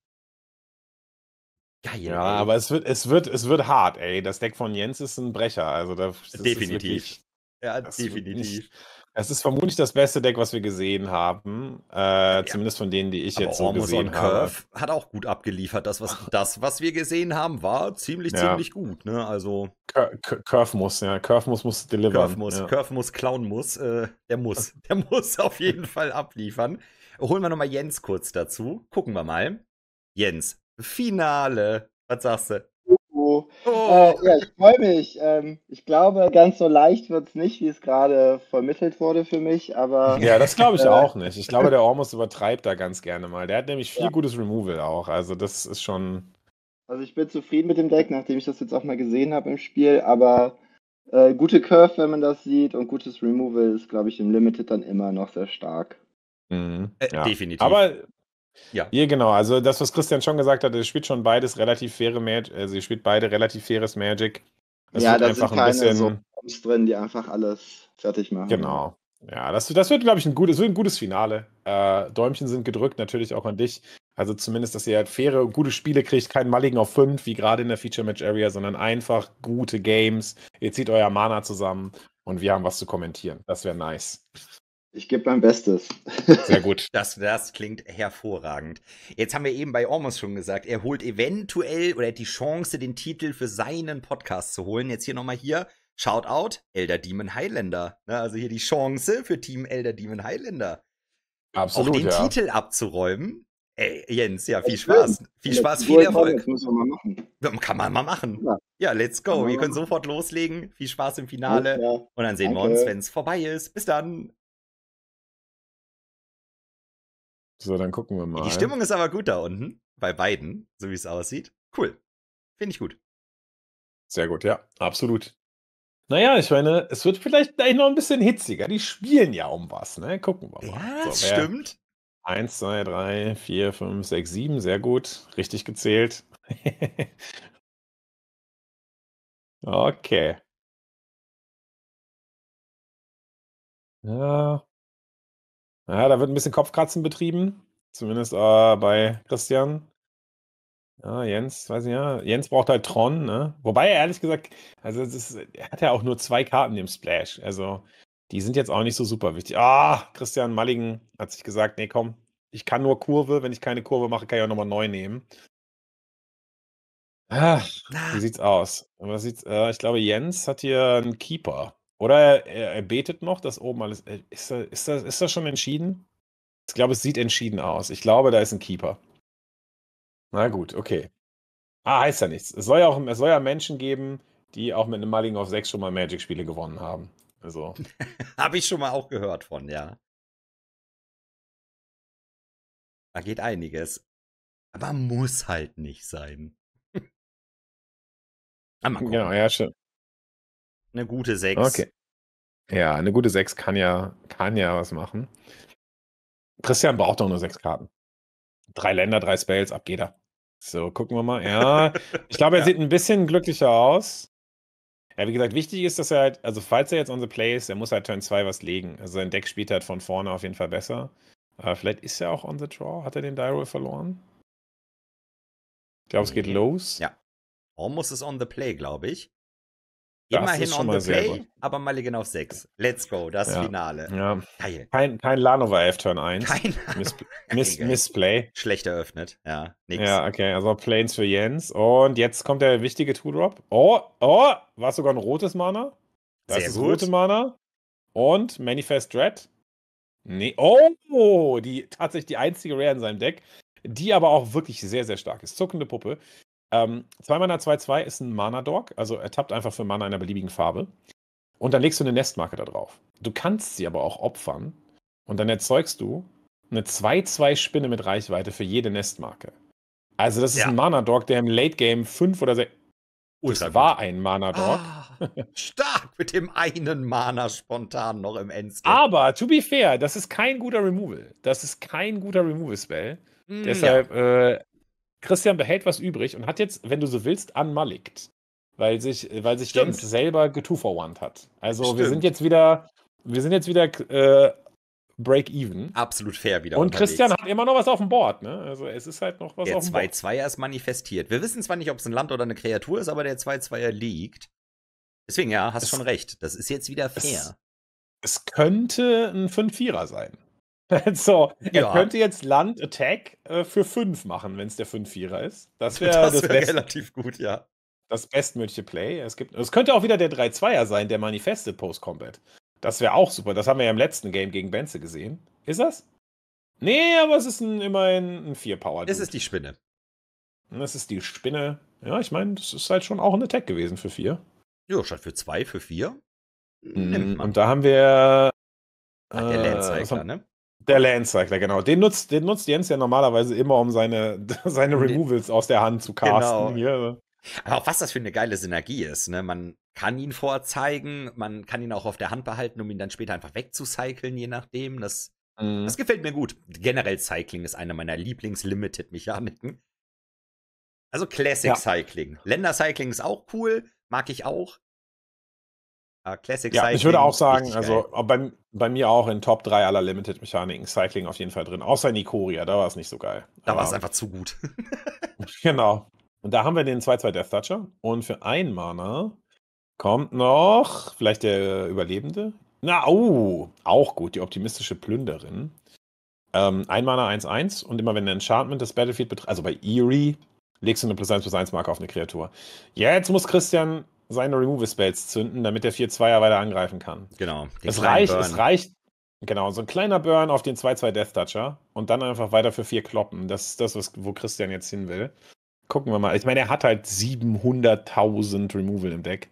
Geil, ja, ey. aber es wird, es wird, es wird hart, ey. Das Deck von Jens ist ein Brecher. Also da, definitiv. Wirklich, ja, definitiv. Es ist vermutlich das beste Deck, was wir gesehen haben. Äh, ja. Zumindest von denen, die ich aber jetzt so Ormus gesehen habe. Curve hat auch gut abgeliefert. Das was, das, was wir gesehen haben, war ziemlich, ja. ziemlich gut. Ne? Also Cur Curve muss, ja. Curve muss, muss delivern. Curve muss, ja. Curve muss, Clown muss. Äh, der muss. Der muss auf jeden Fall abliefern. Holen wir nochmal Jens kurz dazu. Gucken wir mal. Jens, Finale. Was sagst du? Buh. Oh. Äh, ja, ich freue mich. Ähm, ich glaube, ganz so leicht wird es nicht, wie es gerade vermittelt wurde für mich, aber. Ja, das glaube ich äh, auch nicht. Ich glaube, der Ormus übertreibt da ganz gerne mal. Der hat nämlich viel ja. gutes Removal auch. Also, das ist schon. Also, ich bin zufrieden mit dem Deck, nachdem ich das jetzt auch mal gesehen habe im Spiel, aber. Äh, gute Curve, wenn man das sieht, und gutes Removal ist, glaube ich, im Limited dann immer noch sehr stark. Mhm. Äh, ja. Definitiv. Aber ja. ja, genau. Also das, was Christian schon gesagt hat, er spielt schon beides relativ faire Magic, also ihr spielt beide relativ faires Magic. Das ja, da sind keine ein bisschen... so drin, die einfach alles fertig machen. Genau. Ja, das, das wird, glaube ich, ein gutes, ein gutes Finale. Äh, Däumchen sind gedrückt, natürlich auch an dich. Also zumindest, dass ihr halt faire und gute Spiele kriegt, keinen Malligen auf 5, wie gerade in der Feature Match Area, sondern einfach gute Games. Ihr zieht euer Mana zusammen und wir haben was zu kommentieren. Das wäre nice. Ich gebe mein Bestes. Sehr gut. Das, das klingt hervorragend. Jetzt haben wir eben bei Ormus schon gesagt, er holt eventuell oder hat die Chance, den Titel für seinen Podcast zu holen. Jetzt hier nochmal hier, Shoutout, Elder Demon Highlander. Ne, also hier die Chance für Team Elder Demon Highlander. Absolut, Auch den ja. Titel abzuräumen. Ey, Jens, ja, viel Spaß. Viel Spaß, viel Erfolg. Kann man mal machen. Ja, let's go. Wir können sofort loslegen. Viel Spaß im Finale. Und dann sehen wir uns, wenn es vorbei ist. Bis dann. So, dann gucken wir mal. Die Stimmung ist aber gut da unten, bei beiden, so wie es aussieht. Cool. Finde ich gut. Sehr gut, ja, absolut. Naja, ich meine, es wird vielleicht gleich noch ein bisschen hitziger. Die spielen ja um was, ne? Gucken wir mal. Ja, das so, stimmt. Eins, zwei, drei, vier, fünf, sechs, sieben, sehr gut. Richtig gezählt. okay. Ja, ja, da wird ein bisschen Kopfkratzen betrieben. Zumindest äh, bei Christian. Ja, Jens, weiß ich ja. Jens braucht halt Tron, ne? Wobei er ehrlich gesagt, also ist, er hat ja auch nur zwei Karten im Splash. Also, die sind jetzt auch nicht so super wichtig. Ah, Christian Malligen hat sich gesagt, nee, komm, ich kann nur Kurve. Wenn ich keine Kurve mache, kann ich auch nochmal neu nehmen. Ah, wie sieht's aus? Was sieht's, äh, ich glaube, Jens hat hier einen Keeper. Oder er, er, betet noch, dass oben alles. Äh, ist das, ist, das, ist das schon entschieden? Ich glaube, es sieht entschieden aus. Ich glaube, da ist ein Keeper. Na gut, okay. Ah, heißt ja nichts. Es soll ja auch es soll ja Menschen geben, die auch mit einem Mulligan of 6 schon mal Magic-Spiele gewonnen haben. Also. Habe ich schon mal auch gehört von, ja. Da geht einiges. Aber muss halt nicht sein. Aber ah, mal genau, ja, stimmt. Eine gute 6. Okay. Ja, eine gute 6 kann ja, kann ja was machen. Christian braucht doch nur 6 Karten. Drei Länder, drei Spells, ab geht er. So, gucken wir mal. Ja, ich glaube, er ja. sieht ein bisschen glücklicher aus. Ja, wie gesagt, wichtig ist, dass er halt, also falls er jetzt on the play ist, er muss halt Turn 2 was legen. Also sein Deck spielt halt von vorne auf jeden Fall besser. Aber äh, vielleicht ist er auch on the draw. Hat er den Dyro verloren? Ich glaube, es geht mm, los. Ja. Almost is on the play, glaube ich. Immerhin on the play, aber Mulligan genau auf 6. Let's go, das ja. Finale. Ja. Geil. Kein, kein Lanova 11 Turn 1. Kein Miss, Miss, Missplay. Schlecht eröffnet, ja. Nix. Ja, okay, also Planes für Jens. Und jetzt kommt der wichtige Two-Drop. Oh, oh, war sogar ein rotes Mana. Das Sehr ist gut. rote Mana. Und Manifest Dread. Nee. Oh, die tatsächlich die einzige Rare in seinem Deck die aber auch wirklich sehr, sehr stark ist. Zuckende Puppe. Ähm, 2 Mana 2-2 ist ein Mana-Dog, also er tappt einfach für Mana einer beliebigen Farbe. Und dann legst du eine Nestmarke da drauf. Du kannst sie aber auch opfern und dann erzeugst du eine 2-2-Spinne mit Reichweite für jede Nestmarke. Also, das ist ja. ein Mana-Dog, der im Late-Game 5 oder 6. das war ein Mana-Dog. Ah, stark mit dem einen Mana spontan noch im Endstep. Aber, to be fair, das ist kein guter Removal. Das ist kein guter Removal-Spell. Mm, Deshalb ja. Äh, Christian behält was übrig und hat jetzt, wenn du so willst, anmalikt. Weil sich, weil sich Stimmt. James selber getuforwandt hat. Also Stimmt. wir sind jetzt wieder, wir sind jetzt wieder äh, Break-Even. Absolut fair wieder. Und unterwegs. Christian hat immer noch was auf dem Board, ne? Also es ist halt noch was der auf dem Board. Der 2-2er ist manifestiert. Wir wissen zwar nicht, ob es ein Land oder eine Kreatur ist, aber der 2-2er liegt. Deswegen, ja, hast es, schon recht. Das ist jetzt wieder fair. Es, es könnte ein 5-4er sein. So, er könnte jetzt Land Attack äh, für 5 machen, wenn es der 5-4er ist. Das wäre das, das relativ gut, ja. Das bestmögliche Play. Es, gibt, es könnte auch wieder der 3-2er sein, der manifestet Post-Combat. Das wäre auch super. Das haben wir ja im letzten Game gegen Benze gesehen. Ist das? Nee, aber es ist ein, immerhin ein 4-Power. Es ist die Spinne. Das ist die Spinne. Ja, ich meine, das ist halt schon auch ein Attack gewesen für 4. Ja, statt für 2, für 4. Mm, und da haben wir. Ach, der Landseiger, äh, ne? Der Landcycler, genau. Den nutzt, den nutzt Jens ja normalerweise immer, um seine, seine Removals aus der Hand zu casten. Genau. Hier. Aber auch was das für eine geile Synergie ist, ne? Man kann ihn vorzeigen, man kann ihn auch auf der Hand behalten, um ihn dann später einfach wegzucyclen, je nachdem. Das, mhm. das gefällt mir gut. Generell Cycling ist eine meiner Lieblings-Limited-Mechaniken. Also Classic ja. Cycling. Länder Cycling ist auch cool, mag ich auch. Ah, Classic ja, Cycling. Ich würde auch sagen, also bei, bei, mir auch in Top 3 aller Limited-Mechaniken Cycling auf jeden Fall drin. Außer Nikoria, da war es nicht so geil. Da war es ähm, einfach zu gut. genau. Und da haben wir den 2-2 Death Toucher. Und für ein Mana kommt noch vielleicht der Überlebende. Na, oh, auch gut, die optimistische Plünderin. Ähm, ein Mana 1-1 und immer wenn ein Enchantment das Battlefield betrifft, also bei Eerie, legst du eine plus 1 plus 1 Marke auf eine Kreatur. Jetzt muss Christian seine Removal-Spells zünden, damit der 4-2er weiter angreifen kann. Genau. Es reicht, Burn. es reicht, genau, so ein kleiner Burn auf den 2-2 Death Toucher und dann einfach weiter für 4 kloppen. Das ist das, was, wo Christian jetzt hin will. Gucken wir mal. Ich meine, er hat halt 700.000 Removal im Deck.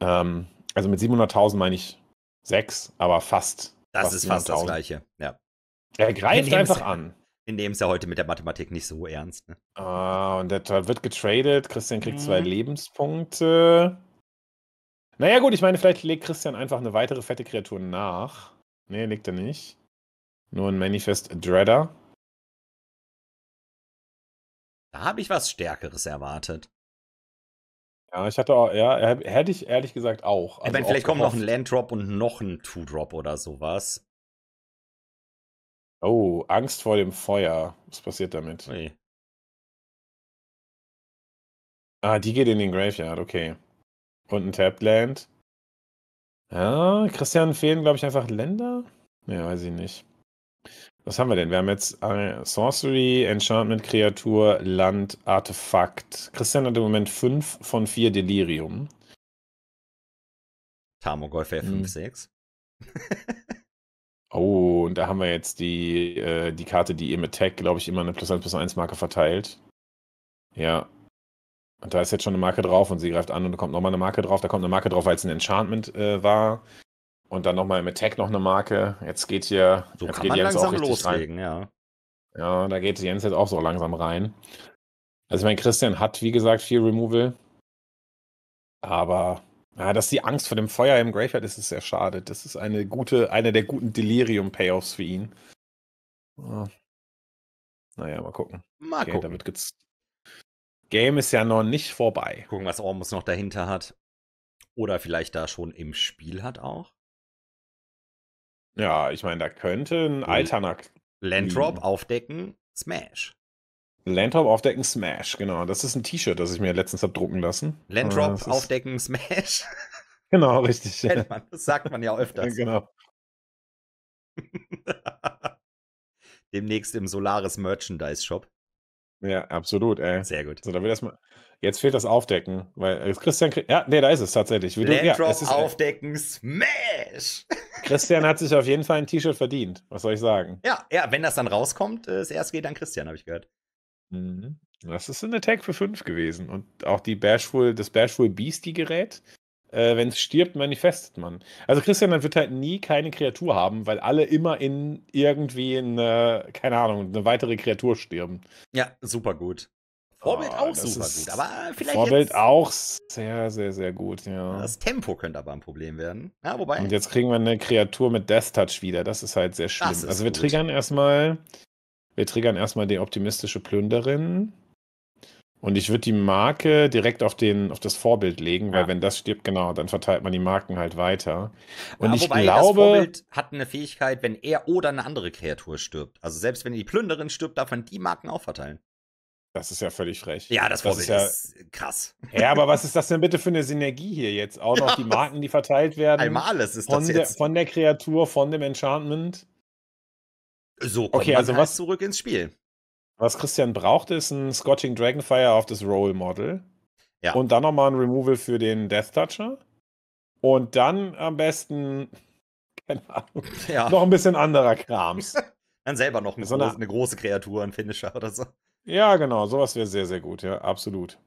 Ähm, also mit 700.000 meine ich 6, aber fast. Das fast ist fast das Gleiche, ja. Er greift einfach an. Wir nehmen es ja heute mit der Mathematik nicht so ernst. Ne? Ah, und der wird getradet. Christian kriegt mhm. zwei Lebenspunkte. Naja, gut, ich meine, vielleicht legt Christian einfach eine weitere fette Kreatur nach. Nee, legt er nicht. Nur ein Manifest Dreader. Da habe ich was Stärkeres erwartet. Ja, ich hatte auch, ja, hätte ich ehrlich gesagt auch. Also ich meine, also vielleicht kommt noch ein Land Drop und noch ein Two Drop oder sowas. Oh, Angst vor dem Feuer. Was passiert damit? Nee. Ah, die geht in den Graveyard, okay. Und ein Land. Ja, Christian fehlen, glaube ich, einfach Länder? Ja, weiß ich nicht. Was haben wir denn? Wir haben jetzt äh, Sorcery, Enchantment, Kreatur, Land, Artefakt. Christian hat im Moment 5 von 4 Delirium. Tamogolf 5, 6. Oh, und da haben wir jetzt die, äh, die Karte, die eben Attack, glaube ich, immer eine plus 1 plus 1 Marke verteilt. Ja. Und da ist jetzt schon eine Marke drauf und sie greift an und da kommt nochmal eine Marke drauf. Da kommt eine Marke drauf, weil es ein Enchantment äh, war. Und dann nochmal im Attack noch eine Marke. Jetzt geht hier. So jetzt kann geht man Jens langsam auch loslegen, rein. ja. Ja, da geht Jens jetzt auch so langsam rein. Also, ich meine, Christian hat, wie gesagt, viel Removal. Aber ja, dass die Angst vor dem Feuer im Graveyard ist, ist sehr schade. Das ist eine gute, einer der guten Delirium-Payoffs für ihn. Oh. Naja, mal gucken. Mal okay, gucken. Damit gibt's... Game ist ja noch nicht vorbei. Gucken, was Ormus noch dahinter hat. Oder vielleicht da schon im Spiel hat auch. Ja, ich meine, da könnte ein Alternak. Landrop aufdecken, Smash. Landrop aufdecken Smash, genau. Das ist ein T-Shirt, das ich mir letztens habe drucken lassen. Landrop ah, aufdecken Smash. Genau, richtig. Man, das sagt man ja öfters. genau. Demnächst im Solaris Merchandise Shop. Ja, absolut, ey. Sehr gut. So, da will das mal. Jetzt fehlt das Aufdecken, weil äh, Christian. Ja, nee, da ist es tatsächlich. Wie Landrop du, ja, ist, äh, aufdecken, Smash! Christian hat sich auf jeden Fall ein T-Shirt verdient. Was soll ich sagen? Ja, ja, wenn das dann rauskommt, es äh, erst geht an Christian, habe ich gehört. Mhm. Das ist ein Attack für 5 gewesen. Und auch die Bashful, das Bashful Beastie-Gerät, äh, wenn es stirbt, manifestet man. Also Christian dann wird halt nie keine Kreatur haben, weil alle immer in irgendwie eine, keine Ahnung, eine weitere Kreatur stirben. Ja, super gut. Vorbild oh, auch super gut, aber vielleicht. Vorbild jetzt, auch sehr, sehr, sehr gut, ja. Das Tempo könnte aber ein Problem werden. Ja, wobei. Und jetzt kriegen wir eine Kreatur mit Death Touch wieder. Das ist halt sehr schlimm. Also wir gut. triggern erstmal wir triggern erstmal die optimistische Plünderin. Und ich würde die Marke direkt auf, den, auf das Vorbild legen, weil ja. wenn das stirbt, genau, dann verteilt man die Marken halt weiter. Und ja, ich wobei glaube. Das Vorbild hat eine Fähigkeit, wenn er oder eine andere Kreatur stirbt. Also selbst wenn die Plünderin stirbt, darf man die Marken auch verteilen. Das ist ja völlig frech. Ja, das, das ist, ja, ist krass. Ja, aber was ist das denn bitte für eine Synergie hier jetzt? Auch noch die Marken, die verteilt werden. Einmal alles ist das jetzt. Der, von der Kreatur, von dem Enchantment. So kommt okay, also halt was zurück ins Spiel. Was Christian braucht, ist ein Scotching Dragonfire auf das Role Model. Ja. Und dann nochmal ein Removal für den Death Toucher. Und dann am besten, keine Ahnung, ja. noch ein bisschen anderer Krams. dann selber noch eine, so große, eine große Kreatur, ein Finisher oder so. Ja, genau, sowas wäre sehr, sehr gut, ja, absolut.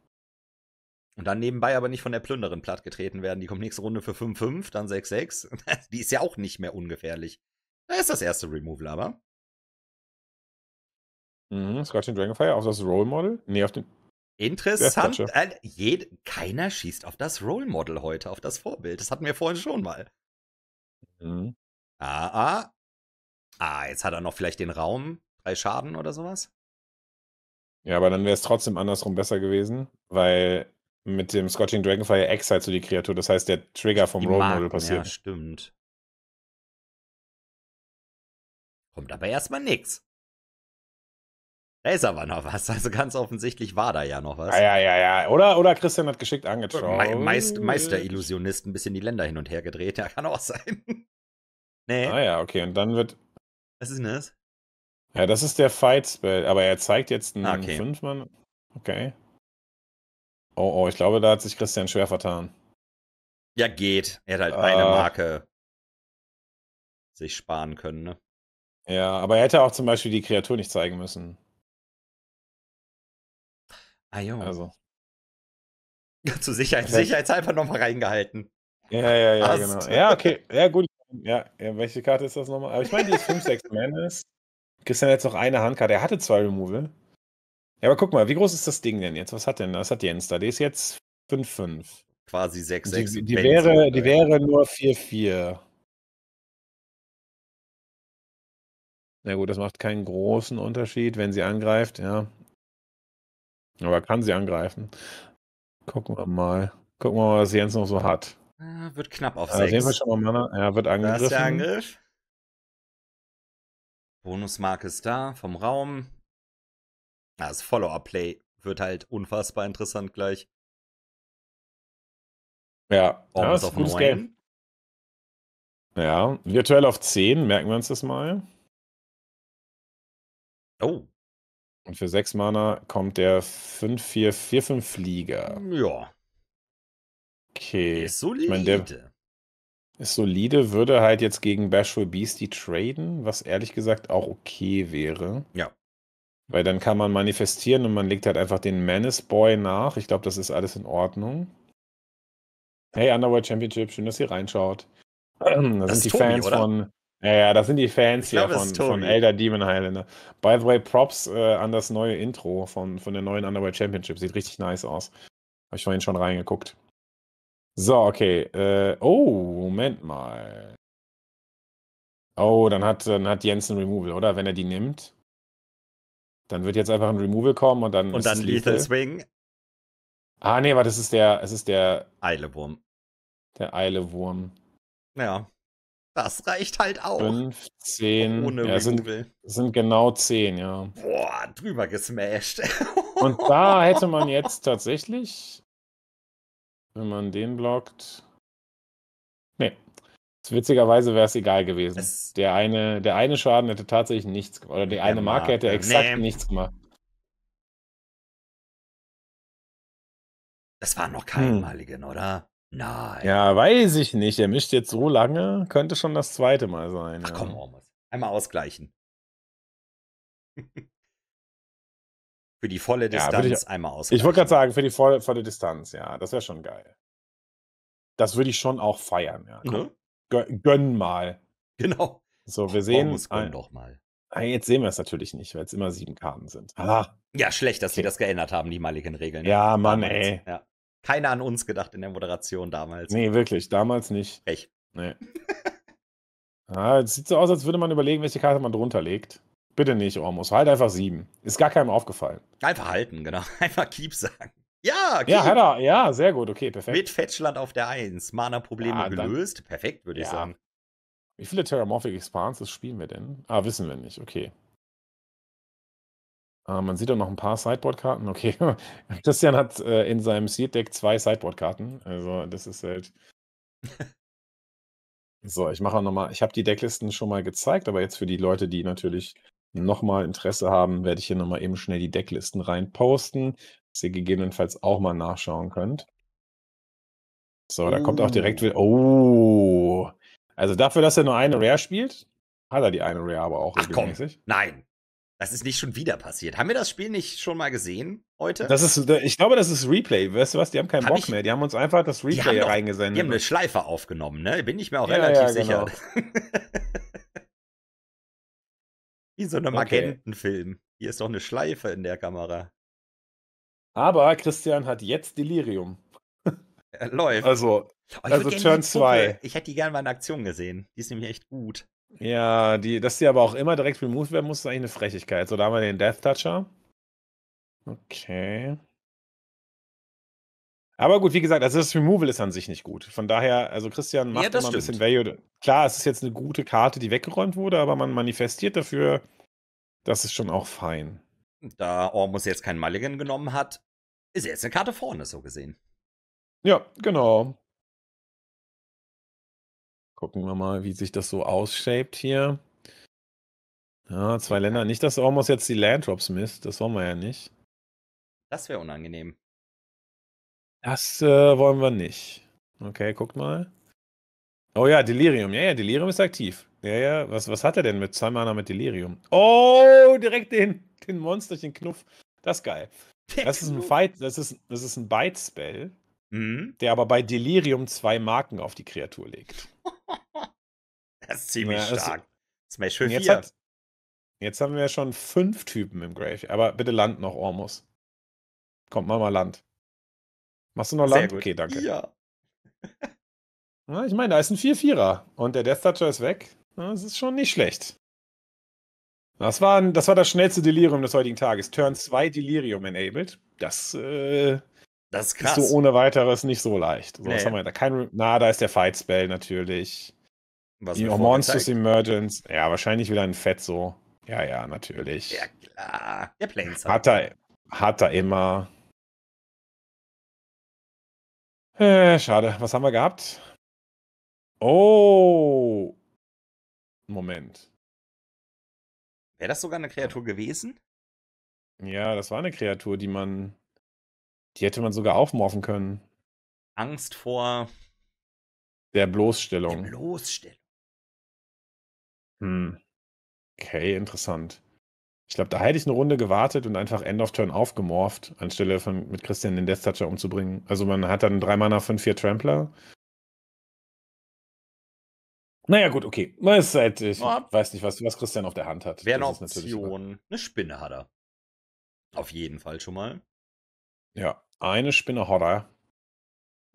Und dann nebenbei aber nicht von der Plünderin plattgetreten werden. Die kommt nächste Runde für 5-5, dann 6-6. Die ist ja auch nicht mehr ungefährlich. Da ist das erste Removal aber. Mhm, Scratching Dragonfire auf das Role Model? Nee, auf den. Interessant. Äh, jed, keiner schießt auf das Role Model heute, auf das Vorbild. Das hatten wir vorhin schon mal. Mhm. Ah, ah. Ah, jetzt hat er noch vielleicht den Raum. Drei Schaden oder sowas. Ja, aber dann wäre es trotzdem andersrum besser gewesen, weil mit dem Scotching Dragonfire exile halt du die Kreatur. Das heißt, der Trigger vom die Role Model passiert. Ja, stimmt. Kommt aber erstmal nichts. Da ist aber noch was. Also ganz offensichtlich war da ja noch was. Ja, ah, ja, ja. ja. Oder, oder Christian hat geschickt angeschaut. Me Meist Meisterillusionist ein bisschen die Länder hin und her gedreht. Ja, kann auch sein. nee. Ah ja, okay. Und dann wird. Was ist denn das? Ja, das ist der Fight Spell. Aber er zeigt jetzt einen ah, okay. Fünfmann. Okay. Oh, oh, ich glaube, da hat sich Christian schwer vertan. Ja, geht. Er hat halt uh. eine Marke sich sparen können, ne? Ja, aber er hätte auch zum Beispiel die Kreatur nicht zeigen müssen. Ah jo. Also. Zur Sicherheit, Vielleicht- sicherheitshalber nochmal reingehalten. Ja, ja, ja, Ast. genau. Ja, okay. Ja, gut. Ja, ja, welche Karte ist das nochmal? Aber ich meine, die ist 5, 6 Manas. Christian hat jetzt noch eine Handkarte. Er hatte zwei Removal. Ja, aber guck mal, wie groß ist das Ding denn jetzt? Was hat denn das? Hat Jens da? Die ist jetzt 5, 5. Quasi 6, 6. Die, die, wäre, die wäre nur 4, 4. Na gut, das macht keinen großen Unterschied, wenn sie angreift, ja. Aber kann sie angreifen. Gucken wir mal. Gucken wir mal, was Jens noch so hat. Ah, wird knapp auf 6. Äh, schon mal Mana. Er wird angegriffen. Das ist der Angriff. Bonusmarke ist da vom Raum. Ah, das Follow-up-Play wird halt unfassbar interessant gleich. Ja, oh, das ist auf gutes Game. Ja, virtuell auf 10, merken wir uns das mal. Oh, und für 6 Mana kommt der 5-4-4-5 Flieger. Ja. Okay. Ist solide. Ich mein, der ist solide, würde halt jetzt gegen Bashful Beastie traden, was ehrlich gesagt auch okay wäre. Ja. Weil dann kann man manifestieren und man legt halt einfach den Menace Boy nach. Ich glaube, das ist alles in Ordnung. Hey, Underworld Championship, schön, dass ihr reinschaut. Da das sind die Tobi, Fans oder? von ja, ja, das sind die Fans glaub, hier von, von Elder Demon Highlander. By the way, Props äh, an das neue Intro von, von der neuen Underworld Championship. Sieht richtig nice aus. Habe ich vorhin schon reingeguckt. So, okay. Äh, oh, Moment mal. Oh, dann hat, dann hat Jensen Removal, oder? Wenn er die nimmt, dann wird jetzt einfach ein Removal kommen und dann. Und dann Lethal. Swing. Ah, nee, warte, es ist der. Es ist der. Eilewurm. Der Eilewurm. Ja. Das reicht halt auch. 5, 10. Ohne ja, sind, sind, genau 10, ja. Boah, drüber gesmashed. Und da hätte man jetzt tatsächlich, wenn man den blockt. Nee. Witzigerweise wäre es egal gewesen. Es der, eine, der eine Schaden hätte tatsächlich nichts gemacht. Oder die eine Marke, hätte exakt nee. nichts gemacht. Das waren noch keine hm. oder? Nein. Ja, weiß ich nicht. Er mischt jetzt so lange. Könnte schon das zweite Mal sein. Ach ja. komm, Ormus. Einmal ausgleichen. für die volle Distanz ja, ich, einmal ausgleichen. Ich wollte gerade sagen, für die volle, volle Distanz, ja. Das wäre schon geil. Das würde ich schon auch feiern, ja. Mhm. gönn mal. Genau. So, wir sehen. Ormus, gönn doch mal. Ah, jetzt sehen wir es natürlich nicht, weil es immer sieben Karten sind. Ah. Ja, schlecht, dass okay. sie das geändert haben, die maligen Regeln. Ne? Ja, Mann, damals. ey. Ja keiner an uns gedacht in der Moderation damals. Nee, wirklich, damals nicht. Echt? Nee. ah, es sieht so aus, als würde man überlegen, welche Karte man drunter legt. Bitte nicht, Ormus. Halt einfach sieben. Ist gar keinem aufgefallen. Einfach halten, genau. Einfach Keep sagen. Ja, Keep. Ja, hat er. ja, sehr gut. Okay, perfekt. Mit Fetchland auf der Eins. Mana-Probleme ja, gelöst. Perfekt, würde ja. ich sagen. Wie viele Terramorphic Expanses spielen wir denn? Ah, wissen wir nicht. Okay. Ah, man sieht auch noch ein paar Sideboard-Karten. Okay, Christian hat äh, in seinem Seed-Deck zwei Sideboard-Karten. Also, das ist halt. so, ich mache auch nochmal. Ich habe die Decklisten schon mal gezeigt, aber jetzt für die Leute, die natürlich nochmal Interesse haben, werde ich hier nochmal eben schnell die Decklisten reinposten, dass ihr gegebenenfalls auch mal nachschauen könnt. So, da oh. kommt auch direkt. Oh! Also dafür, dass er nur eine Rare spielt, hat er die eine Rare aber auch Ach, regelmäßig. Komm. Nein. Das ist nicht schon wieder passiert. Haben wir das Spiel nicht schon mal gesehen heute? Das ist, ich glaube, das ist Replay. Weißt du was? Die haben keinen hab Bock ich, mehr. Die haben uns einfach das Replay die noch, reingesendet. Die haben eine Schleife aufgenommen, ne? Bin ich mir auch ja, relativ ja, genau. sicher. Wie so einem okay. Agentenfilm. Hier ist doch eine Schleife in der Kamera. Aber Christian hat jetzt Delirium. Läuft. Also, oh, also Turn 2. Ich hätte die gerne mal in Aktion gesehen. Die ist nämlich echt gut. Ja, die, dass die aber auch immer direkt removed werden muss, ist eigentlich eine Frechigkeit. So, da haben wir den Death Toucher. Okay. Aber gut, wie gesagt, also das Removal ist an sich nicht gut. Von daher, also Christian macht ja, immer ein bisschen Value. Klar, es ist jetzt eine gute Karte, die weggeräumt wurde, aber man manifestiert dafür. Das ist schon auch fein. Da Ormus jetzt keinen Mulligan genommen hat, ist jetzt eine Karte vorne, so gesehen. Ja, genau. Gucken wir mal, wie sich das so ausshaped hier. Ja, zwei Länder. Nicht, dass Ormos jetzt die Landdrops misst. Das wollen wir ja nicht. Das wäre unangenehm. Das äh, wollen wir nicht. Okay, guckt mal. Oh ja, Delirium. Ja, ja, Delirium ist aktiv. Ja, ja. Was, was hat er denn mit zwei Mana mit Delirium? Oh, direkt den, den monsterchen Knuff. Das ist geil. Das ist ein Fight, das ist, das ist ein Bite-Spell, mhm. der aber bei Delirium zwei Marken auf die Kreatur legt. das ist ziemlich ja, das stark. Smash für jetzt, vier. Hat, jetzt haben wir ja schon fünf Typen im Grave. Aber bitte Land noch, Ormus. Kommt, mach mal Land. Machst du noch Land? Okay, danke. Ja. ja. ich meine, da ist ein 4-4er. Und der Death Toucher ist weg. Das ist schon nicht schlecht. Das war, ein, das war das schnellste Delirium des heutigen Tages. Turn 2 Delirium enabled. Das, äh, das ist, ist, so ohne weiteres nicht so leicht. So, nee. was haben wir da? Kein, na, da ist der Fight Spell natürlich. Was ja, Monsters Emergence. Ja, wahrscheinlich wieder ein Fett so. Ja, ja, natürlich. Ja, klar. Der Planeside. Hat er, hat er immer. Äh, schade. Was haben wir gehabt? Oh. Moment. Wäre das sogar eine Kreatur gewesen? Ja, das war eine Kreatur, die man. Die hätte man sogar aufmorfen können. Angst vor. Der Bloßstellung. Der Bloßstellung. Hm. Okay, interessant. Ich glaube, da hätte ich eine Runde gewartet und einfach End of Turn aufgemorpht, anstelle von mit Christian den Death Toucher umzubringen. Also man hat dann drei Mana, von vier Trampler. Naja, gut, okay. Ist halt, ich ja. weiß nicht, was, was Christian auf der Hand hat. Wäre eine Option. Eine Spinne hat er. Auf jeden Fall schon mal. Ja, eine Spinne hat er.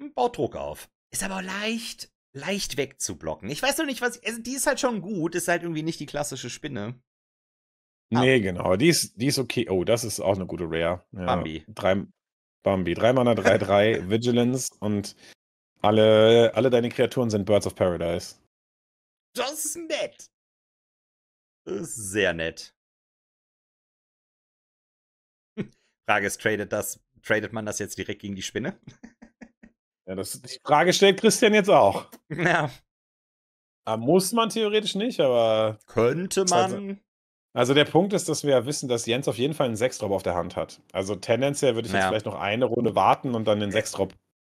Hm, baut Druck auf. Ist aber leicht leicht wegzublocken. Ich weiß noch nicht, was. also die ist halt schon gut, ist halt irgendwie nicht die klassische Spinne. Ah. Nee, ah. genau. Die ist, die ist okay. Oh, das ist auch eine gute Rare. Ja, Bambi. Drei, Bambi. 3 Mana 3, 3, Vigilance und alle, alle deine Kreaturen sind Birds of Paradise. Das ist nett. Das ist sehr nett. Frage ist, tradet, das, tradet man das jetzt direkt gegen die Spinne? Ja, das, die Frage stellt Christian jetzt auch. Ja. Aber muss man theoretisch nicht, aber. Könnte man. Also der Punkt ist, dass wir ja wissen, dass Jens auf jeden Fall einen Sechstrop auf der Hand hat. Also tendenziell würde ich ja. jetzt vielleicht noch eine Runde warten und dann den Sechstrop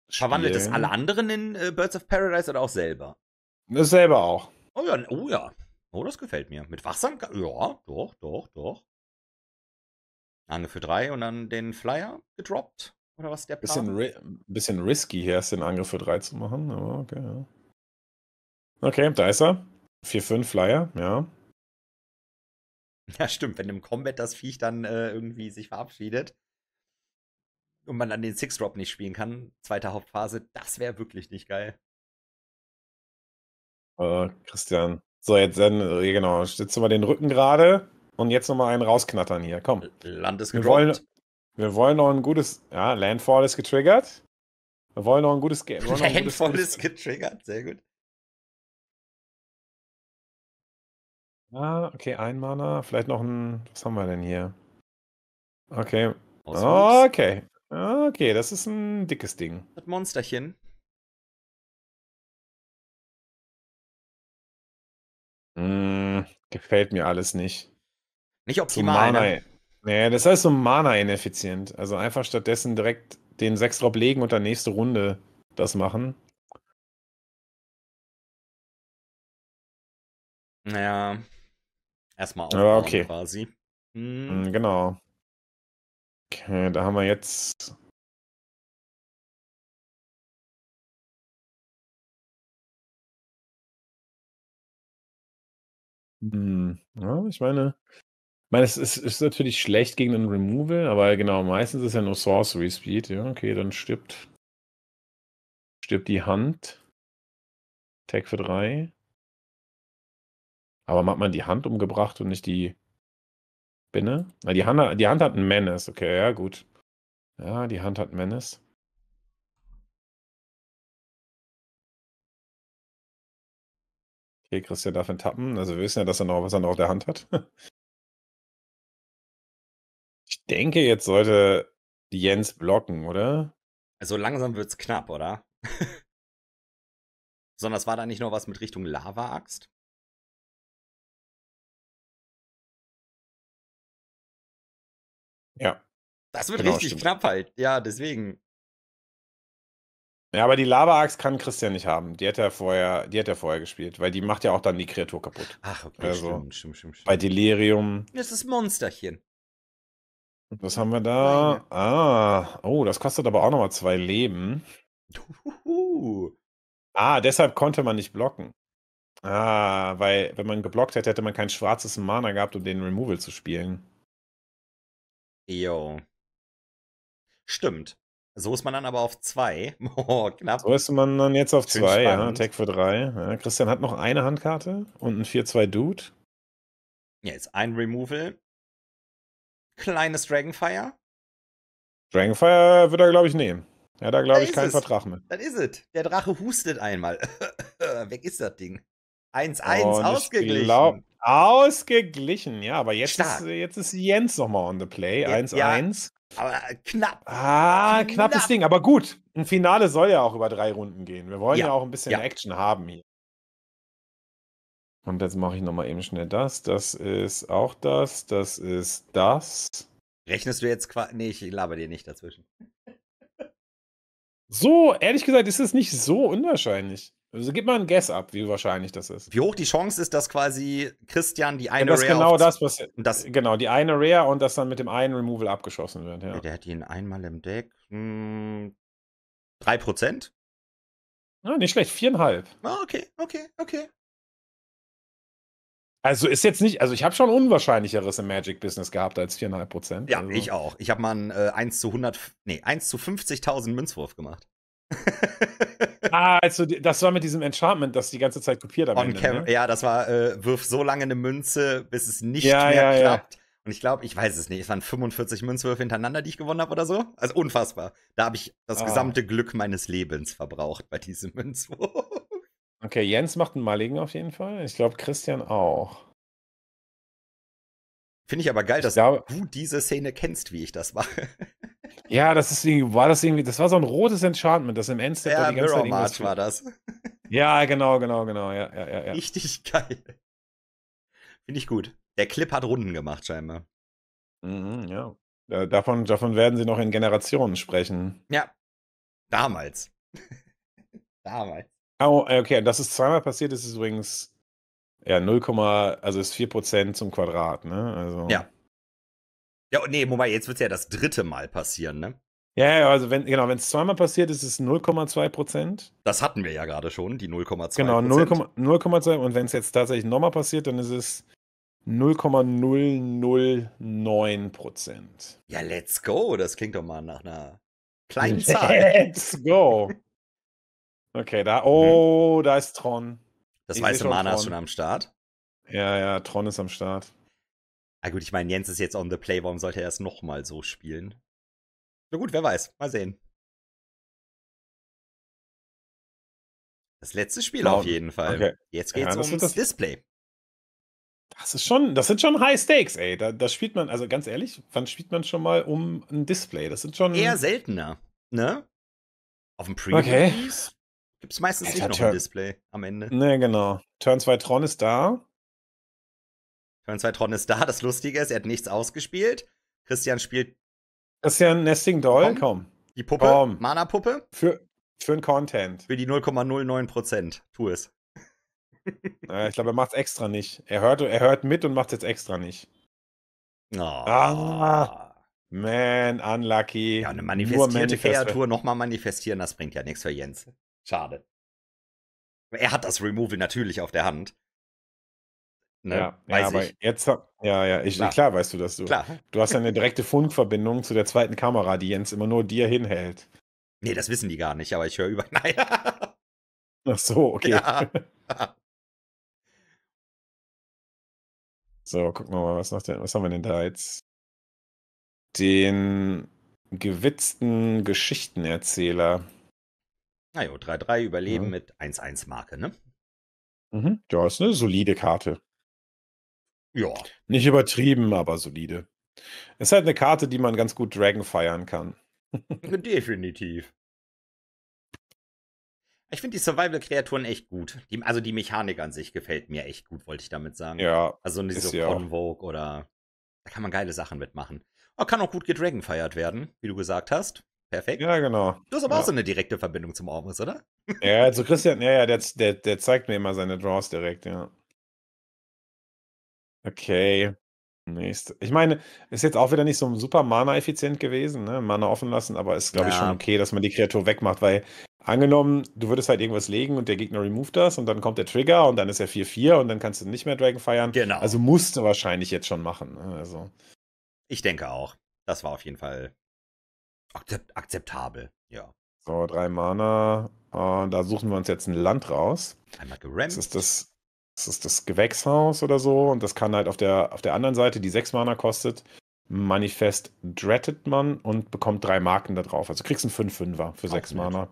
spielen. Verwandelt das alle anderen in äh, Birds of Paradise oder auch selber? Das selber auch. Oh ja, oh ja. Oh, das gefällt mir. Mit Wasser? Ja, doch, doch, doch. Eine für drei und dann den Flyer gedroppt. Oder was ist der Plan? Bisschen, bisschen risky hier erst den Angriff für 3 zu machen, aber okay, ja. Okay, da ist er. 4-5 Flyer, ja. Ja, stimmt. Wenn im Combat das Viech dann äh, irgendwie sich verabschiedet und man dann den Six-Drop nicht spielen kann, zweite Hauptphase, das wäre wirklich nicht geil. Äh, Christian. So, jetzt dann, äh, genau, stützen wir den Rücken gerade und jetzt nochmal einen rausknattern hier. Komm. Land ist gedroppt. Wir wollen, wir wollen noch ein gutes. Ja, Landfall ist getriggert. Wir wollen noch ein gutes Game. Landfall gutes ist getriggert, sehr gut. Ah, okay, ein Mana. Vielleicht noch ein. Was haben wir denn hier? Okay. Okay. Okay, das ist ein dickes Ding. Das Monsterchen. Mm, gefällt mir alles nicht. Nicht optimal. Zumal, ne? Naja, das heißt so Mana-ineffizient. Also einfach stattdessen direkt den Sechsdrop legen und dann nächste Runde das machen. Naja, erstmal auch ja, okay. quasi. Hm. hm. Genau. Okay, da haben wir jetzt. Hm. Ja, ich meine, ich meine, es ist, ist natürlich schlecht gegen den Removal, aber genau, meistens ist ja nur Sorcery Speed. Ja, okay, dann stirbt. Stirbt die Hand. Tag für drei. Aber hat man die Hand umgebracht und nicht die Spinne? Na, die Hand, die Hand hat einen Menace, okay, ja, gut. Ja, die Hand hat einen Menace. Okay, Christian darf ihn tappen. Also wir wissen ja, dass er noch was er noch auf der Hand hat. denke, jetzt sollte Jens blocken, oder? also langsam wird's knapp, oder? Sondern es war da nicht nur was mit Richtung Lava-Axt? Ja. Das wird genau, richtig stimmt. knapp halt. Ja, deswegen. Ja, aber die Lava-Axt kann Christian nicht haben. Die hat er vorher, die hat er vorher gespielt, weil die macht ja auch dann die Kreatur kaputt. Ach, okay, also, stimmt, stimmt, stimmt. Bei Delirium. Das ist Monsterchen. Was haben wir da? Meine. Ah, oh, das kostet aber auch nochmal zwei Leben. Uhuhu. Ah, deshalb konnte man nicht blocken. Ah, weil wenn man geblockt hätte, hätte man kein schwarzes Mana gehabt, um den Removal zu spielen. Jo. Stimmt. So ist man dann aber auf zwei. Oh, knapp. So ist man dann jetzt auf Schön zwei, spannend. ja. Tag für drei. Ja, Christian hat noch eine Handkarte und ein 4-2 Dude. Jetzt ein Removal kleines Dragonfire? Dragonfire wird er, glaube ich, nehmen. Er hat da, glaube ich, keinen Vertrag mit. Dann ist es. Der Drache hustet einmal. Weg ist das Ding. 1-1, ausgeglichen. Glaub, ausgeglichen, ja, aber jetzt ist, äh, jetzt ist Jens nochmal on the play. 1-1. Ja, aber knapp. Ah, knapp. knappes Ding, aber gut. Ein Finale soll ja auch über drei Runden gehen. Wir wollen ja, ja auch ein bisschen ja. Action haben hier. Und jetzt mache ich nochmal eben schnell das. Das ist auch das. Das ist das. Rechnest du jetzt quasi. Nee, ich laber dir nicht dazwischen. So, ehrlich gesagt, ist es nicht so unwahrscheinlich. Also gib mal einen Guess ab, wie wahrscheinlich das ist. Wie hoch die Chance ist, dass quasi Christian die eine ja, das Rare. Genau das, was, das, genau, die eine Rare und das dann mit dem einen Removal abgeschossen wird. Ja. Der hat ihn einmal im Deck. Hm, 3%? Ah, nicht schlecht, 4,5. Ah, okay, okay, okay. Also ist jetzt nicht, also ich habe schon unwahrscheinlicheres im Magic-Business gehabt als 4,5 Prozent. Ja, also. ich auch. Ich habe mal ein äh, 1 zu 100, nee, 1 zu 50.000 Münzwurf gemacht. ah, also das war mit diesem Enchantment, das die ganze Zeit kopiert haben. Ne? Ja, das war, äh, wirf so lange eine Münze, bis es nicht ja, mehr ja, klappt. Ja. Und ich glaube, ich weiß es nicht, es waren 45 Münzwürfe hintereinander, die ich gewonnen habe oder so. Also unfassbar. Da habe ich das ah. gesamte Glück meines Lebens verbraucht bei diesem Münzwurf. Okay, Jens macht einen Maligen auf jeden Fall. Ich glaube, Christian auch. Finde ich aber geil, dass glaube, du diese Szene kennst, wie ich das mache. Ja, das ist irgendwie, war das irgendwie, das war so ein rotes Enchantment, das im Endstep ja, die ganze Mirror Zeit March war das. Ja, genau, genau, genau, ja, ja, ja. Richtig geil. Finde ich gut. Der Clip hat Runden gemacht, scheinbar. Mhm, ja. Davon, davon werden sie noch in Generationen sprechen. Ja. Damals. Damals. Oh, okay, dass es zweimal passiert ist, ist übrigens ja 0, also ist 4% zum Quadrat, ne? Also. Ja. Ja, nee, Moment, jetzt wird es ja das dritte Mal passieren, ne? Ja, also wenn, genau, wenn es zweimal passiert, ist es 0,2 Das hatten wir ja gerade schon, die 0,2 Genau, 0,2 und wenn es jetzt tatsächlich nochmal passiert, dann ist es 0,009 Ja, let's go, das klingt doch mal nach einer kleinen Zahl. Let's go. Okay, da. Mhm. Oh, mhm. da ist Tron. Das ich weiße Mana ist schon am Start. Ja, ja, Tron ist am Start. Na ah, gut, ich meine, Jens ist jetzt on the play, warum sollte er es nochmal so spielen? Na gut, wer weiß. Mal sehen. Das letzte Spiel Cloud. Genau. auf jeden Fall. Okay. Jetzt geht's ja, ums das... Display. Das ist schon, das sind schon High Stakes, ey. Da, da, spielt man, also ganz ehrlich, wann spielt man schon mal um ein Display? Das sind schon. Eher seltener, ne? Auf dem Pre-Release okay. Gibt es meistens Alter, nicht noch ein Display am Ende. Ne, genau. Turn 2 Tron ist da. Turn 2 Tron ist da. Das Lustige ist, er hat nichts ausgespielt. Christian spielt. Christian Nesting Doll, komm. komm. Die Puppe, Mana-Puppe. Für, für den Content. Für die 0,09%. Tu es. ich glaube, er macht es extra nicht. Er hört, er hört mit und macht es jetzt extra nicht. Oh. Ah, man, unlucky. Ja, eine manifestierte Kreatur nochmal manifestieren, das bringt ja nichts für Jens. Schade. Er hat das Removal natürlich auf der Hand. Ne? Ja, Weiß ja, aber ich. jetzt, ja, ja, ich, klar. klar. weißt du das. Du, klar. du hast eine direkte Funkverbindung zu der zweiten Kamera, die Jens immer nur dir hinhält. Nee, das wissen die gar nicht, aber ich höre über. Nein. Ach so, okay. Ja. so, gucken wir mal, was, noch denn, was haben wir denn da jetzt? Den gewitzten Geschichtenerzähler. Naja, 3-3 überleben ja. mit 1-1-Marke, ne? Mhm. Ja, ist eine solide Karte. Ja. Nicht übertrieben, aber solide. Ist halt eine Karte, die man ganz gut Dragon feiern kann. Definitiv. Ich finde die Survival-Kreaturen echt gut. Die, also die Mechanik an sich gefällt mir echt gut, wollte ich damit sagen. Ja. Also diese so Convoke oder. Da kann man geile Sachen mitmachen. Aber oh, kann auch gut gedragonfeiert werden, wie du gesagt hast. Perfekt. Ja, genau. Du hast aber ja. auch so eine direkte Verbindung zum Ormus, oder? Ja, also Christian, ja, ja, der, der, der zeigt mir immer seine Draws direkt, ja. Okay. Nächste. Ich meine, ist jetzt auch wieder nicht so super Mana-effizient gewesen, ne? Mana offen lassen, aber ist, glaube ja. ich, schon okay, dass man die Kreatur wegmacht, weil angenommen, du würdest halt irgendwas legen und der Gegner removed das und dann kommt der Trigger und dann ist er 4-4 und dann kannst du nicht mehr Dragon feiern. Genau. Also musst du wahrscheinlich jetzt schon machen. Ne? Also. Ich denke auch. Das war auf jeden Fall Akzept, akzeptabel, ja. So, drei Mana. Und ah, da suchen wir uns jetzt ein Land raus. Einmal gerammt. Das ist das, das ist das Gewächshaus oder so. Und das kann halt auf der, auf der anderen Seite, die sechs Mana kostet, Manifest dreadet man und bekommt drei Marken da drauf. Also kriegst einen 5-5er für sechs Mana.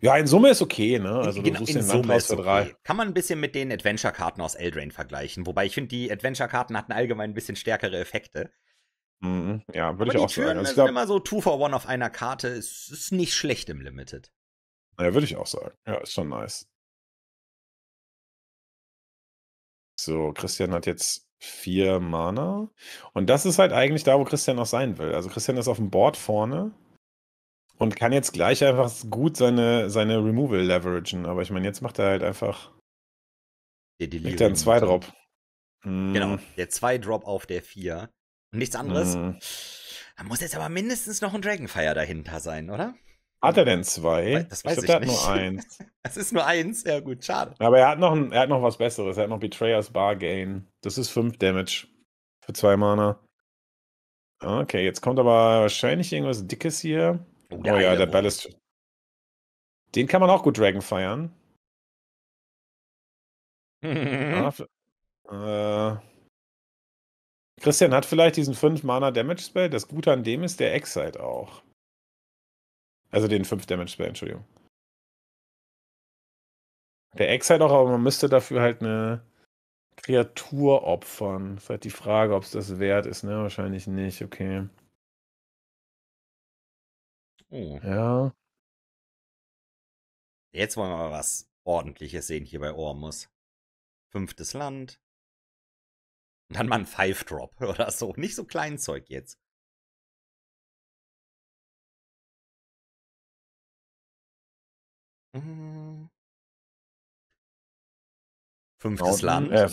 Ja, in Summe ist okay, ne? Also in, genau, du suchst in den Summe ist für drei. Kann man ein bisschen mit den Adventure-Karten aus Eldrain vergleichen, wobei ich finde, die Adventure-Karten hatten allgemein ein bisschen stärkere Effekte. Mhm, ja, würde ich auch Türen sagen. Also ich glaub, immer so 2 for 1 auf einer Karte. Ist, ist nicht schlecht im Limited. Ja, würde ich auch sagen. Ja, ist schon nice. So, Christian hat jetzt vier Mana. Und das ist halt eigentlich da, wo Christian auch sein will. Also Christian ist auf dem Board vorne und kann jetzt gleich einfach gut seine, seine Removal leveragen. Aber ich meine, jetzt macht er halt einfach. Der Legt er einen 2-Drop. Mhm. Genau, der 2-Drop auf der 4 und nichts anderes. Mhm. Da muss jetzt aber mindestens noch ein Dragonfire dahinter sein, oder? Hat er denn zwei? Das weiß ich, glaub, nicht. Er hat nur eins. Es ist nur eins, ja gut, schade. Aber er hat, noch ein, er hat noch was Besseres. Er hat noch Betrayers Bargain. Das ist 5 Damage für zwei Mana. Okay, jetzt kommt aber wahrscheinlich irgendwas Dickes hier. Oh, oh ja, der Ballast. Den kann man auch gut Dragon feiern. ah, äh, Christian hat vielleicht diesen 5 Mana Damage Spell. Das Gute an dem ist, der Exile auch. Also den 5 Damage Spell, Entschuldigung. Der Exile auch, aber man müsste dafür halt eine Kreatur opfern. Ist halt die Frage, ob es das wert ist, ne? Wahrscheinlich nicht, okay. Oh. Ja. Jetzt wollen wir mal was Ordentliches sehen hier bei Ormus. Fünftes Land. Dann mal ein Five Drop oder so. Nicht so klein Zeug jetzt. Hm. Fünftes Land. Äh,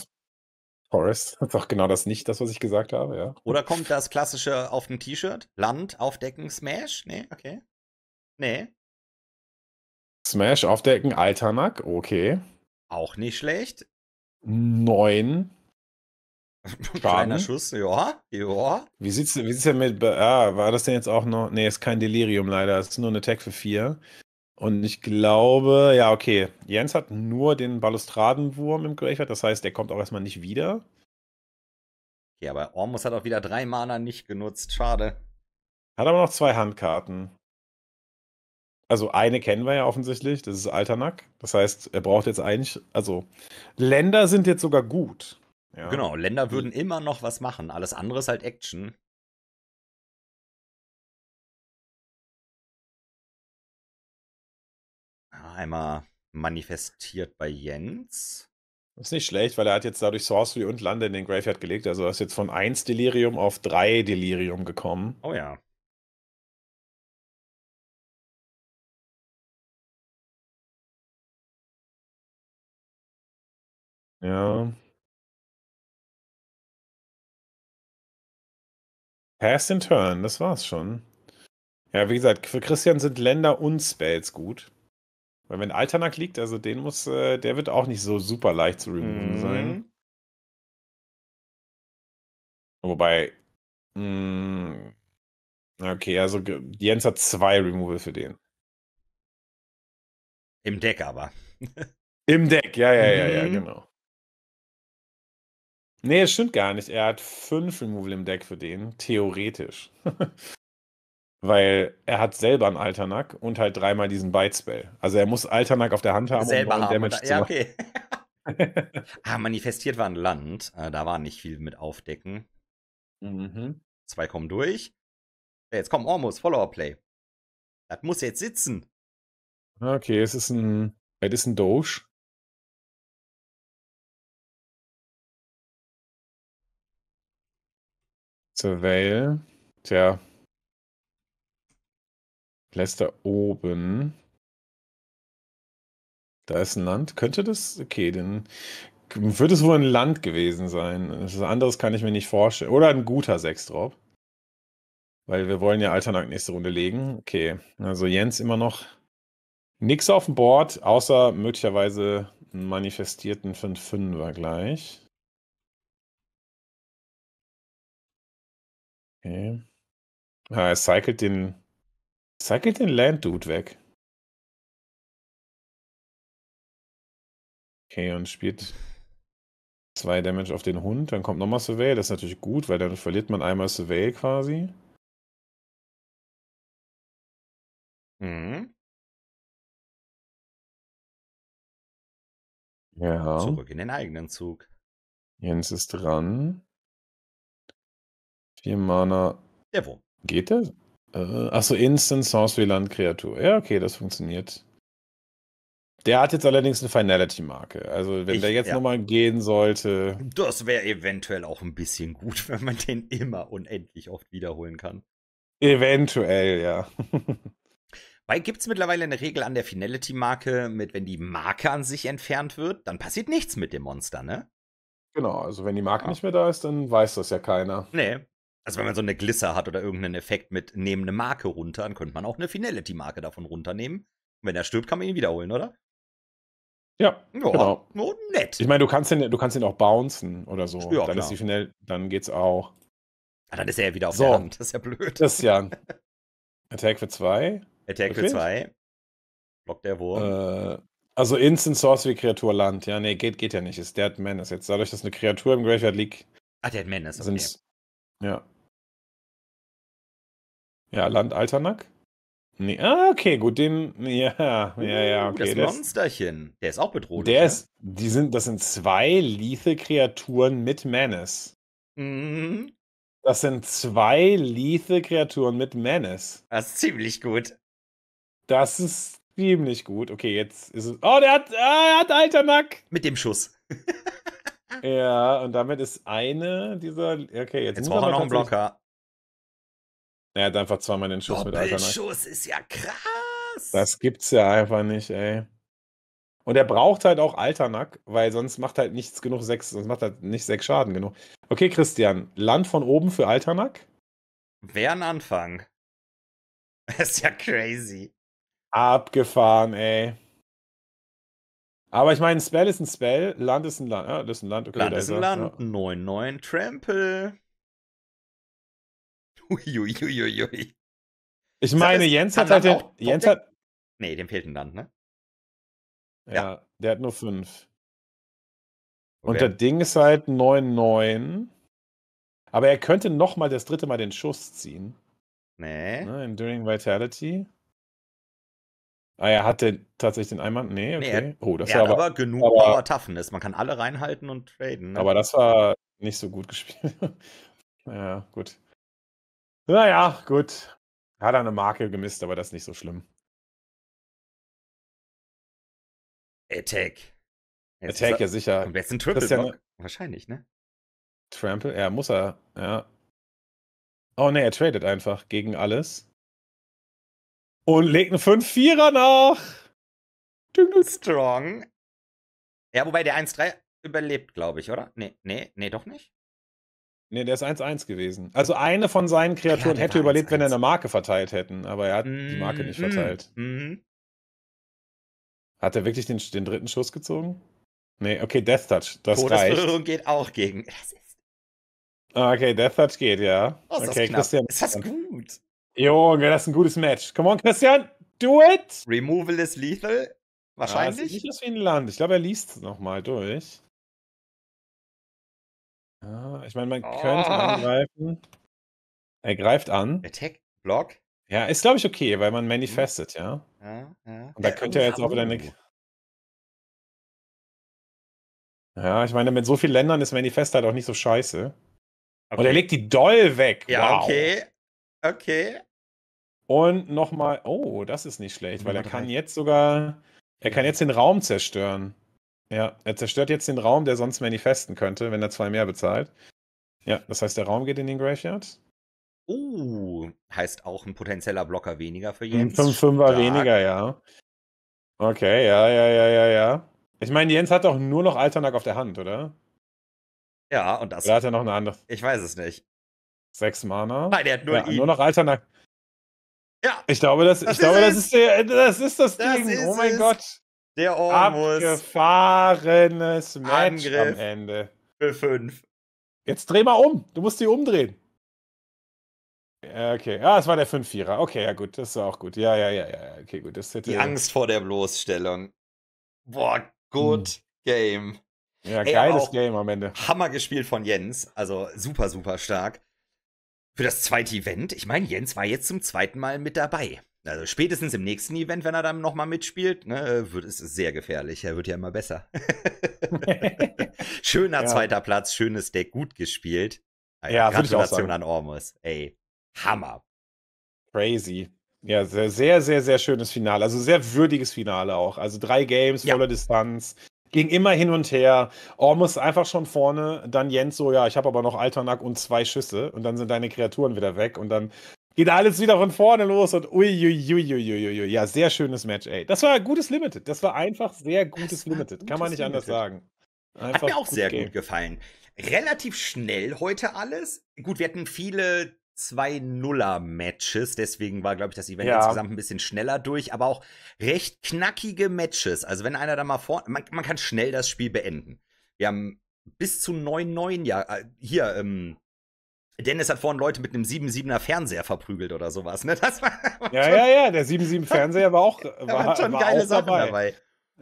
Forest. Das ist doch genau das nicht, das, was ich gesagt habe, ja. Oder kommt das klassische auf dem T-Shirt? Land, aufdecken, Smash? Nee, okay. Nee. Smash, aufdecken, Alternack, okay. Auch nicht schlecht. Neun. Kleiner Schuss, ja, ja. Wie sieht's, wie sieht's denn mit, ah, war das denn jetzt auch noch, nee, ist kein Delirium leider, es ist nur eine Tag für vier. Und ich glaube, ja, okay, Jens hat nur den Balustradenwurm im Graveyard, das heißt, der kommt auch erstmal nicht wieder. Ja, aber Ormus hat auch wieder drei Mana nicht genutzt, schade. Hat aber noch zwei Handkarten. Also eine kennen wir ja offensichtlich, das ist Alternack. Das heißt, er braucht jetzt eigentlich, also Länder sind jetzt sogar gut. Ja. Genau, Länder hm. würden immer noch was machen. Alles andere ist halt Action. Ah, einmal manifestiert bei Jens. Das Ist nicht schlecht, weil er hat jetzt dadurch Sorcery und Lande in den Graveyard gelegt. Also er ist jetzt von 1 Delirium auf 3 Delirium gekommen. Oh ja. Ja. Pass and Turn, das war's schon. Ja, wie gesagt, für Christian sind Länder und Spells gut. Weil wenn Alternac liegt, also den muss, äh, der wird auch nicht so super leicht zu removen mhm. sein. Wobei, mh, mm, okay, also Jens hat zwei Removal für den. Im Deck aber. Im Deck, ja, ja, ja, ja, mhm. genau. Nee, es stimmt gar nicht. Er hat fünf Removal im Deck für den, theoretisch. Weil er hat selber einen Alternack und halt dreimal diesen Bite-Spell. Also er muss Alternack auf der Hand haben, selber um haben Damage da, zu machen. Ja, okay. ah, manifestiert war ein Land. Äh, da war nicht viel mit aufdecken. Mhm. Zwei kommen durch. Jetzt kommen Ormus, Follower-Play. Das muss jetzt sitzen. Okay, es ist ein. Es ist ein Doge. Surveil. Tja. Lässt da oben. Da ist ein Land. Könnte das? Okay, dann würde es wohl ein Land gewesen sein. Das anderes kann ich mir nicht vorstellen. Oder ein guter Sechstrop. Weil wir wollen ja Alternack nächste Runde legen. Okay, also Jens immer noch nichts auf dem Board, außer möglicherweise einen manifestierten 5-5er gleich. Okay. Ah, er cycelt den. Cycelt den Land Dude weg. Okay, und spielt zwei Damage auf den Hund. Dann kommt nochmal Surveil. Das ist natürlich gut, weil dann verliert man einmal Surveil quasi. Mhm. Ja. Zurück in den eigenen Zug. Jens ist dran. Vier Mana. Der wo? Geht der? Äh, achso, Instant Source wie Landkreatur. Ja, okay, das funktioniert. Der hat jetzt allerdings eine Finality-Marke. Also, wenn ich, der jetzt ja. nochmal gehen sollte. Das wäre eventuell auch ein bisschen gut, wenn man den immer unendlich oft wiederholen kann. Eventuell, ja. Weil gibt es mittlerweile eine Regel an der Finality-Marke, mit wenn die Marke an sich entfernt wird, dann passiert nichts mit dem Monster, ne? Genau, also wenn die Marke ja. nicht mehr da ist, dann weiß das ja keiner. Nee. Also wenn man so eine Glisser hat oder irgendeinen Effekt mit nehmen eine Marke runter, dann könnte man auch eine Finality-Marke davon runternehmen. Und wenn er stirbt, kann man ihn wiederholen, oder? Ja, ja genau. Oh, nett. Ich meine, du kannst ihn, du kannst ihn auch bouncen oder so. Ja, dann klar. ist die Final, dann geht's auch. Ah, dann ist er ja wieder auf so. der Hand. Das ist ja blöd. Das ist ja. Attack für zwei. Attack für zwei. Block der Wurm. Äh, also Instant Source Sorcery Kreatur Land. Ja, nee, geht, geht ja nicht. Ist Dead Menace jetzt. Dadurch, dass eine Kreatur im Graveyard liegt. Ah, Dead Menace, okay. Ja. Ja, Land Alternack? Nee, ah, okay, gut, den, ja, ja, uh, ja, okay. Das Monsterchen, der ist auch bedroht. Der ne? ist, die sind, das sind zwei lethal Kreaturen mit Menace. Mhm. Das sind zwei lethal Kreaturen mit Menace. Das ist ziemlich gut. Das ist ziemlich gut. Okay, jetzt ist es, oh, der hat, ah, er hat Alternack. Mit dem Schuss. Ah. Ja, und damit ist eine dieser. Okay, jetzt, jetzt braucht er noch einen Blocker. Er hat einfach zweimal den Schuss mit Der ne? Schuss ist ja krass. Das gibt's ja einfach nicht, ey. Und er braucht halt auch Alternack, weil sonst macht halt nichts genug sechs, sonst macht halt nicht sechs Schaden genug. Okay, Christian, Land von oben für Alternack? Wäre ein Anfang. Das ist ja crazy. Abgefahren, ey. Aber ich meine, Spell ist ein Spell, Land ist ein Land. Ja, ah, das ist ein Land, okay. Land ist ein Land, ja. 9, 9, Trample. Uiuiuiui. Ui, ui, ui. Ich meine, halt Jens hat halt den. Jens hat. Nee, dem fehlt ein Land, ne? Ja, ja. der hat nur 5. Okay. Und das Ding ist halt 9, 9. Aber er könnte nochmal das dritte Mal den Schuss ziehen. Nee. Enduring ne, Vitality. Ah, er hatte tatsächlich den Einwand? Nee, okay. Nee, oh, das er war hat aber, aber genug aber, Power Toughness. Also man kann alle reinhalten und traden. Ne? Aber das war nicht so gut gespielt. ja, gut. Naja, gut. Hat er eine Marke gemisst, aber das ist nicht so schlimm. Attack. Jetzt Attack, er, ja sicher. Und jetzt ein Triple ja eine... Wahrscheinlich, ne? Trample? Ja, muss er. Ja. Oh ne, er tradet einfach gegen alles. Und legt einen 5-4er nach. Strong. Ja, wobei der 1-3 überlebt, glaube ich, oder? Nee, nee, nee, doch nicht. Nee, der ist 1-1 gewesen. Also eine von seinen Kreaturen ja, hätte überlebt, 1 -1. wenn er eine Marke verteilt hätten, aber er hat mm, die Marke nicht mhm, verteilt. Mm, mm. Hat er wirklich den, den, dritten Schuss gezogen? Nee, okay, Death Touch. Das reicht. geht auch gegen. Ah, okay, Death Touch geht, ja. Oh, okay, das Christian. Ist das gut? Junge, das ist ein gutes Match. Come on, Christian, do it! Removal is lethal? Wahrscheinlich. Ja, das ist nicht das wie ein Land. Ich glaube, er liest es nochmal durch. Ja, ich meine, man oh. könnte angreifen. Er greift an. Attack, Block. Ja, ist, glaube ich, okay, weil man manifestet, ja. ja, ja. Und da äh, könnte er jetzt auch wieder eine. Ja, ich meine, mit so vielen Ländern ist Manifest halt auch nicht so scheiße. Okay. Und er legt die Doll weg. Ja, wow. okay. Okay. Und nochmal, oh, das ist nicht schlecht, weil er kann jetzt sogar, er kann jetzt den Raum zerstören. Ja, er zerstört jetzt den Raum, der sonst manifesten könnte, wenn er zwei mehr bezahlt. Ja, das heißt, der Raum geht in den Graveyard. Oh, heißt auch ein potenzieller Blocker weniger für Jens. Ein 5-5er weniger, ja. Okay, ja, ja, ja, ja, ja. Ich meine, Jens hat doch nur noch Alternak auf der Hand, oder? Ja, und das. Oder hat er noch eine andere? Ich weiß es nicht. Sechs Mana? Nein, der hat nur ja, ihn. Nur noch Alternak. Ja. Ich glaube, das, das ich glaube, das ist der, das ist das, das Ding. Ist oh mein Gott. Der Ormus. Abgefahrenes Match Angriff am Ende. Für fünf. Jetzt dreh mal um. Du musst die umdrehen. Okay, ah, es war der 5-4er. Okay, ja gut, das war auch gut. Ja, ja, ja, ja. Okay, gut, das hätte. Die Angst vor der Bloßstellung. Boah, gut, hm. game. Ja, Ey, geiles Game am Ende. Hammer gespielt von Jens, also super, super stark für das zweite Event. Ich meine, Jens war jetzt zum zweiten Mal mit dabei. Also spätestens im nächsten Event, wenn er dann nochmal mitspielt, ne, wird es sehr gefährlich. Er wird ja immer besser. Schöner ja. zweiter Platz, schönes Deck, gut gespielt. Also ja, Gratulation an Ormus. Ey, Hammer. Crazy. Ja, sehr, sehr, sehr, sehr schönes Finale. Also sehr würdiges Finale auch. Also drei Games, voller ja. Distanz ging immer hin und her. Ormus einfach schon vorne, dann Jens so, ja, ich habe aber noch Alternack und zwei Schüsse und dann sind deine Kreaturen wieder weg und dann geht alles wieder von vorne los und uiuiuiuiui. Ja, sehr schönes Match, ey. Das war gutes Limited. Das war einfach sehr gutes Limited. Gutes Kann man nicht Limited. anders sagen. Einfach Hat mir auch gut sehr Game. gut gefallen. Relativ schnell heute alles. Gut, wir hatten viele zwei Nuller-Matches. Deswegen war, glaube ich, das Event ja. insgesamt ein bisschen schneller durch, aber auch recht knackige Matches. Also wenn einer da mal vorne. man, man kann schnell das Spiel beenden. Wir haben bis zu 9-9, ja, äh, hier, ähm, Dennis hat vorhin Leute mit einem 7 7 er Fernseher verprügelt oder sowas, ne? Das war, ja, schon, ja, ja, der 7 77 Fernseher war auch war, waren schon war geile Sachen dabei. dabei.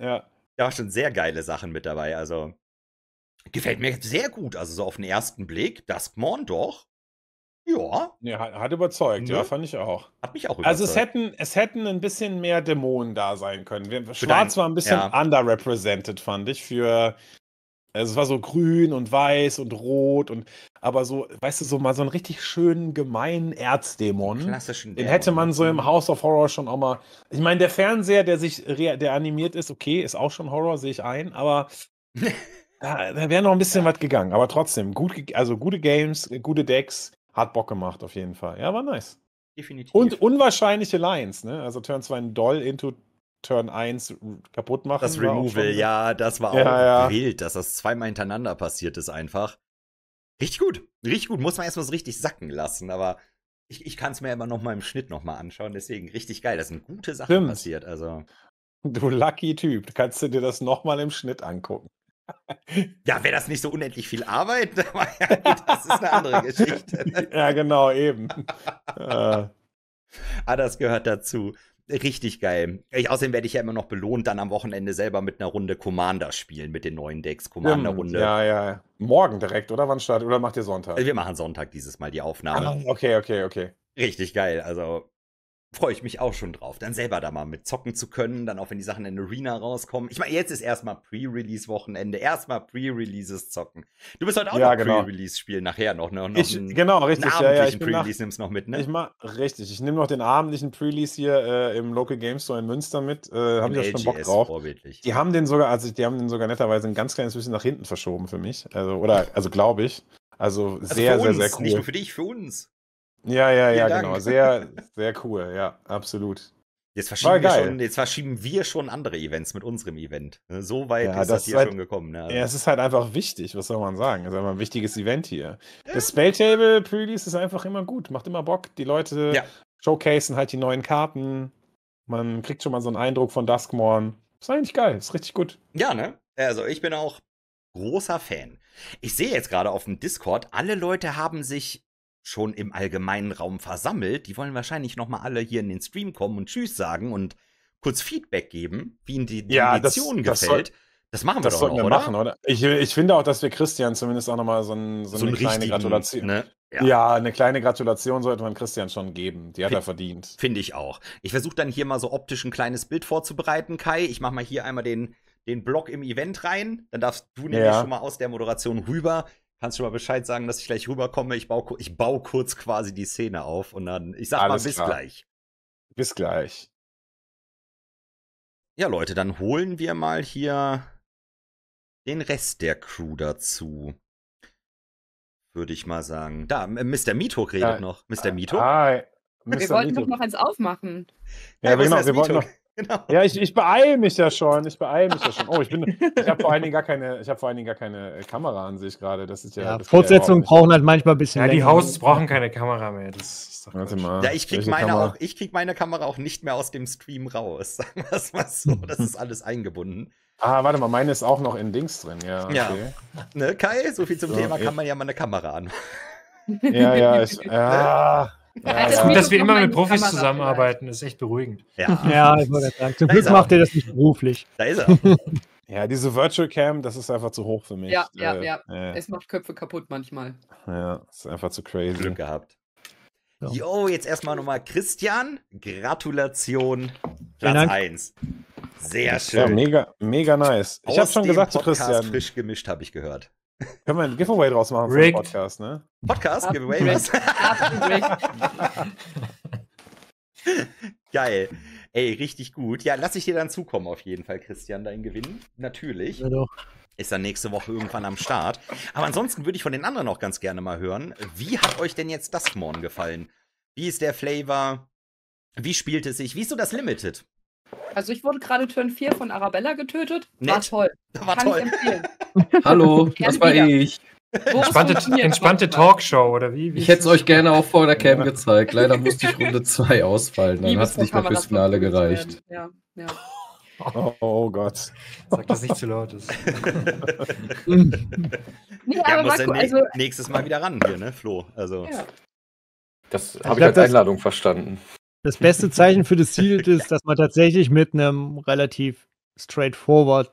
Ja. Da waren schon sehr geile Sachen mit dabei, also gefällt mir sehr gut, also so auf den ersten Blick, das Morn doch. Ja. Nee, hat, hat überzeugt, Nö. ja, fand ich auch. Hat mich auch überzeugt. Also es hätten, es hätten ein bisschen mehr Dämonen da sein können. Wir, Schwarz dein, war ein bisschen ja. underrepresented, fand ich, für. Also es war so grün und weiß und rot und aber so, weißt du, so mal so einen richtig schönen, gemeinen Erzdämon. Klassischen Dämon. Den hätte man so im mhm. House of Horror schon auch mal. Ich meine, der Fernseher, der sich, der animiert ist, okay, ist auch schon Horror, sehe ich ein, aber da, da wäre noch ein bisschen ja. was gegangen. Aber trotzdem, gut, also gute Games, gute Decks. Hat Bock gemacht, auf jeden Fall. Ja, war nice. Definitiv. Und unwahrscheinliche Lines, ne? Also Turn 2 in Doll into Turn 1 kaputt machen. Das Removal, ja, das war ja, auch ja. wild, dass das zweimal hintereinander passiert ist einfach. Richtig gut, richtig gut. Muss man erstmal so richtig sacken lassen, aber ich, ich kann es mir immer noch mal im Schnitt noch mal anschauen. Deswegen richtig geil. Das sind gute Sachen Stimmt. passiert. Also. Du lucky Typ, kannst du dir das noch mal im Schnitt angucken. Ja, wäre das nicht so unendlich viel Arbeit, das ist eine andere Geschichte. ja, genau, eben. Äh. ah, das gehört dazu. Richtig geil. Ich, außerdem werde ich ja immer noch belohnt, dann am Wochenende selber mit einer Runde Commander spielen, mit den neuen Decks. Commander-Runde. Ja, ja. Morgen direkt, oder? Wann startet? Oder macht ihr Sonntag? Wir machen Sonntag dieses Mal die Aufnahme. Ah, okay, okay, okay. Richtig geil. Also, freue ich mich auch schon drauf, dann selber da mal mit zocken zu können, dann auch wenn die Sachen in Arena rauskommen. Ich meine, jetzt ist erstmal Pre-Release-Wochenende, erstmal Pre-Releases zocken. Du bist heute auch ja, noch genau. Pre-Release-Spiel nachher noch, ne? Noch ich, einen, genau, richtig. Einen ja, ja, ich Pre-Release nimmst noch mit, ne? Ich mach, richtig, ich nehme noch den abendlichen Pre-Release hier äh, im Local Game Store in Münster mit. Äh, haben die schon Bock drauf. Vorbildlich. Die haben den sogar, also die haben den sogar netterweise ein ganz kleines bisschen nach hinten verschoben für mich. Also, oder, also glaube ich. Also, also sehr, sehr, sehr cool. Nicht nur für dich, für uns. Ja, ja, ja, genau. Sehr, sehr cool, ja, absolut. Jetzt verschieben, wir schon, jetzt verschieben wir schon andere Events mit unserem Event. So weit ja, ist das, hier halt, schon gekommen. Ne? ja, es ist halt einfach wichtig, was soll man sagen? Es ist einfach ein wichtiges Event hier. Das Spelltable Pre-Release ist einfach immer gut, macht immer Bock. Die Leute ja. showcasen halt die neuen Karten. Man kriegt schon mal so einen Eindruck von Duskmorn. Ist eigentlich geil, ist richtig gut. Ja, ne? Also ich bin auch großer Fan. Ich sehe jetzt gerade auf dem Discord, alle Leute haben sich schon im allgemeinen Raum versammelt. Die wollen wahrscheinlich nochmal alle hier in den Stream kommen und Tschüss sagen und kurz Feedback geben, wie ihnen die, die ja, Edition das, gefällt. Das das machen wir das doch sollten auch, wir oder? machen, oder? Ich, ich finde auch, dass wir Christian zumindest auch nochmal so, ein, so, so eine kleine Gratulation. Ne? Ja. ja. eine kleine Gratulation sollte man Christian schon geben. Die hat F er verdient. Finde ich auch. Ich versuche dann hier mal so optisch ein kleines Bild vorzubereiten, Kai. Ich mache mal hier einmal den, den Block im Event rein. Dann darfst du nämlich ja. schon mal aus der Moderation rüber kannst du mal Bescheid sagen, dass ich gleich rüberkomme. Ich baue, ich baue kurz quasi die Szene auf und dann, ich sag Alles mal, bis klar. gleich. Bis gleich. Ja, Leute, dann holen wir mal hier den Rest der Crew dazu. Würde ich mal sagen. Da, Mr. Meathook redet ja, noch. Mr. Ah, Meathook? Hi. Mr. Wir wollten Mietok. doch noch eins aufmachen. Ja, ja genau, wir wollten noch, Genau. Ja, ich, ich beeile mich ja schon. Ich beeile mich ja schon. Oh, ich bin, ich habe vor allen Dingen gar keine, ich habe vor allen Dingen gar keine äh, Kameraansicht gerade. Das ist ja. ja Fortsetzungen brauchen halt manchmal ein bisschen. Ja, die Hosts brauchen keine Kamera mehr. Das ist doch Warte mal. Ja, ich krieg Welche meine Kamera? auch, ich krieg meine Kamera auch nicht mehr aus dem Stream raus. Sagen wir so. Das ist alles eingebunden. Ah, warte mal, meine ist auch noch in Dings drin, ja. Okay. Ja. Ne, Kai, so viel zum so, Thema kann man ja mal eine Kamera an. Ja, ja, ich, ja. Ja, also das gut, dass wir immer mit Profis Kamera zusammenarbeiten, vielleicht. ist echt beruhigend. Ja, ja ich wollte sagen. Zum Glück macht er das nicht beruflich. Da ist er. Ja, diese Virtual Cam, das ist einfach zu hoch für mich. Ja, ja, äh, ja. Äh. Es macht Köpfe kaputt manchmal. Ja, ist einfach zu crazy. Glück gehabt. Jo, Yo, jetzt erstmal nochmal Christian. Gratulation. Platz 1. Sehr schön. mega, mega nice. Ich habe schon gesagt Podcast zu Christian. frisch gemischt, habe ich gehört. Können wir ein Giveaway draus machen Rick. für Podcast, ne? Podcast? Ab Giveaway? Was? Geil. Ey, richtig gut. Ja, lass ich dir dann zukommen auf jeden Fall, Christian, deinen Gewinn. Natürlich. Ja, doch. Ist dann nächste Woche irgendwann am Start. Aber ansonsten würde ich von den anderen auch ganz gerne mal hören. Wie hat euch denn jetzt Duskmorn gefallen? Wie ist der Flavor? Wie spielt es sich? Wie ist so das Limited? Also ich wurde gerade Turn 4 von Arabella getötet. Nett. War toll. War Kann toll. ich empfehlen. Hallo, das war ich. Entspannte, entspannte Talkshow, oder wie? wie ich hätte es euch gerne auch vor der Cam ja. gezeigt. Leider musste ich Runde 2 ausfallen. Dann hat es nicht mehr fürs Finale gereicht. Ja, ja. Oh, oh, Gott. Sag, das nicht zu laut ist. nee, aber ja, muss Marco, also, nächstes Mal wieder ran hier, ne, Flo? Also. Ja. Das habe ich als Einladung verstanden. Das beste Zeichen für das Ziel ist, dass man tatsächlich mit einem relativ straightforward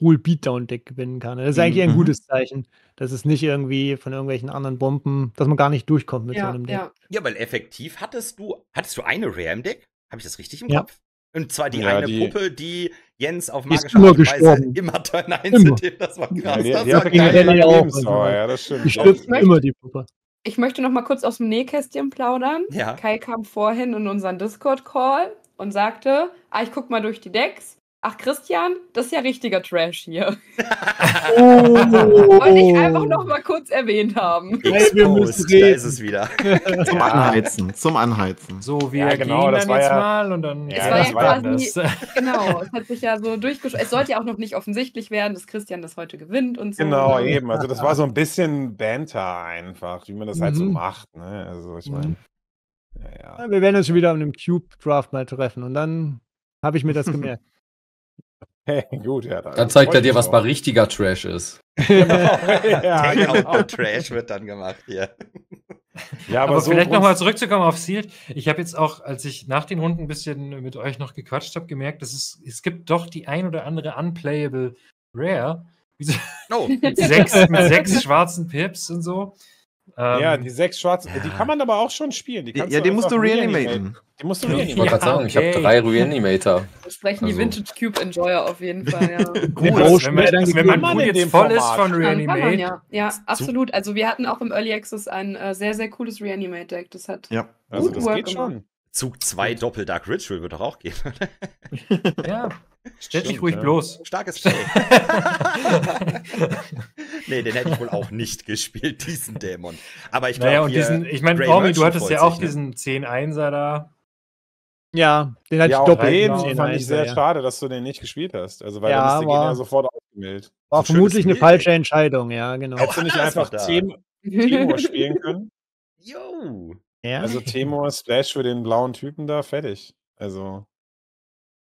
Rule Beatdown Deck gewinnen kann. Das ist eigentlich ein mhm. gutes Zeichen, dass es nicht irgendwie von irgendwelchen anderen Bomben, dass man gar nicht durchkommt mit ja, so einem Deck. Ja. ja. weil effektiv hattest du, hattest du eine Rare im Deck? Habe ich das richtig im ja. Kopf? Und zwar die eine die, Puppe, die Jens auf magische Art Weise immer Turn 1 immer. Dem, das war krass. Ja, die, die das war geil. Auch, ja, das stimmt. Ich immer die Puppe. Ich möchte noch mal kurz aus dem Nähkästchen plaudern. Ja. Kai kam vorhin in unseren Discord-Call und sagte, ah, ich gucke mal durch die Decks ach Christian, das ist ja richtiger Trash hier. oh. Wollte ich einfach noch mal kurz erwähnt haben. Hey, Da ist es wieder. zum Anheizen, zum Anheizen. So, wir ja, genau, das war jetzt ja, mal und dann... Ja, war das war ja quasi, das. Genau, es hat sich ja so durchgeschaut. Es sollte ja auch noch nicht offensichtlich werden, dass Christian das heute gewinnt und so. Genau, eben. Also das war so ein bisschen Banter einfach, wie man das mhm. halt so mhm. macht. Ne? Also ich meine... Mhm. Ja, ja. Wir werden uns schon wieder an einem Cube-Draft mal treffen und dann habe ich mir das gemerkt. Hey, gut, ja, dann, dann zeigt er dir, was mal richtiger Trash ist. ja, genau. Trash wird dann gemacht hier. Ja, aber, aber so vielleicht nochmal zurückzukommen auf Sealed. Ich habe jetzt auch, als ich nach den Runden ein bisschen mit euch noch gequatscht habe, gemerkt, dass es, es gibt doch die ein oder andere unplayable Rare. So oh. sechs, mit sechs schwarzen Pips und so ja, ähm, die sechs schwarzen, ja. die kann man aber auch schon spielen. Die ja, ja die musst du reanimaten. Die musst du reanimaten. Ich wollte gerade sagen, ich habe drei Reanimator. Wir sprechen also. die Vintage Cube Enjoyer auf jeden Fall, ja. cool, das, wenn, man, das, wenn man, man jetzt voll ist von Reanimate. ja. ja, absolut. Also wir hatten auch im Early Access ein äh, sehr, sehr cooles Reanimate-Deck. Das hat ja. Also gut das Work geht schon. Zug 2 Doppel Dark Ritual wird doch auch geben. ja. Stell dich ruhig ja. bloß. Starkes Play. nee, den hätte ich wohl auch nicht gespielt, diesen Dämon. Aber ich glaube, naja, und diesen, ich meine, Ormi, du hattest ja auch sich, diesen 10-1er da. Ja, den hatte ja, ich doppelt. Den genau, fand ich sehr ja. schade, dass du den nicht gespielt hast. Also, weil ja, dann ist der Gegner sofort aufgemeldet. War vermutlich eine falsche Entscheidung, ja, genau. Hättest du nicht einfach 10 Timo spielen können? Jo! Ja. Also Temor Splash für den blauen Typen da, fertig. Also.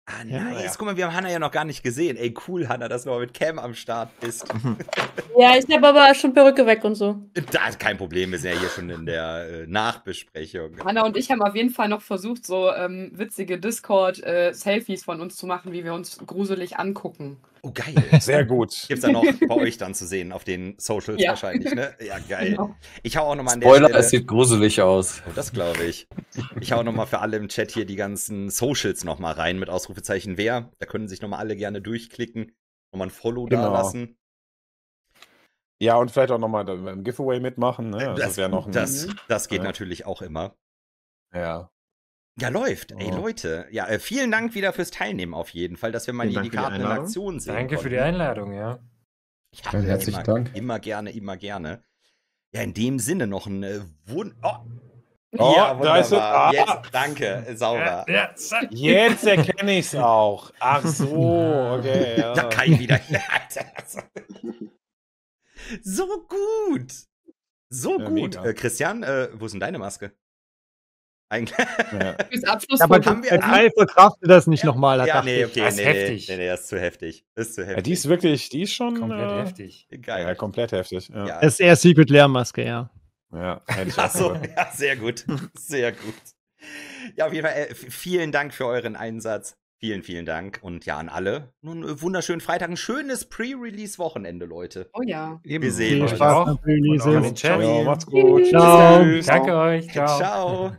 Ah, nice. Ja. Guck mal, wir haben Hanna ja noch gar nicht gesehen. Ey, cool, Hanna, dass du mal mit Cam am Start bist. Mhm. ja, ich habe aber schon Perücke weg und so. Da ist kein Problem, wir sind ja hier schon in der äh, Nachbesprechung. Hanna und ich haben auf jeden Fall noch versucht, so ähm, witzige Discord-Selfies äh, von uns zu machen, wie wir uns gruselig angucken. Oh, geil. Sehr gut. Gibt's dann noch bei euch dann zu sehen auf den Socials ja. wahrscheinlich, ne? Ja, geil. Genau. Ich hau auch nochmal an der Spoiler, Stelle, es sieht gruselig aus. Oh, das glaube ich. Ich hau nochmal für alle im Chat hier die ganzen Socials nochmal rein mit Ausrufezeichen wer. Da können sich nochmal alle gerne durchklicken. und mal ein Follow genau. da lassen. Ja, und vielleicht auch nochmal beim Giveaway mitmachen. Ne? Also das, das, mhm. das, geht ja. natürlich auch immer. Ja. Ja, läuft. Oh. Ey, Leute. Ja, äh, vielen Dank wieder fürs Teilnehmen auf jeden Fall, dass wir mal hier die Karten in Aktion sehen. Danke für die Einladung, ja. Ich hatte herzlichen immer, Dank. Immer gerne, immer gerne. Ja, in dem Sinne noch ein äh, Oh. Oh, ja, oh, da ist ah. Jetzt, danke, äh, sauber. Ja, jetzt, jetzt erkenne ich es auch. Ach so, okay. Ja. Da kann ich wieder. so gut. So ja, gut. Äh, Christian, äh, wo ist denn deine Maske? Eigentlich. Ja. Abschluss aber haben wir Kai verkraftet das nicht ja. nochmal. ja, nee, okay, das ist nee, heftig. Nee, nee, das ist zu heftig. Das ist zu heftig. Ja, die ist wirklich, die ist schon. Komplett äh, heftig. Geil. Ja, komplett heftig. Ja. Ja. Das ist eher Secret Lehrmaske, ja. Ja, so, ja, sehr gut. Sehr gut. Ja, auf jeden Fall, äh, vielen Dank für euren Einsatz. Vielen, vielen Dank und ja an alle. Nun äh, wunderschönen Freitag, ein schönes Pre-Release-Wochenende, Leute. Oh ja. Wir sehen Viel euch Spaß auch. Genau. Pre-Release. Macht's gut. Ciao. Ciao. Danke euch. Ciao. Ciao.